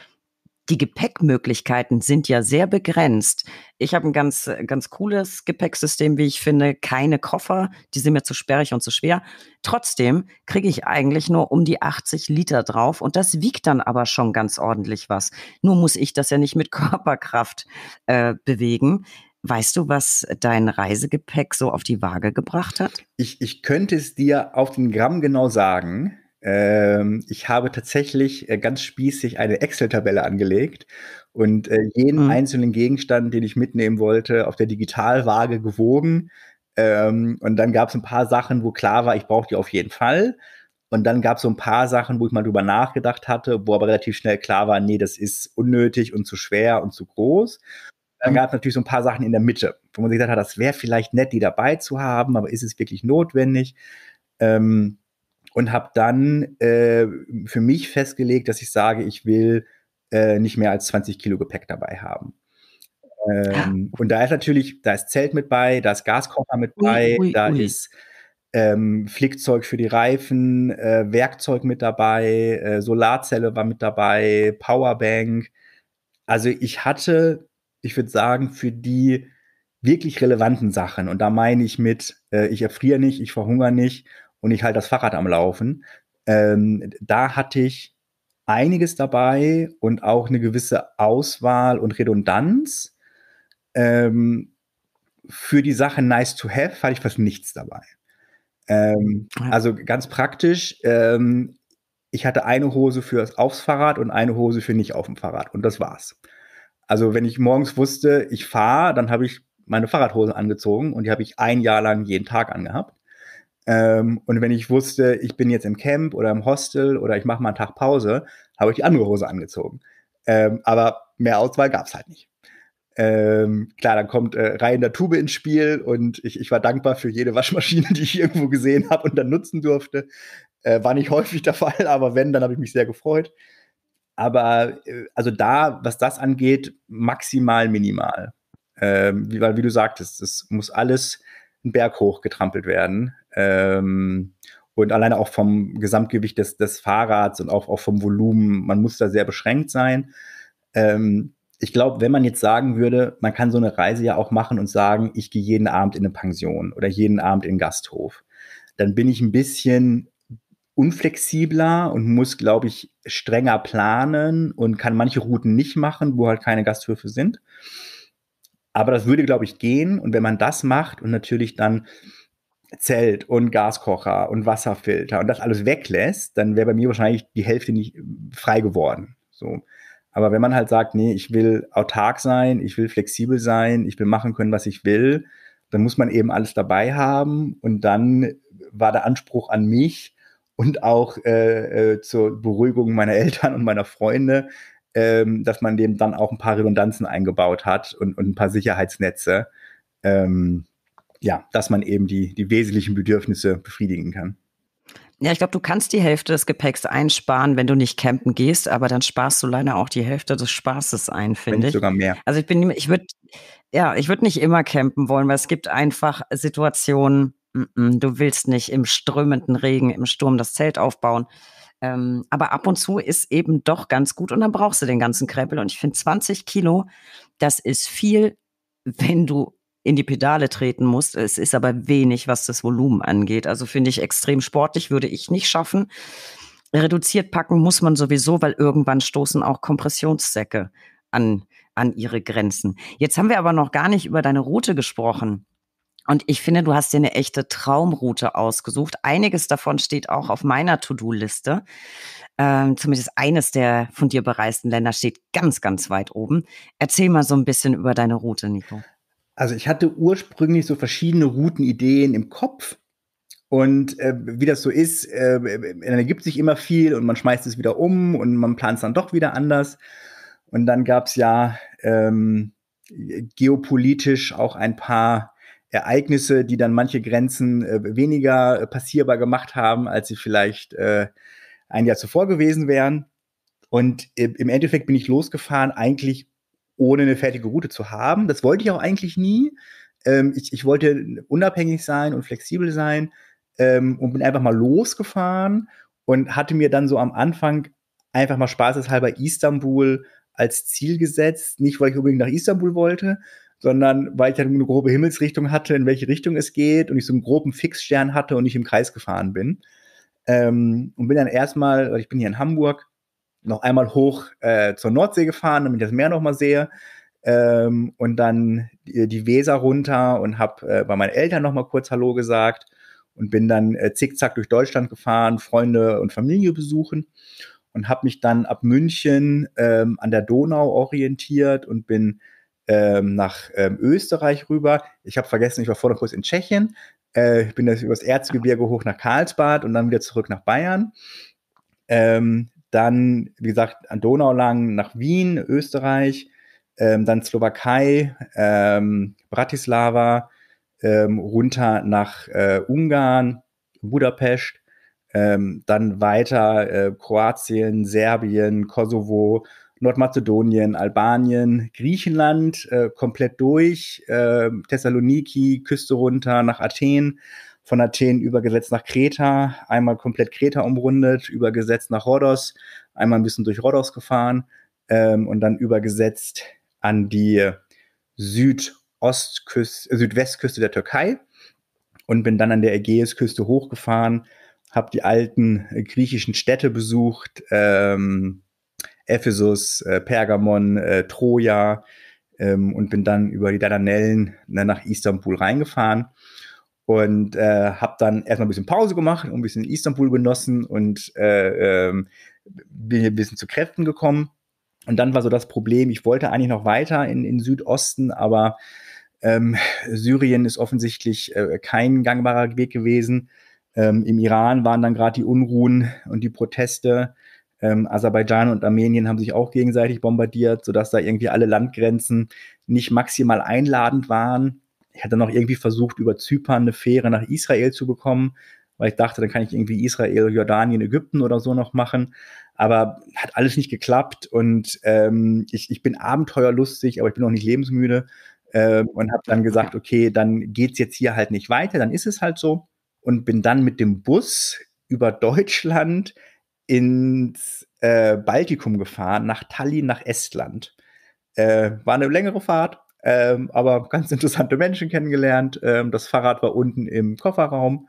Die Gepäckmöglichkeiten sind ja sehr begrenzt. Ich habe ein ganz, ganz cooles Gepäcksystem, wie ich finde. Keine Koffer, die sind mir zu sperrig und zu schwer. Trotzdem kriege ich eigentlich nur um die 80 Liter drauf und das wiegt dann aber schon ganz ordentlich was. Nur muss ich das ja nicht mit Körperkraft äh, bewegen. Weißt du, was dein Reisegepäck so auf die Waage gebracht hat? Ich, ich könnte es dir auf den Gramm genau sagen. Ähm, ich habe tatsächlich äh, ganz spießig eine Excel-Tabelle angelegt und äh, jeden mhm. einzelnen Gegenstand, den ich mitnehmen wollte, auf der Digitalwaage gewogen. Ähm, und dann gab es ein paar Sachen, wo klar war, ich brauche die auf jeden Fall. Und dann gab es so ein paar Sachen, wo ich mal drüber nachgedacht hatte, wo aber relativ schnell klar war, nee, das ist unnötig und zu schwer und zu groß. Dann mhm. gab es natürlich so ein paar Sachen in der Mitte, wo man sich gedacht hat, das wäre vielleicht nett, die dabei zu haben, aber ist es wirklich notwendig? Ähm, und habe dann äh, für mich festgelegt, dass ich sage, ich will äh, nicht mehr als 20 Kilo Gepäck dabei haben. Ah. Ähm, ja. Und da ist natürlich, da ist Zelt mit bei, da ist Gaskocher mit bei, ui, ui, da ui. ist ähm, Flickzeug für die Reifen, äh, Werkzeug mit dabei, äh, Solarzelle war mit dabei, Powerbank. Also ich hatte, ich würde sagen, für die wirklich relevanten Sachen, und da meine ich mit, äh, ich erfriere nicht, ich verhungere nicht und ich halte das Fahrrad am Laufen. Ähm, da hatte ich einiges dabei und auch eine gewisse Auswahl und Redundanz. Ähm, für die Sache nice to have hatte ich fast nichts dabei. Ähm, ja. Also ganz praktisch, ähm, ich hatte eine Hose fürs aufs Fahrrad und eine Hose für nicht auf dem Fahrrad und das war's. Also wenn ich morgens wusste, ich fahre, dann habe ich meine Fahrradhose angezogen und die habe ich ein Jahr lang jeden Tag angehabt. Ähm, und wenn ich wusste, ich bin jetzt im Camp oder im Hostel oder ich mache mal einen Tag Pause, habe ich die andere Hose angezogen. Ähm, aber mehr Auswahl gab es halt nicht. Ähm, klar, dann kommt äh, rein der Tube ins Spiel und ich, ich war dankbar für jede Waschmaschine, die ich irgendwo gesehen habe und dann nutzen durfte. Äh, war nicht häufig der Fall, aber wenn, dann habe ich mich sehr gefreut. Aber äh, also da, was das angeht, maximal minimal. Ähm, wie, weil, wie du sagtest, es muss alles einen Berg hoch getrampelt werden. Ähm, und alleine auch vom Gesamtgewicht des, des Fahrrads und auch, auch vom Volumen, man muss da sehr beschränkt sein. Ähm, ich glaube, wenn man jetzt sagen würde, man kann so eine Reise ja auch machen und sagen, ich gehe jeden Abend in eine Pension oder jeden Abend in einen Gasthof, dann bin ich ein bisschen unflexibler und muss, glaube ich, strenger planen und kann manche Routen nicht machen, wo halt keine Gasthöfe sind. Aber das würde, glaube ich, gehen. Und wenn man das macht und natürlich dann Zelt und Gaskocher und Wasserfilter und das alles weglässt, dann wäre bei mir wahrscheinlich die Hälfte nicht äh, frei geworden. So. Aber wenn man halt sagt, nee, ich will autark sein, ich will flexibel sein, ich will machen können, was ich will, dann muss man eben alles dabei haben und dann war der Anspruch an mich und auch äh, äh zur Beruhigung meiner Eltern und meiner Freunde, ähm, dass man dem dann auch ein paar Redundanzen eingebaut hat und, und ein paar Sicherheitsnetze. Ähm, ja, dass man eben die, die wesentlichen Bedürfnisse befriedigen kann. Ja, ich glaube, du kannst die Hälfte des Gepäcks einsparen, wenn du nicht campen gehst, aber dann sparst du leider auch die Hälfte des Spaßes ein, finde ich. Sogar mehr. Also ich bin, ich würde, ja, ich würde nicht immer campen wollen, weil es gibt einfach Situationen, m -m, du willst nicht im strömenden Regen, im Sturm das Zelt aufbauen. Ähm, aber ab und zu ist eben doch ganz gut und dann brauchst du den ganzen Krempel. Und ich finde 20 Kilo, das ist viel, wenn du in die Pedale treten musst. Es ist aber wenig, was das Volumen angeht. Also finde ich extrem sportlich, würde ich nicht schaffen. Reduziert packen muss man sowieso, weil irgendwann stoßen auch Kompressionssäcke an, an ihre Grenzen. Jetzt haben wir aber noch gar nicht über deine Route gesprochen. Und ich finde, du hast dir eine echte Traumroute ausgesucht. Einiges davon steht auch auf meiner To-Do-Liste. Ähm, zumindest eines der von dir bereisten Länder steht ganz, ganz weit oben. Erzähl mal so ein bisschen über deine Route, Nico. Also ich hatte ursprünglich so verschiedene Routenideen im Kopf. Und äh, wie das so ist, äh, dann äh, ergibt sich immer viel und man schmeißt es wieder um und man plant es dann doch wieder anders. Und dann gab es ja ähm, geopolitisch auch ein paar Ereignisse, die dann manche Grenzen äh, weniger passierbar gemacht haben, als sie vielleicht äh, ein Jahr zuvor gewesen wären. Und äh, im Endeffekt bin ich losgefahren, eigentlich ohne eine fertige Route zu haben. Das wollte ich auch eigentlich nie. Ähm, ich, ich, wollte unabhängig sein und flexibel sein ähm, und bin einfach mal losgefahren und hatte mir dann so am Anfang einfach mal spaßeshalber Istanbul als Ziel gesetzt. Nicht, weil ich unbedingt nach Istanbul wollte, sondern weil ich halt eine grobe Himmelsrichtung hatte, in welche Richtung es geht und ich so einen groben Fixstern hatte und nicht im Kreis gefahren bin. Ähm, und bin dann erstmal, ich bin hier in Hamburg, noch einmal hoch äh, zur Nordsee gefahren, damit ich das Meer nochmal sehe. Ähm, und dann die, Weser runter und habe äh, bei meinen Eltern nochmal kurz Hallo gesagt und bin dann äh, zickzack durch Deutschland gefahren, Freunde und Familie besuchen und habe mich dann ab München ähm, an der Donau orientiert und bin ähm, nach ähm, Österreich rüber. Ich habe vergessen, ich war vorher kurz in Tschechien. Äh, ich bin das übers Erzgebirge hoch nach Karlsbad und dann wieder zurück nach Bayern. Ähm, dann, wie gesagt, an Donau lang nach Wien, Österreich, ähm, dann Slowakei, ähm, Bratislava, ähm, runter nach äh, Ungarn, Budapest, ähm, dann weiter äh, Kroatien, Serbien, Kosovo, Nordmazedonien, Albanien, Griechenland, äh, komplett durch, ähm, Thessaloniki, Küste runter nach Athen von Athen übergesetzt nach Kreta, einmal komplett Kreta umrundet, übergesetzt nach Rhodos, einmal ein bisschen durch Rhodos gefahren ähm, und dann übergesetzt an die Südostküste, Südwestküste der Türkei und bin dann an der Ägäisküste hochgefahren, habe die alten griechischen Städte besucht, ähm, Ephesus, äh, Pergamon, äh, Troja ähm, und bin dann über die Dardanellen ne, nach Istanbul reingefahren und äh, habe dann erstmal ein bisschen Pause gemacht und ein bisschen Istanbul genossen und äh, ähm, bin ein bisschen zu Kräften gekommen. Und dann war so das Problem, ich wollte eigentlich noch weiter in, in Südosten, aber ähm, Syrien ist offensichtlich äh, kein gangbarer Weg gewesen. Ähm, Im Iran waren dann gerade die Unruhen und die Proteste. Ähm, Aserbaidschan und Armenien haben sich auch gegenseitig bombardiert, sodass da irgendwie alle Landgrenzen nicht maximal einladend waren. Ich hatte noch irgendwie versucht, über Zypern eine Fähre nach Israel zu bekommen, weil ich dachte, dann kann ich irgendwie Israel, Jordanien, Ägypten oder so noch machen. Aber hat alles nicht geklappt und ähm, ich, ich bin abenteuerlustig, aber ich bin auch nicht lebensmüde ähm, und habe dann gesagt, okay, dann geht es jetzt hier halt nicht weiter, dann ist es halt so und bin dann mit dem Bus über Deutschland ins äh, Baltikum gefahren, nach Tallinn, nach Estland. Äh, war eine längere Fahrt, ähm, aber ganz interessante Menschen kennengelernt. Ähm, das Fahrrad war unten im Kofferraum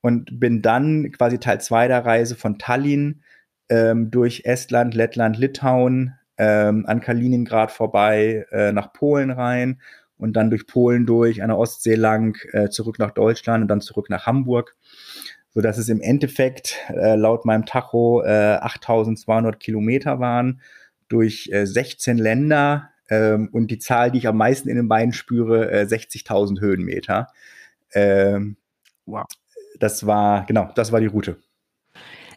und bin dann quasi Teil 2 der Reise von Tallinn ähm, durch Estland, Lettland, Litauen, ähm, an Kaliningrad vorbei, äh, nach Polen rein und dann durch Polen durch, an der Ostsee lang, äh, zurück nach Deutschland und dann zurück nach Hamburg. So dass es im Endeffekt äh, laut meinem Tacho 8200 äh, Kilometer waren durch 16 äh, Länder, ähm, und die Zahl, die ich am meisten in den Beinen spüre, äh, 60.000 Höhenmeter. Ähm, wow. Das war, genau, das war die Route.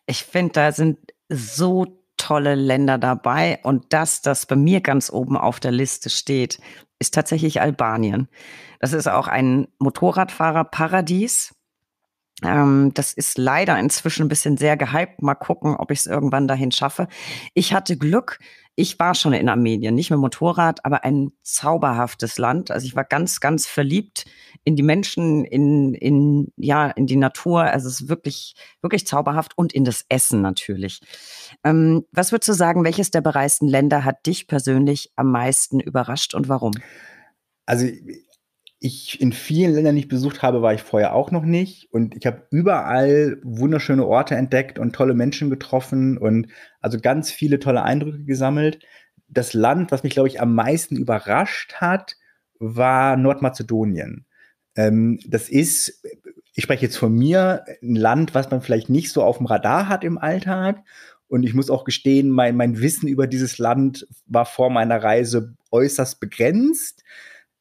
Ich finde, da sind so tolle Länder dabei. Und das, das bei mir ganz oben auf der Liste steht, ist tatsächlich Albanien. Das ist auch ein Motorradfahrerparadies. Ähm, das ist leider inzwischen ein bisschen sehr gehypt. Mal gucken, ob ich es irgendwann dahin schaffe. Ich hatte Glück ich war schon in Armenien, nicht mit Motorrad, aber ein zauberhaftes Land. Also ich war ganz, ganz verliebt in die Menschen, in, in, ja, in die Natur. Also es ist wirklich, wirklich zauberhaft und in das Essen natürlich. Ähm, was würdest du sagen, welches der bereisten Länder hat dich persönlich am meisten überrascht und warum? Also ich in vielen Ländern nicht besucht habe, war ich vorher auch noch nicht. Und ich habe überall wunderschöne Orte entdeckt und tolle Menschen getroffen und also ganz viele tolle Eindrücke gesammelt. Das Land, was mich, glaube ich, am meisten überrascht hat, war Nordmazedonien. Ähm, das ist, ich spreche jetzt von mir, ein Land, was man vielleicht nicht so auf dem Radar hat im Alltag. Und ich muss auch gestehen, mein, mein Wissen über dieses Land war vor meiner Reise äußerst begrenzt.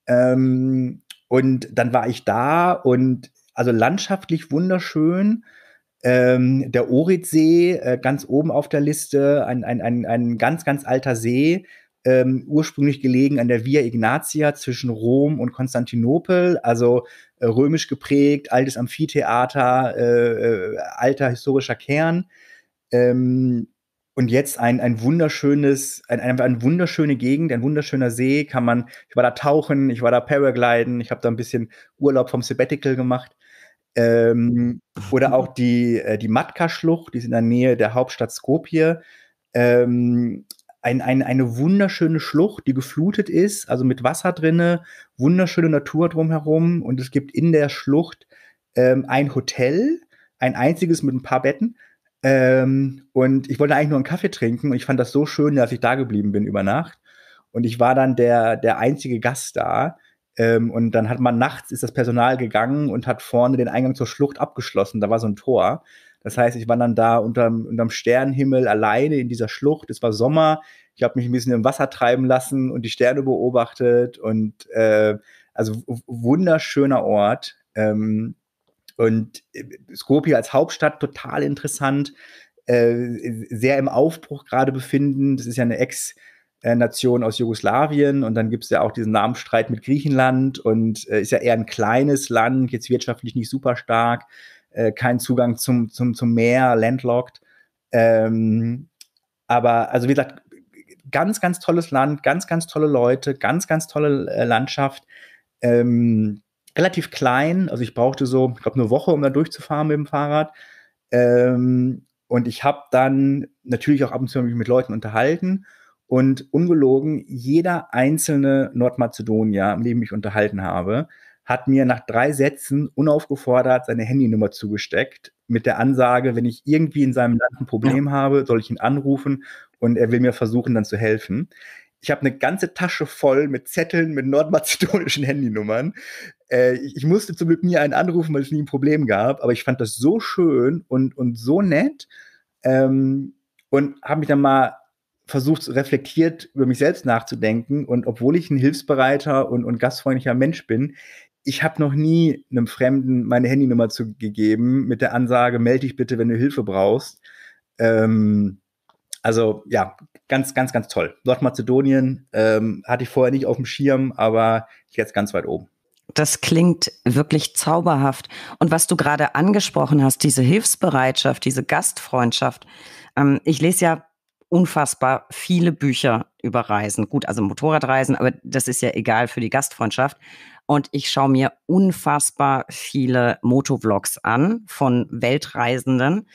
Ähm, und dann war ich da und also landschaftlich wunderschön. Ähm, der Oritsee, äh, ganz oben auf der Liste, ein, ein, ein, ein ganz, ganz alter See, ähm, ursprünglich gelegen an der Via Ignatia zwischen Rom und Konstantinopel, also äh, römisch geprägt, altes Amphitheater, äh, äh alter historischer Kern. Ähm, und jetzt ein, ein wunderschönes, ein, ein, eine wunderschöne Gegend, ein wunderschöner See, kann man, ich war da tauchen, ich war da Paragliden, ich habe da ein bisschen Urlaub vom Sabbatical gemacht. Ähm, oder auch die, äh, die Matka-Schlucht, die ist in der Nähe der Hauptstadt Skopje. Ähm, ein, ein, eine wunderschöne Schlucht, die geflutet ist, also mit Wasser drinne, wunderschöne Natur drumherum. Und es gibt in der Schlucht ähm, ein Hotel, ein einziges mit ein paar Betten ähm, und ich wollte eigentlich nur einen Kaffee trinken und ich fand das so schön, dass ich da geblieben bin über Nacht. Und ich war dann der, der einzige Gast da. Ähm, und dann hat man nachts, ist das Personal gegangen und hat vorne den Eingang zur Schlucht abgeschlossen. Da war so ein Tor. Das heißt, ich war dann da unterm, unterm Sternenhimmel alleine in dieser Schlucht. Es war Sommer. Ich habe mich ein bisschen im Wasser treiben lassen und die Sterne beobachtet. Und äh, also wunderschöner Ort. Ähm, und äh, Skopje als Hauptstadt total interessant, äh, sehr im Aufbruch gerade befinden. Das ist ja eine Ex- Nation aus Jugoslawien und dann gibt es ja auch diesen Namensstreit mit Griechenland und äh, ist ja eher ein kleines Land, jetzt wirtschaftlich nicht super stark, äh, kein Zugang zum, zum, zum Meer, landlocked. Ähm, aber also wie gesagt, ganz, ganz tolles Land, ganz, ganz tolle Leute, ganz, ganz tolle äh, Landschaft. Ähm, relativ klein. Also ich brauchte so, ich glaube, eine Woche, um da durchzufahren mit dem Fahrrad. Ähm, und ich habe dann natürlich auch ab und zu mich mit Leuten unterhalten. Und ungelogen, jeder einzelne Nordmazedonier, mit dem ich unterhalten habe, hat mir nach drei Sätzen unaufgefordert seine Handynummer zugesteckt mit der Ansage, wenn ich irgendwie in seinem Land ein Problem habe, soll ich ihn anrufen und er will mir versuchen, dann zu helfen. Ich habe eine ganze Tasche voll mit Zetteln mit nordmazedonischen Handynummern. Äh, ich musste zum Glück nie einen anrufen, weil es nie ein Problem gab, aber ich fand das so schön und, und so nett ähm, und habe mich dann mal versucht, reflektiert über mich selbst nachzudenken. Und obwohl ich ein hilfsbereiter und, und gastfreundlicher Mensch bin, ich habe noch nie einem Fremden meine Handynummer zu gegeben mit der Ansage, melde dich bitte, wenn du Hilfe brauchst. Ähm, also ja, ganz, ganz, ganz toll. Nordmazedonien ähm, hatte ich vorher nicht auf dem Schirm, aber jetzt ganz weit oben. Das klingt wirklich zauberhaft. Und was du gerade angesprochen hast, diese Hilfsbereitschaft, diese Gastfreundschaft. Ähm, ich lese ja unfassbar viele Bücher über Reisen. Gut, also Motorradreisen, aber das ist ja egal für die Gastfreundschaft. Und ich schaue mir unfassbar viele Motovlogs an von Weltreisenden.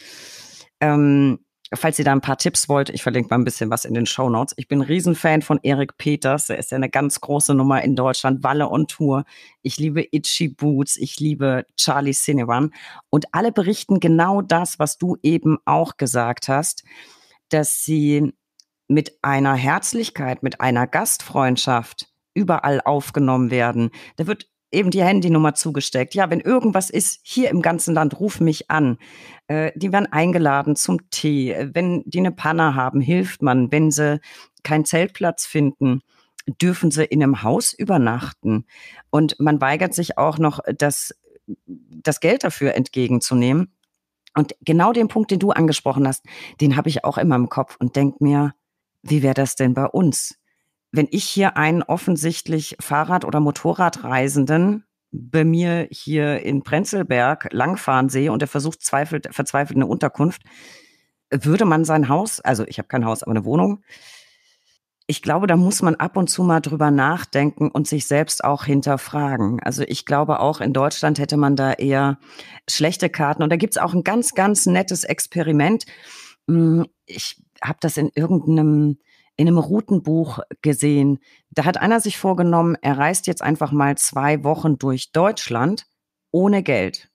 Ähm, Falls ihr da ein paar Tipps wollt, ich verlinke mal ein bisschen was in den Show Notes. Ich bin Riesenfan von Erik Peters. Er ist ja eine ganz große Nummer in Deutschland. Walle on Tour. Ich liebe Itchy Boots. Ich liebe Charlie Cinewan. Und alle berichten genau das, was du eben auch gesagt hast, dass sie mit einer Herzlichkeit, mit einer Gastfreundschaft überall aufgenommen werden. Da wird eben die Handynummer zugesteckt. Ja, wenn irgendwas ist, hier im ganzen Land, ruf mich an. Äh, die werden eingeladen zum Tee. Äh, wenn die eine Panne haben, hilft man. Wenn sie keinen Zeltplatz finden, dürfen sie in einem Haus übernachten. Und man weigert sich auch noch, das, das Geld dafür entgegenzunehmen. Und genau den Punkt, den du angesprochen hast, den habe ich auch immer im Kopf und denke mir, wie wäre das denn bei uns? wenn ich hier einen offensichtlich Fahrrad- oder Motorradreisenden bei mir hier in Prenzlberg langfahren sehe und er versucht zweifelt, verzweifelt eine Unterkunft, würde man sein Haus, also ich habe kein Haus, aber eine Wohnung, ich glaube, da muss man ab und zu mal drüber nachdenken und sich selbst auch hinterfragen. Also ich glaube, auch in Deutschland hätte man da eher schlechte Karten. Und da gibt es auch ein ganz, ganz nettes Experiment. Hm, ich habe das in irgendeinem in einem Routenbuch gesehen. Da hat einer sich vorgenommen, er reist jetzt einfach mal zwei Wochen durch Deutschland ohne Geld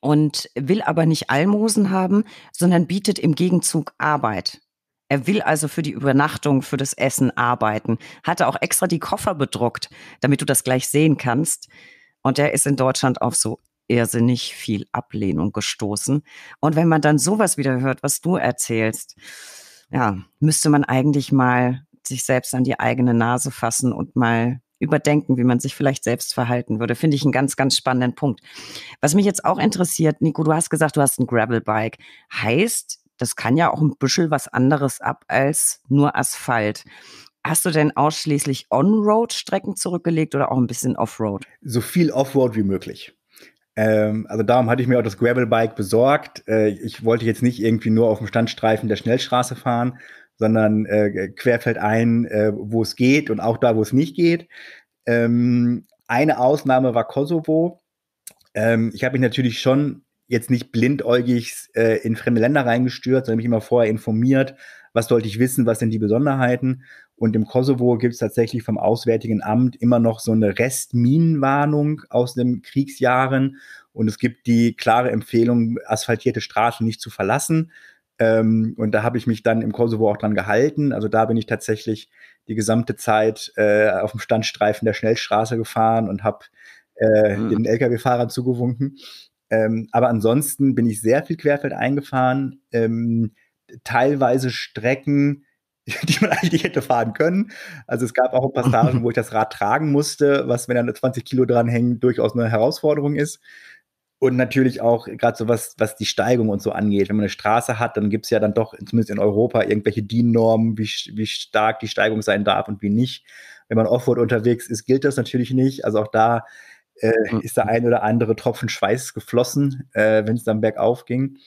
und will aber nicht Almosen haben, sondern bietet im Gegenzug Arbeit. Er will also für die Übernachtung, für das Essen arbeiten. Hatte auch extra die Koffer bedruckt, damit du das gleich sehen kannst. Und er ist in Deutschland auf so irrsinnig viel Ablehnung gestoßen. Und wenn man dann sowas wieder hört, was du erzählst, ja, müsste man eigentlich mal sich selbst an die eigene Nase fassen und mal überdenken, wie man sich vielleicht selbst verhalten würde. Finde ich einen ganz, ganz spannenden Punkt. Was mich jetzt auch interessiert, Nico, du hast gesagt, du hast ein Gravelbike. Heißt, das kann ja auch ein bisschen was anderes ab als nur Asphalt. Hast du denn ausschließlich On-Road-Strecken zurückgelegt oder auch ein bisschen Off-Road? So viel Off-Road wie möglich. Ähm, also darum hatte ich mir auch das Gravelbike besorgt. Äh, ich wollte jetzt nicht irgendwie nur auf dem Standstreifen der Schnellstraße fahren, sondern äh, ein, äh, wo es geht und auch da, wo es nicht geht. Ähm, eine Ausnahme war Kosovo. Ähm, ich habe mich natürlich schon jetzt nicht blindäugig äh, in fremde Länder reingestürzt, sondern mich immer vorher informiert, was sollte ich wissen, was sind die Besonderheiten. Und im Kosovo gibt es tatsächlich vom Auswärtigen Amt immer noch so eine Restminenwarnung aus den Kriegsjahren. Und es gibt die klare Empfehlung, asphaltierte Straßen nicht zu verlassen. Ähm, und da habe ich mich dann im Kosovo auch dran gehalten. Also da bin ich tatsächlich die gesamte Zeit äh, auf dem Standstreifen der Schnellstraße gefahren und habe äh, mhm. den Lkw-Fahrern zugewunken. Ähm, aber ansonsten bin ich sehr viel querfeld eingefahren. Ähm, teilweise Strecken, die man eigentlich hätte fahren können. Also es gab auch ein paar Stagen, wo ich das Rad tragen musste, was, wenn da 20 Kilo dran hängen, durchaus eine Herausforderung ist. Und natürlich auch gerade so was, was die Steigung und so angeht. Wenn man eine Straße hat, dann gibt es ja dann doch, zumindest in Europa, irgendwelche DIN-Normen, wie, wie stark die Steigung sein darf und wie nicht. Wenn man Offroad unterwegs ist, gilt das natürlich nicht. Also auch da äh, hm, ist der hm. ein oder andere Tropfen Schweiß geflossen, äh, wenn es dann bergauf ging.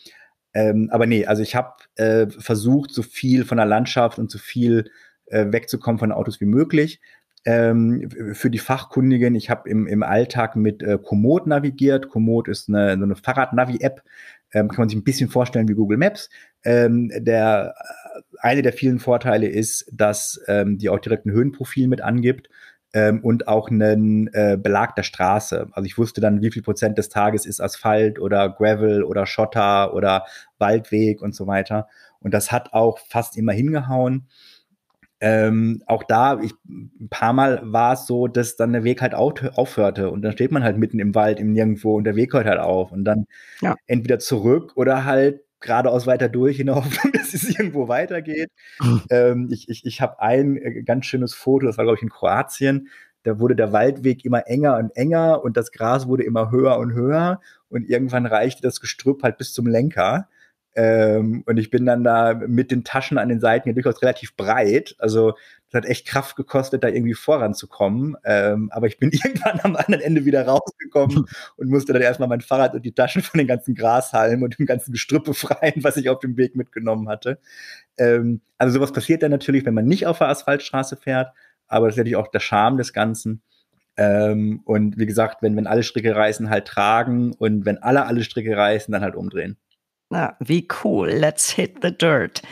Ähm, aber nee, also ich habe äh, versucht, so viel von der Landschaft und so viel äh, wegzukommen von Autos wie möglich. Ähm, für die Fachkundigen, ich habe im, im Alltag mit äh, Komoot navigiert. Komoot ist eine, so eine Fahrradnavi-App, ähm, kann man sich ein bisschen vorstellen wie Google Maps. Ähm, der, äh, eine der vielen Vorteile ist, dass ähm, die auch direkt ein Höhenprofil mit angibt ähm, und auch einen äh, Belag der Straße. Also ich wusste dann, wie viel Prozent des Tages ist Asphalt oder Gravel oder Schotter oder Waldweg und so weiter. Und das hat auch fast immer hingehauen. Ähm, auch da, ich, ein paar Mal war es so, dass dann der Weg halt aufhörte und dann steht man halt mitten im Wald, im Nirgendwo und der Weg hört halt auf und dann ja. entweder zurück oder halt geradeaus weiter durch, in der Hoffnung, dass es irgendwo weitergeht. ähm, ich ich, ich habe ein äh, ganz schönes Foto, das war, glaube ich, in Kroatien. Da wurde der Waldweg immer enger und enger und das Gras wurde immer höher und höher. Und irgendwann reichte das Gestrüpp halt bis zum Lenker. Ähm, und ich bin dann da mit den Taschen an den Seiten ja durchaus relativ breit. Also es hat echt Kraft gekostet, da irgendwie voranzukommen. Ähm, aber ich bin irgendwann am anderen Ende wieder rausgekommen und musste dann erstmal mein Fahrrad und die Taschen von den ganzen Grashalmen und dem ganzen Gestrüpp befreien, was ich auf dem Weg mitgenommen hatte. Ähm, also sowas passiert dann natürlich, wenn man nicht auf der Asphaltstraße fährt. Aber das ist natürlich auch der Charme des Ganzen. Ähm, und wie gesagt, wenn, wenn alle Stricke reißen, halt tragen und wenn alle alle Stricke reißen, dann halt umdrehen. Ja, wie cool. Let's hit the dirt.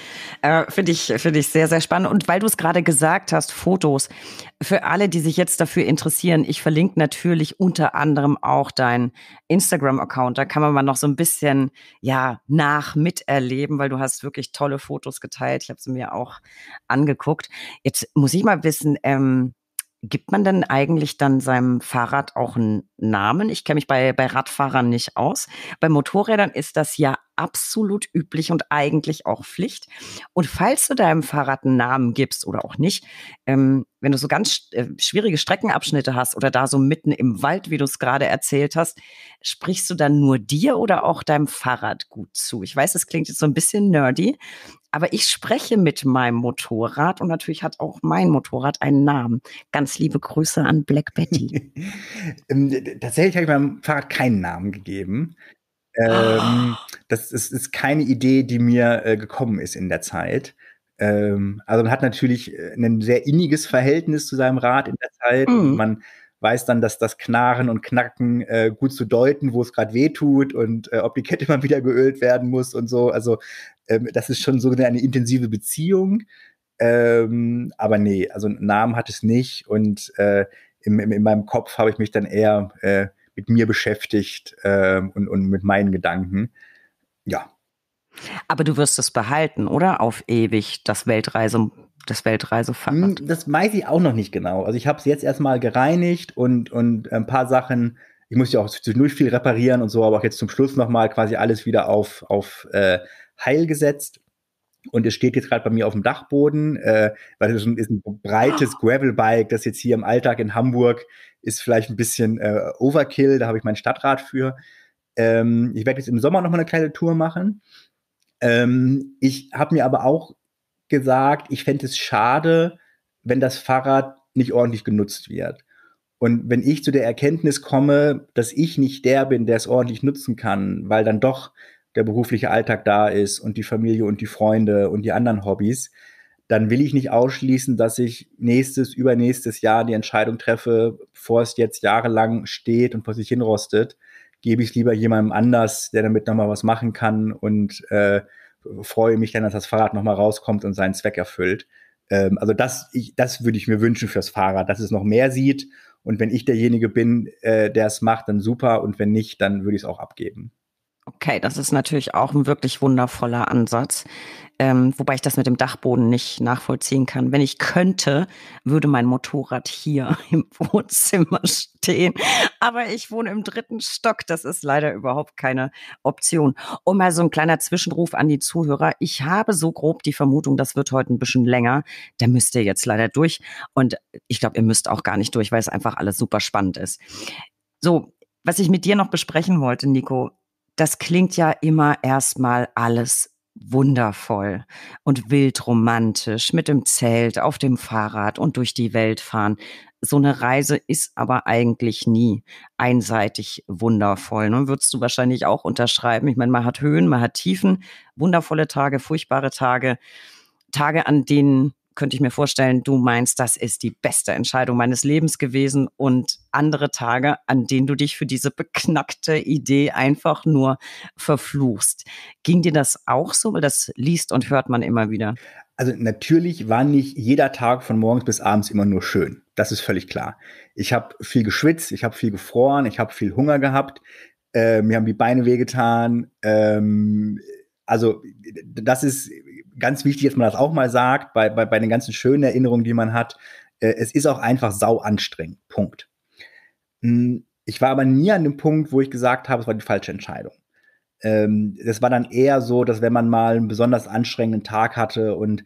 Äh, Finde ich, find ich sehr, sehr spannend. Und weil du es gerade gesagt hast, Fotos. Für alle, die sich jetzt dafür interessieren, ich verlinke natürlich unter anderem auch deinen Instagram-Account. Da kann man mal noch so ein bisschen, ja, nach miterleben, weil du hast wirklich tolle Fotos geteilt. Ich habe sie mir auch angeguckt. Jetzt muss ich mal wissen, ähm, gibt man denn eigentlich dann seinem Fahrrad auch einen Namen? Ich kenne mich bei, bei Radfahrern nicht aus. Bei Motorrädern ist das ja absolut üblich und eigentlich auch Pflicht. Und falls du deinem Fahrrad einen Namen gibst oder auch nicht, ähm, wenn du so ganz äh, schwierige Streckenabschnitte hast oder da so mitten im Wald, wie du es gerade erzählt hast, sprichst du dann nur dir oder auch deinem Fahrrad gut zu? Ich weiß, es klingt jetzt so ein bisschen nerdy, aber ich spreche mit meinem Motorrad und natürlich hat auch mein Motorrad einen Namen. Ganz liebe Grüße an Black Betty. Ähm, tatsächlich habe ich meinem Fahrrad keinen Namen gegeben. Ähm, oh. das ist, ist, keine Idee, die mir äh, gekommen ist in der Zeit. Ähm, also man hat natürlich äh, ein sehr inniges Verhältnis zu seinem Rad in der Zeit. Mm. man weiß dann, dass das Knarren und Knacken äh, gut zu deuten, wo es gerade weh tut und äh, ob die Kette mal wieder geölt werden muss und so. Also ähm, das ist schon so eine intensive Beziehung. Ähm, aber nee, also einen Namen hat es nicht und äh, im, im, in meinem Kopf habe ich mich dann eher äh, mit mir beschäftigt ähm, und, und mit meinen Gedanken. Ja, aber du wirst es behalten, oder? Auf ewig, das Weltreise, das Weltreisefahrrad. Hm, das weiß ich auch noch nicht genau. Also ich habe es jetzt erstmal gereinigt und, und ein paar Sachen. Ich muss ja auch zwischendurch viel reparieren und so, aber auch jetzt zum Schluss nochmal quasi alles wieder auf, auf äh, Heil gesetzt. Und es steht jetzt gerade bei mir auf dem Dachboden, äh, weil es ist ein breites ah. Gravelbike, das jetzt hier im Alltag in Hamburg ist vielleicht ein bisschen äh, Overkill, da habe ich mein Stadtrat für. Ähm, ich werde jetzt im Sommer nochmal eine kleine Tour machen ähm, ich habe mir aber auch gesagt, ich fände es schade, wenn das Fahrrad nicht ordentlich genutzt wird. Und wenn ich zu der Erkenntnis komme, dass ich nicht der bin, der es ordentlich nutzen kann, weil dann doch der berufliche Alltag da ist und die Familie und die Freunde und die anderen Hobbys, dann will ich nicht ausschließen, dass ich nächstes, übernächstes Jahr die Entscheidung treffe, bevor es jetzt jahrelang steht und vor sich hinrostet, gebe ich es lieber jemandem anders, der damit nochmal was machen kann und äh, freue mich dann, dass das Fahrrad nochmal rauskommt und seinen Zweck erfüllt. Ähm, also das, ich, das würde ich mir wünschen fürs Fahrrad, dass es noch mehr sieht. Und wenn ich derjenige bin, äh, der es macht, dann super. Und wenn nicht, dann würde ich es auch abgeben. Okay, das ist natürlich auch ein wirklich wundervoller Ansatz. Ähm, wobei ich das mit dem Dachboden nicht nachvollziehen kann. Wenn ich könnte, würde mein Motorrad hier im Wohnzimmer stehen. Aber ich wohne im dritten Stock. Das ist leider überhaupt keine Option. Und mal so ein kleiner Zwischenruf an die Zuhörer. Ich habe so grob die Vermutung, das wird heute ein bisschen länger. Da müsst ihr jetzt leider durch. Und ich glaube, ihr müsst auch gar nicht durch, weil es einfach alles super spannend ist. So, was ich mit dir noch besprechen wollte, Nico, das klingt ja immer erstmal alles wundervoll und wild romantisch mit dem Zelt, auf dem Fahrrad und durch die Welt fahren. So eine Reise ist aber eigentlich nie einseitig wundervoll. Nun ne? würdest du wahrscheinlich auch unterschreiben. Ich meine, man hat Höhen, man hat Tiefen, wundervolle Tage, furchtbare Tage, Tage, an denen könnte ich mir vorstellen, du meinst, das ist die beste Entscheidung meines Lebens gewesen und andere Tage, an denen du dich für diese beknackte Idee einfach nur verfluchst. Ging dir das auch so? Weil das liest und hört man immer wieder. Also natürlich war nicht jeder Tag von morgens bis abends immer nur schön. Das ist völlig klar. Ich habe viel geschwitzt, ich habe viel gefroren, ich habe viel Hunger gehabt, äh, mir haben die Beine wehgetan. Ähm, also das ist ganz wichtig, dass man das auch mal sagt, bei, bei, bei den ganzen schönen Erinnerungen, die man hat. Äh, es ist auch einfach sau anstrengend. Punkt. Hm, ich war aber nie an dem Punkt, wo ich gesagt habe, es war die falsche Entscheidung. Ähm, das war dann eher so, dass wenn man mal einen besonders anstrengenden Tag hatte und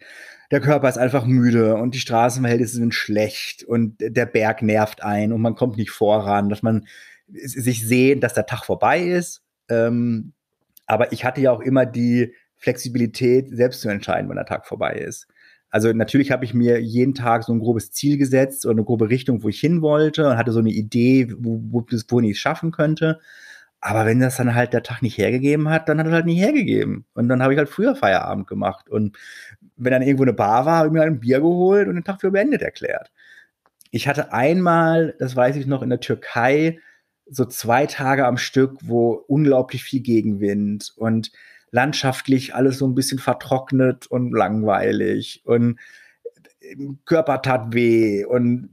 der Körper ist einfach müde und die Straßenverhältnisse sind schlecht und der Berg nervt ein und man kommt nicht voran, dass man sich sehen, dass der Tag vorbei ist. Ähm, aber ich hatte ja auch immer die, Flexibilität, selbst zu entscheiden, wann der Tag vorbei ist. Also natürlich habe ich mir jeden Tag so ein grobes Ziel gesetzt oder eine grobe Richtung, wo ich hin wollte und hatte so eine Idee, wo, wo, wohin ich es schaffen könnte. Aber wenn das dann halt der Tag nicht hergegeben hat, dann hat es halt nicht hergegeben. Und dann habe ich halt früher Feierabend gemacht. Und wenn dann irgendwo eine Bar war, habe ich mir halt ein Bier geholt und den Tag für beendet erklärt. Ich hatte einmal, das weiß ich noch, in der Türkei so zwei Tage am Stück, wo unglaublich viel Gegenwind und landschaftlich alles so ein bisschen vertrocknet und langweilig und äh, Körper tat weh und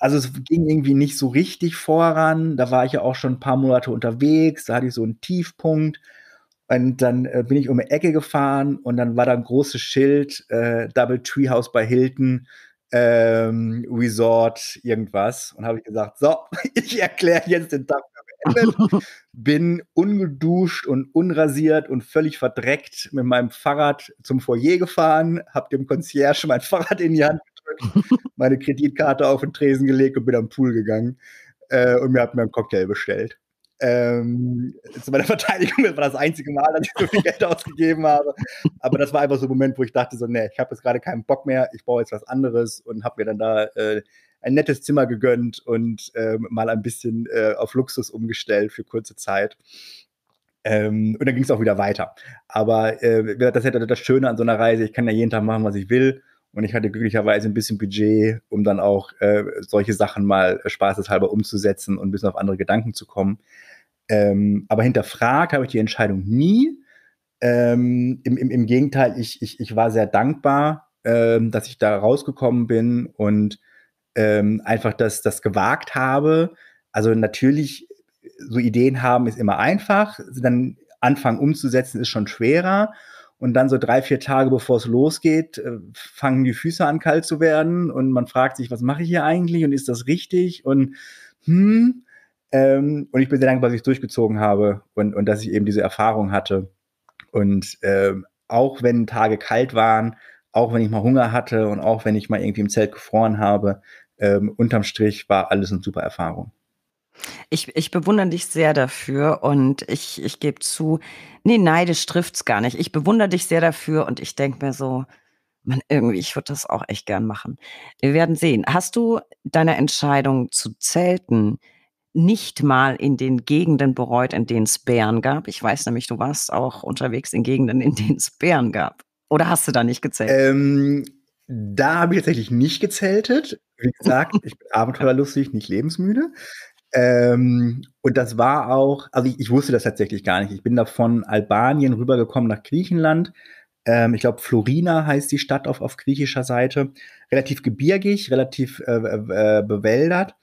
also es ging irgendwie nicht so richtig voran. Da war ich ja auch schon ein paar Monate unterwegs, da hatte ich so einen Tiefpunkt. Und dann äh, bin ich um die Ecke gefahren und dann war da ein großes Schild, äh, Double Treehouse bei Hilton, ähm, Resort, irgendwas. Und habe ich gesagt, so, ich erkläre jetzt den Tag geendet, bin ungeduscht und unrasiert und völlig verdreckt mit meinem Fahrrad zum Foyer gefahren, habe dem Concierge mein Fahrrad in die Hand gedrückt, meine Kreditkarte auf den Tresen gelegt und bin am Pool gegangen äh, und mir habe mir einen Cocktail bestellt. Ähm, zu meiner Verteidigung, das war das einzige Mal, dass ich so viel Geld ausgegeben habe. Aber das war einfach so ein Moment, wo ich dachte so, nee, ich habe jetzt gerade keinen Bock mehr, ich brauche jetzt was anderes und habe mir dann da äh, ein nettes Zimmer gegönnt und äh, mal ein bisschen äh, auf Luxus umgestellt für kurze Zeit. Ähm, und dann ging es auch wieder weiter. Aber äh, das ist ja das Schöne an so einer Reise, ich kann ja jeden Tag machen, was ich will. Und ich hatte glücklicherweise ein bisschen Budget, um dann auch äh, solche Sachen mal äh, spaßeshalber umzusetzen und ein bisschen auf andere Gedanken zu kommen. Ähm, aber hinterfragt habe ich die Entscheidung nie. Ähm, im, im, im, Gegenteil, ich, ich, ich, war sehr dankbar, ähm, dass ich da rausgekommen bin und ähm, einfach das, das gewagt habe. Also natürlich, so Ideen haben ist immer einfach, dann anfangen umzusetzen ist schon schwerer. Und dann so drei, vier Tage bevor es losgeht, äh, fangen die Füße an kalt zu werden und man fragt sich, was mache ich hier eigentlich und ist das richtig? Und hm, ähm, und ich bin sehr dankbar, dass ich es durchgezogen habe und, und dass ich eben diese Erfahrung hatte. Und ähm, auch wenn Tage kalt waren, auch wenn ich mal Hunger hatte und auch wenn ich mal irgendwie im Zelt gefroren habe, ähm, unterm Strich war alles eine super Erfahrung. Ich, ich bewundere dich sehr dafür und ich, ich gebe zu, nee, neidisch es gar nicht. Ich bewundere dich sehr dafür und ich denke mir so, man, irgendwie, ich würde das auch echt gern machen. Wir werden sehen. Hast du deine Entscheidung zu Zelten nicht mal in den Gegenden bereut, in denen es Bären gab? Ich weiß nämlich, du warst auch unterwegs in Gegenden, in denen es Bären gab. Oder hast du da nicht gezählt? Ähm, da habe ich tatsächlich nicht gezeltet. Wie gesagt, ich bin abenteuerlustig, nicht lebensmüde. Ähm, und das war auch, also ich, ich, wusste das tatsächlich gar nicht. Ich bin da von Albanien rübergekommen nach Griechenland. Ähm, ich glaube, Florina heißt die Stadt auf, auf griechischer Seite. Relativ gebirgig, relativ äh, äh, bewäldert.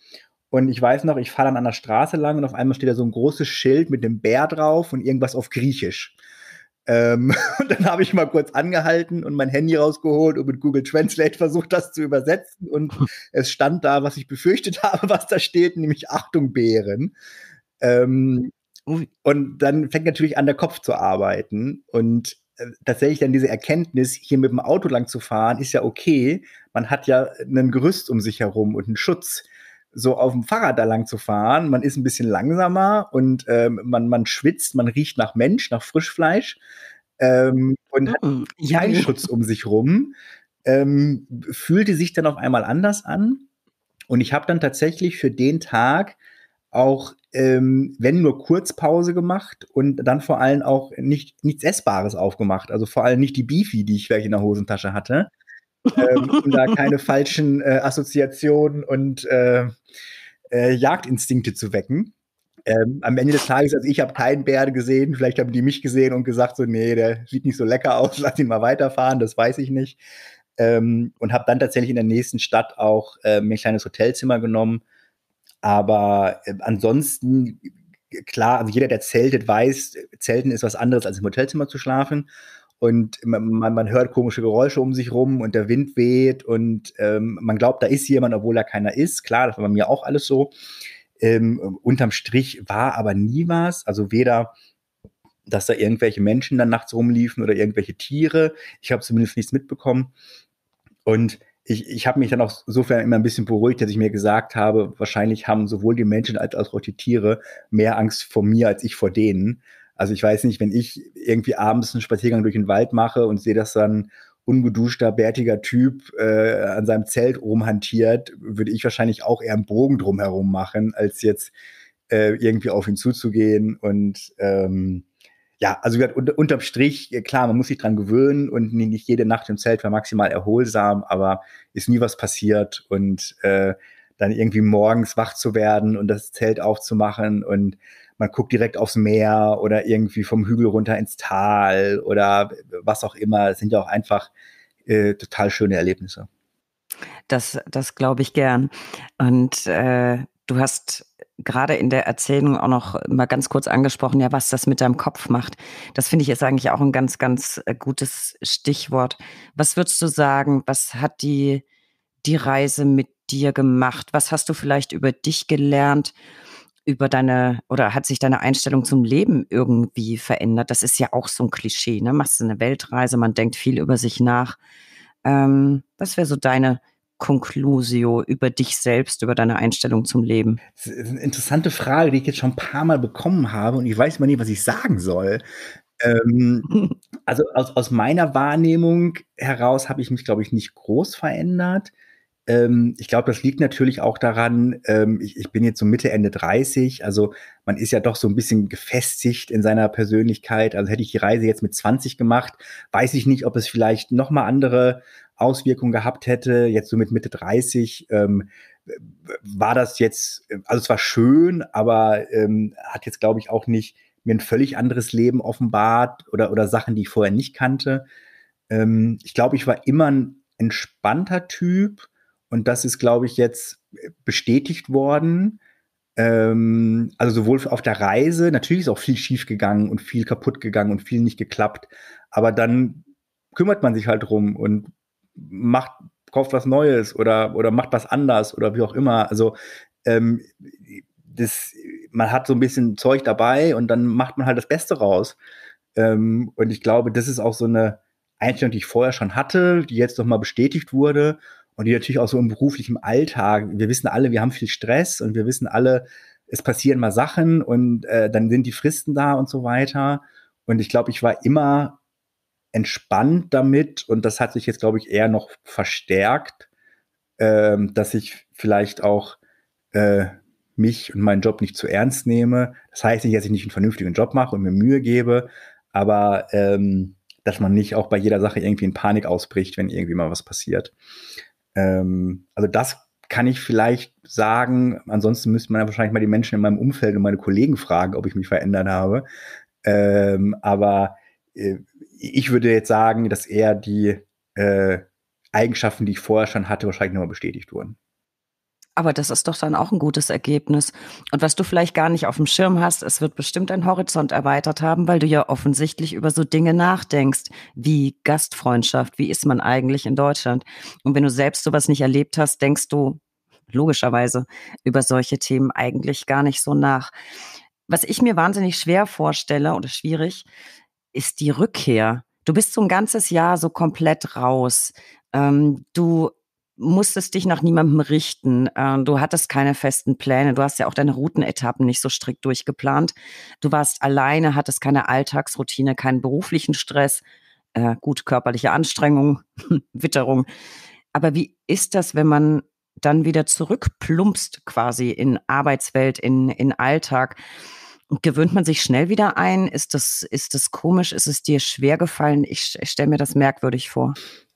Und ich weiß noch, ich fahre dann an der Straße lang und auf einmal steht da so ein großes Schild mit einem Bär drauf und irgendwas auf Griechisch. Ähm, und dann habe ich mal kurz angehalten und mein Handy rausgeholt und mit Google Translate versucht, das zu übersetzen. Und hm. es stand da, was ich befürchtet habe, was da steht, nämlich Achtung, Bären. Ähm, und dann fängt natürlich an, der Kopf zu arbeiten. Und äh, tatsächlich dann diese Erkenntnis, hier mit dem Auto lang zu fahren, ist ja okay. Man hat ja äh, ein Gerüst um sich herum und einen Schutz so auf dem Fahrrad da lang zu fahren. Man ist ein bisschen langsamer und ähm, man, man schwitzt, man riecht nach Mensch, nach Frischfleisch ähm, und hat mm, ja. keinen Schutz um sich rum. Ähm, fühlte sich dann auf einmal anders an. Und ich habe dann tatsächlich für den Tag auch, ähm, wenn nur Kurzpause gemacht und dann vor allem auch nicht, nichts Essbares aufgemacht. Also vor allem nicht die Beefy, die ich vielleicht in der Hosentasche hatte, ähm, um da keine falschen äh, Assoziationen und äh, äh, Jagdinstinkte zu wecken. Ähm, am Ende des Tages, also ich habe keinen Bär gesehen, vielleicht haben die mich gesehen und gesagt, so, nee, der sieht nicht so lecker aus, lass ihn mal weiterfahren, das weiß ich nicht. Ähm, und habe dann tatsächlich in der nächsten Stadt auch äh, mir ein kleines Hotelzimmer genommen. Aber äh, ansonsten, klar, also jeder, der zeltet, weiß, äh, Zelten ist was anderes als im Hotelzimmer zu schlafen und man, man hört komische Geräusche um sich rum und der Wind weht und ähm, man glaubt, da ist jemand, obwohl da keiner ist. Klar, das war bei mir auch alles so. Ähm, unterm Strich war aber nie was, also weder dass da irgendwelche Menschen dann nachts rumliefen oder irgendwelche Tiere. Ich habe zumindest nichts mitbekommen. Und ich, ich habe mich dann auch sofern immer ein bisschen beruhigt, dass ich mir gesagt habe, wahrscheinlich haben sowohl die Menschen als auch die Tiere mehr Angst vor mir als ich vor denen. Also ich weiß nicht, wenn ich irgendwie abends einen Spaziergang durch den Wald mache und sehe, dass dann ungeduschter, bärtiger Typ äh, an seinem Zelt rumhantiert, würde ich wahrscheinlich auch eher einen Bogen drumherum machen, als jetzt äh, irgendwie auf ihn zuzugehen. Und ähm, ja, also gesagt, unter, unterm Strich, klar, man muss sich dran gewöhnen und nicht jede Nacht im Zelt war maximal erholsam, aber ist nie was passiert. Und äh, dann irgendwie morgens wach zu werden und das Zelt aufzumachen und man guckt direkt aufs Meer oder irgendwie vom Hügel runter ins Tal oder was auch immer. Es sind ja auch einfach äh, total schöne Erlebnisse. Das, das glaube ich gern. Und äh, du hast gerade in der Erzählung auch noch mal ganz kurz angesprochen, ja, was das mit deinem Kopf macht. Das finde ich ist eigentlich auch ein ganz, ganz äh, gutes Stichwort. Was würdest du sagen, was hat die, die Reise mit dir gemacht? Was hast du vielleicht über dich gelernt? über deine oder hat sich deine Einstellung zum Leben irgendwie verändert? Das ist ja auch so ein Klischee, ne? Machst du eine Weltreise, man denkt viel über sich nach. Ähm, was wäre so deine Conclusio über dich selbst, über deine Einstellung zum Leben? Das ist eine interessante Frage, die ich jetzt schon ein paar Mal bekommen habe und ich weiß immer nicht, was ich sagen soll. Ähm, also aus, aus meiner Wahrnehmung heraus habe ich mich, glaube ich, nicht groß verändert. Ähm, ich glaube, das liegt natürlich auch daran, ähm, ich, ich, bin jetzt so Mitte, Ende 30, also man ist ja doch so ein bisschen gefestigt in seiner Persönlichkeit. Also hätte ich die Reise jetzt mit 20 gemacht, weiß ich nicht, ob es vielleicht nochmal andere Auswirkungen gehabt hätte. Jetzt so mit Mitte 30 ähm, war das jetzt, äh, also es war schön, aber ähm, hat jetzt, glaube ich, auch nicht mir ein völlig anderes Leben offenbart oder, oder Sachen, die ich vorher nicht kannte. Ähm, ich glaube, ich war immer ein entspannter Typ, und das ist, glaube ich, jetzt äh, bestätigt worden. Ähm, also sowohl auf der Reise, natürlich ist auch viel schief gegangen und viel kaputt gegangen und viel nicht geklappt. Aber dann kümmert man sich halt drum und macht, kauft was Neues oder, oder macht was anders oder wie auch immer. Also ähm, das, man hat so ein bisschen Zeug dabei und dann macht man halt das Beste raus. Ähm, und ich glaube, das ist auch so eine Einstellung, die ich vorher schon hatte, die jetzt nochmal bestätigt wurde und die natürlich auch so im beruflichen Alltag, wir wissen alle, wir haben viel Stress und wir wissen alle, es passieren mal Sachen und äh, dann sind die Fristen da und so weiter. Und ich glaube, ich war immer entspannt damit und das hat sich jetzt, glaube ich, eher noch verstärkt, ähm, dass ich vielleicht auch äh, mich und meinen Job nicht zu ernst nehme. Das heißt nicht, dass ich nicht einen vernünftigen Job mache und mir Mühe gebe, aber ähm, dass man nicht auch bei jeder Sache irgendwie in Panik ausbricht, wenn irgendwie mal was passiert. Ähm, also das kann ich vielleicht sagen. Ansonsten müsste man ja wahrscheinlich mal die Menschen in meinem Umfeld und meine Kollegen fragen, ob ich mich verändert habe. Ähm, aber äh, ich würde jetzt sagen, dass eher die äh, Eigenschaften, die ich vorher schon hatte, wahrscheinlich nochmal bestätigt wurden. Aber das ist doch dann auch ein gutes Ergebnis. Und was du vielleicht gar nicht auf dem Schirm hast, es wird bestimmt deinen Horizont erweitert haben, weil du ja offensichtlich über so Dinge nachdenkst, wie Gastfreundschaft, wie ist man eigentlich in Deutschland? Und wenn du selbst sowas nicht erlebt hast, denkst du logischerweise über solche Themen eigentlich gar nicht so nach. Was ich mir wahnsinnig schwer vorstelle oder schwierig, ist die Rückkehr. Du bist so ein ganzes Jahr so komplett raus. Ähm, du musstest dich nach niemandem richten. Ähm, du hattest keine festen Pläne. Du hast ja auch deine Routenetappen nicht so strikt durchgeplant. Du warst alleine, hattest keine Alltagsroutine, keinen beruflichen Stress, äh, gut körperliche Anstrengung, Witterung. Aber wie ist das, wenn man dann wieder zurückplumpst quasi in Arbeitswelt, in, in Alltag? Gewöhnt man sich schnell wieder ein? Ist das, ist das komisch? Ist es dir schwer gefallen? Ich, ich stelle mir das merkwürdig vor.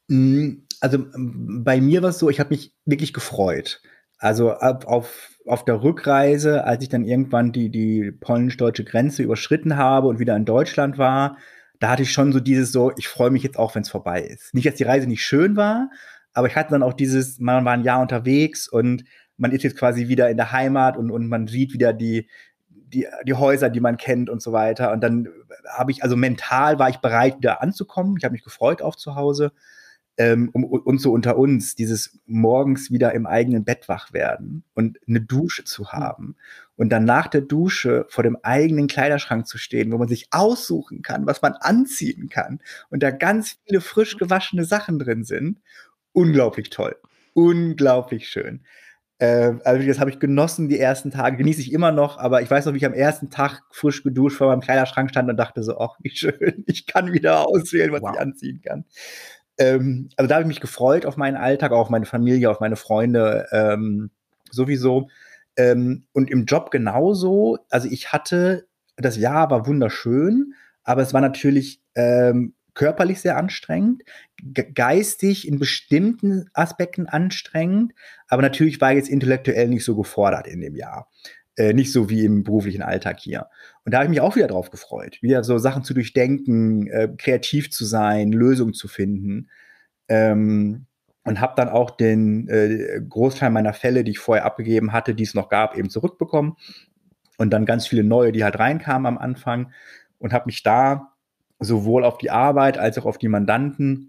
Mm, also ähm, bei mir war es so, ich habe mich wirklich gefreut. Also ab auf, auf der Rückreise, als ich dann irgendwann die, die polnisch-deutsche Grenze überschritten habe und wieder in Deutschland war, da hatte ich schon so dieses so, ich freue mich jetzt auch, wenn es vorbei ist. Nicht, dass die Reise nicht schön war, aber ich hatte dann auch dieses, man war ein Jahr unterwegs und man ist jetzt quasi wieder in der Heimat und, und man sieht wieder die, die, die Häuser, die man kennt und so weiter. Und dann habe ich, also mental war ich bereit, wieder anzukommen. Ich habe mich gefreut auf zu Hause ähm, um, und so unter uns, dieses morgens wieder im eigenen Bett wach werden und eine Dusche zu mhm. haben und dann nach der Dusche vor dem eigenen Kleiderschrank zu stehen, wo man sich aussuchen kann, was man anziehen kann und da ganz viele frisch mhm. gewaschene Sachen drin sind. Unglaublich toll. Unglaublich schön. Ähm, also das habe ich genossen die ersten Tage, genieße ich immer noch, aber ich weiß noch, wie ich am ersten Tag frisch geduscht vor meinem Kleiderschrank stand und dachte so, ach, wie schön, ich kann wieder auswählen, was wow. ich anziehen kann. Ähm, also da habe ich mich gefreut auf meinen Alltag, auf meine Familie, auf meine Freunde ähm, sowieso. Ähm, und im Job genauso. Also ich hatte, das Jahr war wunderschön, aber es war natürlich ähm, körperlich sehr anstrengend, ge geistig in bestimmten Aspekten anstrengend, aber natürlich war ich jetzt intellektuell nicht so gefordert in dem Jahr. Äh, nicht so wie im beruflichen Alltag hier. Und da habe ich mich auch wieder drauf gefreut, wieder so Sachen zu durchdenken, äh, kreativ zu sein, Lösungen zu finden. Ähm, und habe dann auch den äh, Großteil meiner Fälle, die ich vorher abgegeben hatte, die es noch gab, eben zurückbekommen. Und dann ganz viele neue, die halt reinkamen am Anfang. Und habe mich da sowohl auf die Arbeit als auch auf die Mandanten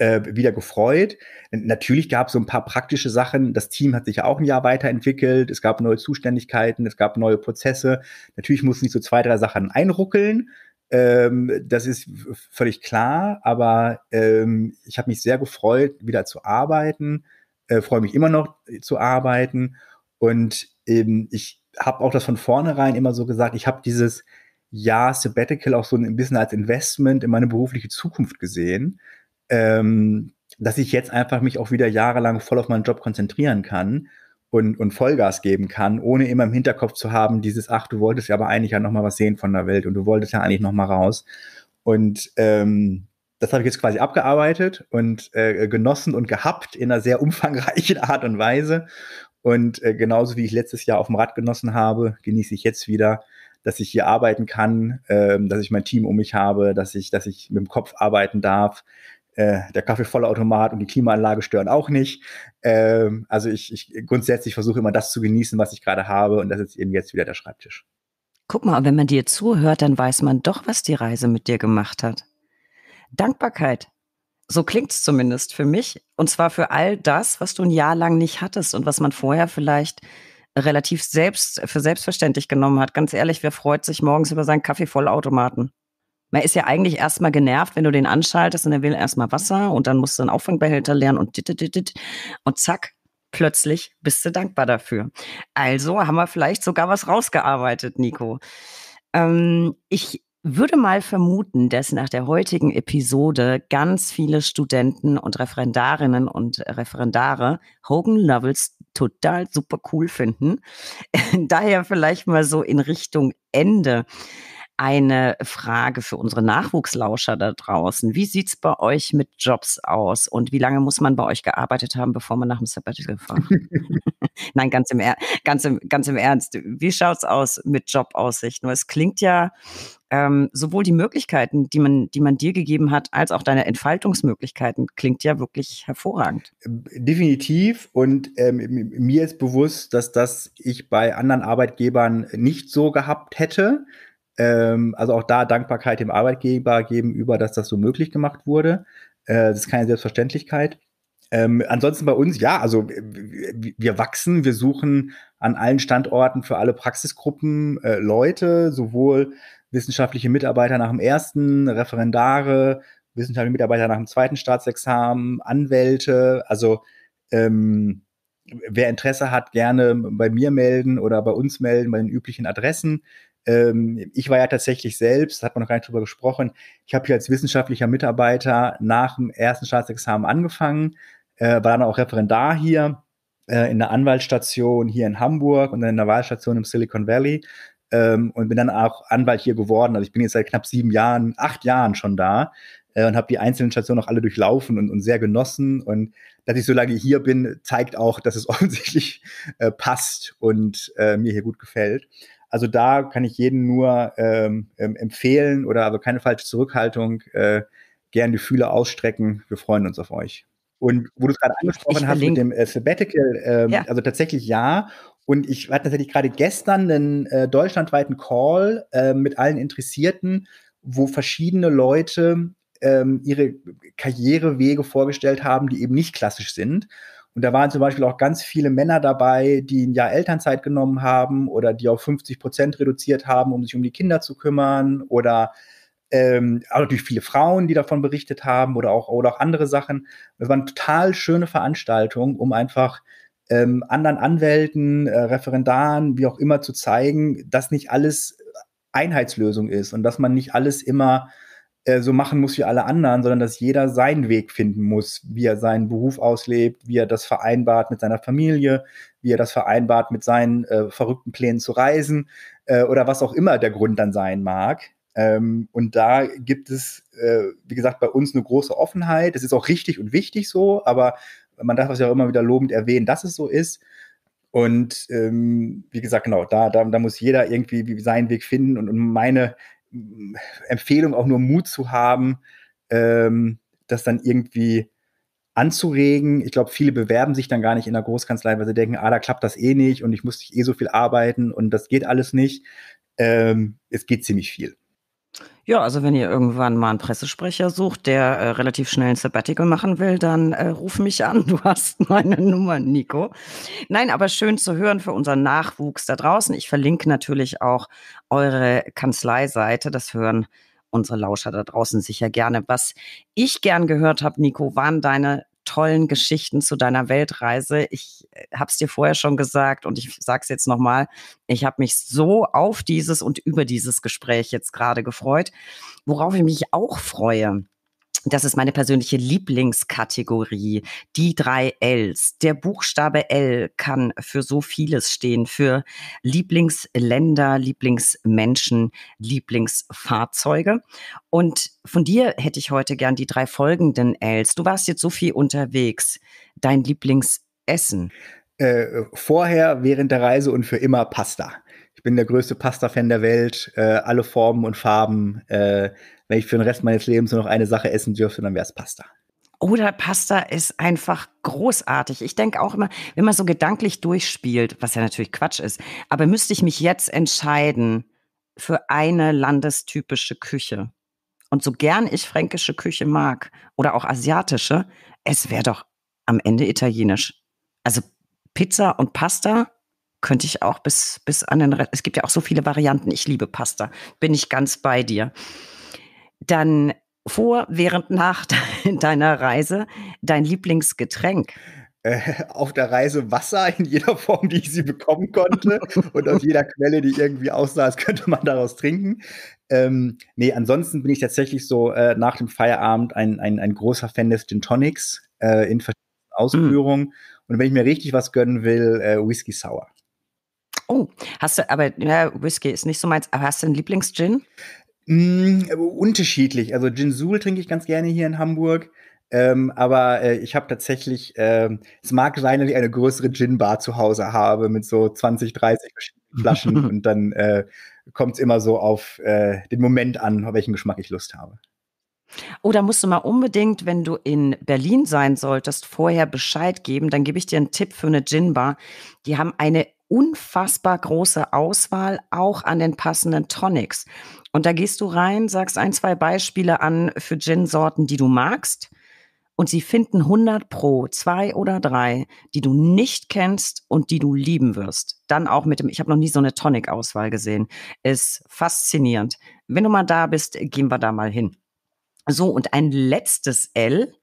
äh, wieder gefreut. Natürlich gab es so ein paar praktische Sachen. Das Team hat sich ja auch ein Jahr weiterentwickelt. Es gab neue Zuständigkeiten, es gab neue Prozesse. Natürlich mussten sich so zwei, drei Sachen einruckeln. Ähm, das ist völlig klar, aber ähm, ich habe mich sehr gefreut, wieder zu arbeiten. Äh, Freue mich immer noch äh, zu arbeiten. Und ähm, ich habe auch das von vornherein immer so gesagt, ich habe dieses Jahr Sabbatical auch so ein bisschen als Investment in meine berufliche Zukunft gesehen ähm, dass ich jetzt einfach mich auch wieder jahrelang voll auf meinen Job konzentrieren kann und, und Vollgas geben kann, ohne immer im Hinterkopf zu haben, dieses, ach, du wolltest ja aber eigentlich ja nochmal was sehen von der Welt und du wolltest ja eigentlich nochmal raus. Und ähm, das habe ich jetzt quasi abgearbeitet und äh, genossen und gehabt in einer sehr umfangreichen Art und Weise. Und äh, genauso wie ich letztes Jahr auf dem Rad genossen habe, genieße ich jetzt wieder, dass ich hier arbeiten kann, äh, dass ich mein Team um mich habe, dass ich, dass ich mit dem Kopf arbeiten darf, äh, der Kaffeevollautomat und die Klimaanlage stören auch nicht. Ähm, also ich, ich grundsätzlich versuche immer das zu genießen, was ich gerade habe und das ist eben jetzt wieder der Schreibtisch. Guck mal, wenn man dir zuhört, dann weiß man doch, was die Reise mit dir gemacht hat. Dankbarkeit. So klingt es zumindest für mich. Und zwar für all das, was du ein Jahr lang nicht hattest und was man vorher vielleicht relativ selbst für selbstverständlich genommen hat. Ganz ehrlich, wer freut sich morgens über seinen Kaffeevollautomaten? man ist ja eigentlich erstmal genervt, wenn du den anschaltest und er will erstmal Wasser und dann musst du einen Auffangbehälter leeren und dit, dit, dit, und zack, plötzlich bist du dankbar dafür. Also haben wir vielleicht sogar was rausgearbeitet, Nico. Ähm, ich würde mal vermuten, dass nach der heutigen Episode ganz viele Studenten und Referendarinnen und Referendare Hogan Lovells total super cool finden. Daher vielleicht mal so in Richtung Ende eine Frage für unsere Nachwuchslauscher da draußen. Wie sieht es bei euch mit Jobs aus und wie lange muss man bei euch gearbeitet haben, bevor man nach dem Sabbatical fährt? Nein, ganz im, er ganz, im, ganz im Ernst. Wie schaut es aus mit Jobaussicht? Nur es klingt ja ähm, sowohl die Möglichkeiten, die man, die man dir gegeben hat, als auch deine Entfaltungsmöglichkeiten, klingt ja wirklich hervorragend. Äh, definitiv. Und ähm, mir ist bewusst, dass das ich bei anderen Arbeitgebern nicht so gehabt hätte. Ähm, also auch da Dankbarkeit dem Arbeitgeber gegenüber, dass das so möglich gemacht wurde. Äh, das ist keine Selbstverständlichkeit. Ähm, ansonsten bei uns, ja, also äh, wir wachsen, wir suchen an allen Standorten für alle Praxisgruppen äh, Leute, sowohl wissenschaftliche Mitarbeiter nach dem ersten, Referendare, wissenschaftliche Mitarbeiter nach dem zweiten Staatsexamen, Anwälte. Also ähm, wer Interesse hat, gerne bei mir melden oder bei uns melden, bei den üblichen Adressen. Ähm, ich war ja tatsächlich selbst, da hat man noch gar nicht drüber gesprochen, ich habe hier als wissenschaftlicher Mitarbeiter nach dem ersten Staatsexamen angefangen, äh, war dann auch Referendar hier äh, in der Anwaltsstation hier in Hamburg und dann in der Wahlstation im Silicon Valley ähm, und bin dann auch Anwalt hier geworden. Also ich bin jetzt seit knapp sieben Jahren, acht Jahren schon da äh, und habe die einzelnen Stationen auch alle durchlaufen und, und, sehr genossen. Und dass ich so lange hier bin, zeigt auch, dass es offensichtlich äh, passt und äh, mir hier gut gefällt. Also da kann ich jeden nur ähm, empfehlen oder also keine falsche Zurückhaltung, äh, gern die Fühler ausstrecken. Wir freuen uns auf euch. Und wo du es gerade angesprochen hast mit dem äh, Sabbatical, ähm, ja. also tatsächlich ja. Und ich hatte tatsächlich gerade gestern einen äh, deutschlandweiten Call äh, mit allen Interessierten, wo verschiedene Leute ähm, ihre Karrierewege vorgestellt haben, die eben nicht klassisch sind. Und da waren zum Beispiel auch ganz viele Männer dabei, die ein Jahr Elternzeit genommen haben oder die auf 50 Prozent reduziert haben, um sich um die Kinder zu kümmern oder ähm, auch natürlich viele Frauen, die davon berichtet haben oder auch, oder auch andere Sachen. Das waren total schöne Veranstaltungen, um einfach ähm, anderen Anwälten, äh, Referendaren, wie auch immer zu zeigen, dass nicht alles Einheitslösung ist und dass man nicht alles immer äh, so machen muss wie alle anderen, sondern dass jeder seinen Weg finden muss, wie er seinen Beruf auslebt, wie er das vereinbart mit seiner Familie, wie er das vereinbart mit seinen äh, verrückten Plänen zu reisen äh, oder was auch immer der Grund dann sein mag. Ähm, und da gibt es, äh, wie gesagt, bei uns eine große Offenheit. Es ist auch richtig und wichtig so, aber man darf es ja auch immer wieder lobend erwähnen, dass es so ist. Und ähm, wie gesagt, genau, da, da, da muss jeder irgendwie seinen Weg finden. Und, und meine Empfehlung, auch nur Mut zu haben, ähm, das dann irgendwie anzuregen. Ich glaube, viele bewerben sich dann gar nicht in der Großkanzlei, weil sie denken, ah, da klappt das eh nicht und ich muss eh so viel arbeiten und das geht alles nicht. Ähm, es geht ziemlich viel. Ja, also wenn ihr irgendwann mal einen Pressesprecher sucht, der äh, relativ schnell ein Sabbatical machen will, dann äh, ruf mich an. Du hast meine Nummer, Nico. Nein, aber schön zu hören für unseren Nachwuchs da draußen. Ich verlinke natürlich auch eure Kanzleiseite. Das hören unsere Lauscher da draußen sicher gerne. Was ich gern gehört habe, Nico, waren deine tollen Geschichten zu deiner Weltreise. Ich äh, habe es dir vorher schon gesagt und ich sage es jetzt nochmal. Ich habe mich so auf dieses und über dieses Gespräch jetzt gerade gefreut, worauf ich mich auch freue das ist meine persönliche Lieblingskategorie. Die drei Ls. Der Buchstabe L kann für so vieles stehen. Für Lieblingsländer, Lieblingsmenschen, Lieblingsfahrzeuge. Und von dir hätte ich heute gern die drei folgenden Ls. Du warst jetzt so viel unterwegs. Dein Lieblingsessen. Äh, vorher, während der Reise und für immer Pasta. Ich bin der größte Pasta-Fan der Welt. Äh, alle Formen und Farben. Äh, wenn ich für den Rest meines Lebens nur noch eine Sache essen dürfte, dann wäre es Pasta. Oder Pasta ist einfach großartig. Ich denke auch immer, wenn man so gedanklich durchspielt, was ja natürlich Quatsch ist, aber müsste ich mich jetzt entscheiden für eine landestypische Küche. Und so gern ich fränkische Küche mag oder auch asiatische, es wäre doch am Ende italienisch. Also Pizza und Pasta könnte ich auch bis, bis an den Rest. Es gibt ja auch so viele Varianten. Ich liebe Pasta. Bin ich ganz bei dir dann vor, während, nach deiner Reise dein Lieblingsgetränk? Äh, auf der Reise Wasser in jeder Form, die ich sie bekommen konnte und aus jeder Quelle, die irgendwie aussah, als könnte man daraus trinken. Ähm, nee, ansonsten bin ich tatsächlich so äh, nach dem Feierabend ein, ein, ein großer Fan des Gin Tonics äh, in verschiedenen Ausführungen. Mm. Und wenn ich mir richtig was gönnen will, äh, Whisky Sour. Oh, hast du, aber ja, Whisky ist nicht so meins, aber hast du einen Lieblingsgin? Mm, unterschiedlich. Also Ginsul trinke ich ganz gerne hier in Hamburg. Ähm, aber äh, ich habe tatsächlich, äh, es mag sein, dass ich eine größere Gin-Bar zu Hause habe mit so 20, 30 verschiedenen Flaschen und dann äh, kommt es immer so auf äh, den Moment an, auf welchen Geschmack ich Lust habe. Oh, da musst du mal unbedingt, wenn du in Berlin sein solltest, vorher Bescheid geben. Dann gebe ich dir einen Tipp für eine Gin-Bar. Die haben eine unfassbar große Auswahl auch an den passenden Tonics. Und da gehst du rein, sagst ein, zwei Beispiele an für Gin-Sorten, die du magst. Und sie finden 100 pro, zwei oder drei, die du nicht kennst und die du lieben wirst. Dann auch mit dem, ich habe noch nie so eine Tonic-Auswahl gesehen. Ist faszinierend. Wenn du mal da bist, gehen wir da mal hin. So, und ein letztes L.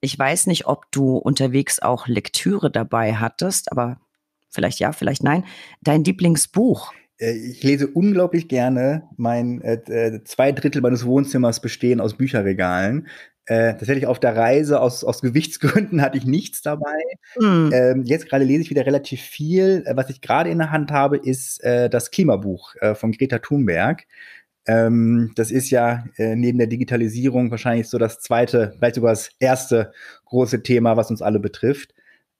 Ich weiß nicht, ob du unterwegs auch Lektüre dabei hattest, aber vielleicht ja, vielleicht nein. Dein Lieblingsbuch. Äh, ich lese unglaublich gerne. Mein äh, äh, zwei Drittel meines Wohnzimmers bestehen aus Bücherregalen. Äh, tatsächlich auf der Reise aus, aus Gewichtsgründen hatte ich nichts dabei. Mhm. Ähm, jetzt gerade lese ich wieder relativ viel. Äh, was ich gerade in der Hand habe, ist äh, das Klimabuch äh, von Greta Thunberg. Ähm, das ist ja äh, neben der Digitalisierung wahrscheinlich so das zweite, vielleicht sogar das erste große Thema, was uns alle betrifft.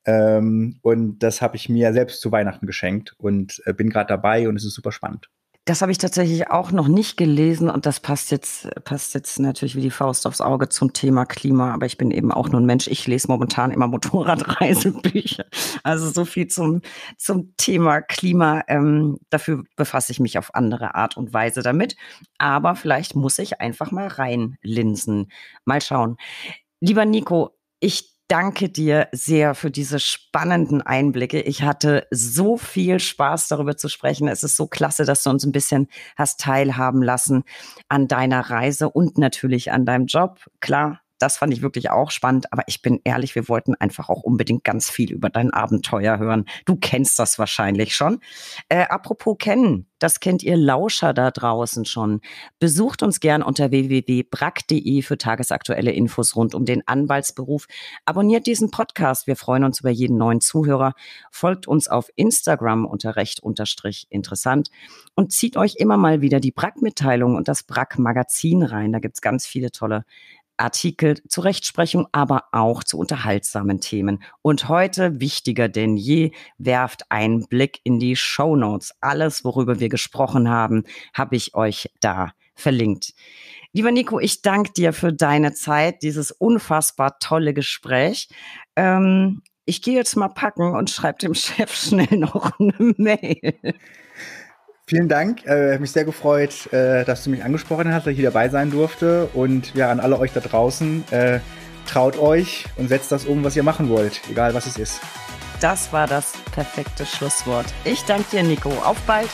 Ähm, und das habe ich mir selbst zu Weihnachten geschenkt und äh, bin gerade dabei und es ist super spannend. Das habe ich tatsächlich auch noch nicht gelesen und das passt jetzt, passt jetzt natürlich wie die Faust aufs Auge zum Thema Klima. Aber ich bin eben auch nur ein Mensch. Ich lese momentan immer Motorradreisebücher. Also so viel zum, zum Thema Klima. Ähm, dafür befasse ich mich auf andere Art und Weise damit. Aber vielleicht muss ich einfach mal reinlinsen. Mal schauen. Lieber Nico, ich danke dir sehr für diese spannenden Einblicke. Ich hatte so viel Spaß darüber zu sprechen. Es ist so klasse, dass du uns ein bisschen hast teilhaben lassen an deiner Reise und natürlich an deinem Job. Klar, das fand ich wirklich auch spannend. Aber ich bin ehrlich, wir wollten einfach auch unbedingt ganz viel über dein Abenteuer hören. Du kennst das wahrscheinlich schon. Äh, apropos kennen, das kennt ihr Lauscher da draußen schon. Besucht uns gern unter www.brack.de für tagesaktuelle Infos rund um den Anwaltsberuf. Abonniert diesen Podcast. Wir freuen uns über jeden neuen Zuhörer. Folgt uns auf Instagram unter recht interessant und zieht euch immer mal wieder die Brack-Mitteilung und das Brack-Magazin rein. Da gibt es ganz viele tolle Artikel zur Rechtsprechung, aber auch zu unterhaltsamen Themen. Und heute, wichtiger denn je, werft einen Blick in die Shownotes. Alles, worüber wir gesprochen haben, habe ich euch da verlinkt. Lieber Nico, ich danke dir für deine Zeit, dieses unfassbar tolle Gespräch. Ähm, ich gehe jetzt mal packen und schreibe dem Chef schnell noch eine Mail. Vielen Dank. Äh, mich sehr gefreut, äh, dass du mich angesprochen hast, dass ich hier dabei sein durfte. Und ja, an alle euch da draußen, äh, traut euch und setzt das um, was ihr machen wollt, egal was es ist. Das war das perfekte Schlusswort. Ich danke dir, Nico. Auf bald.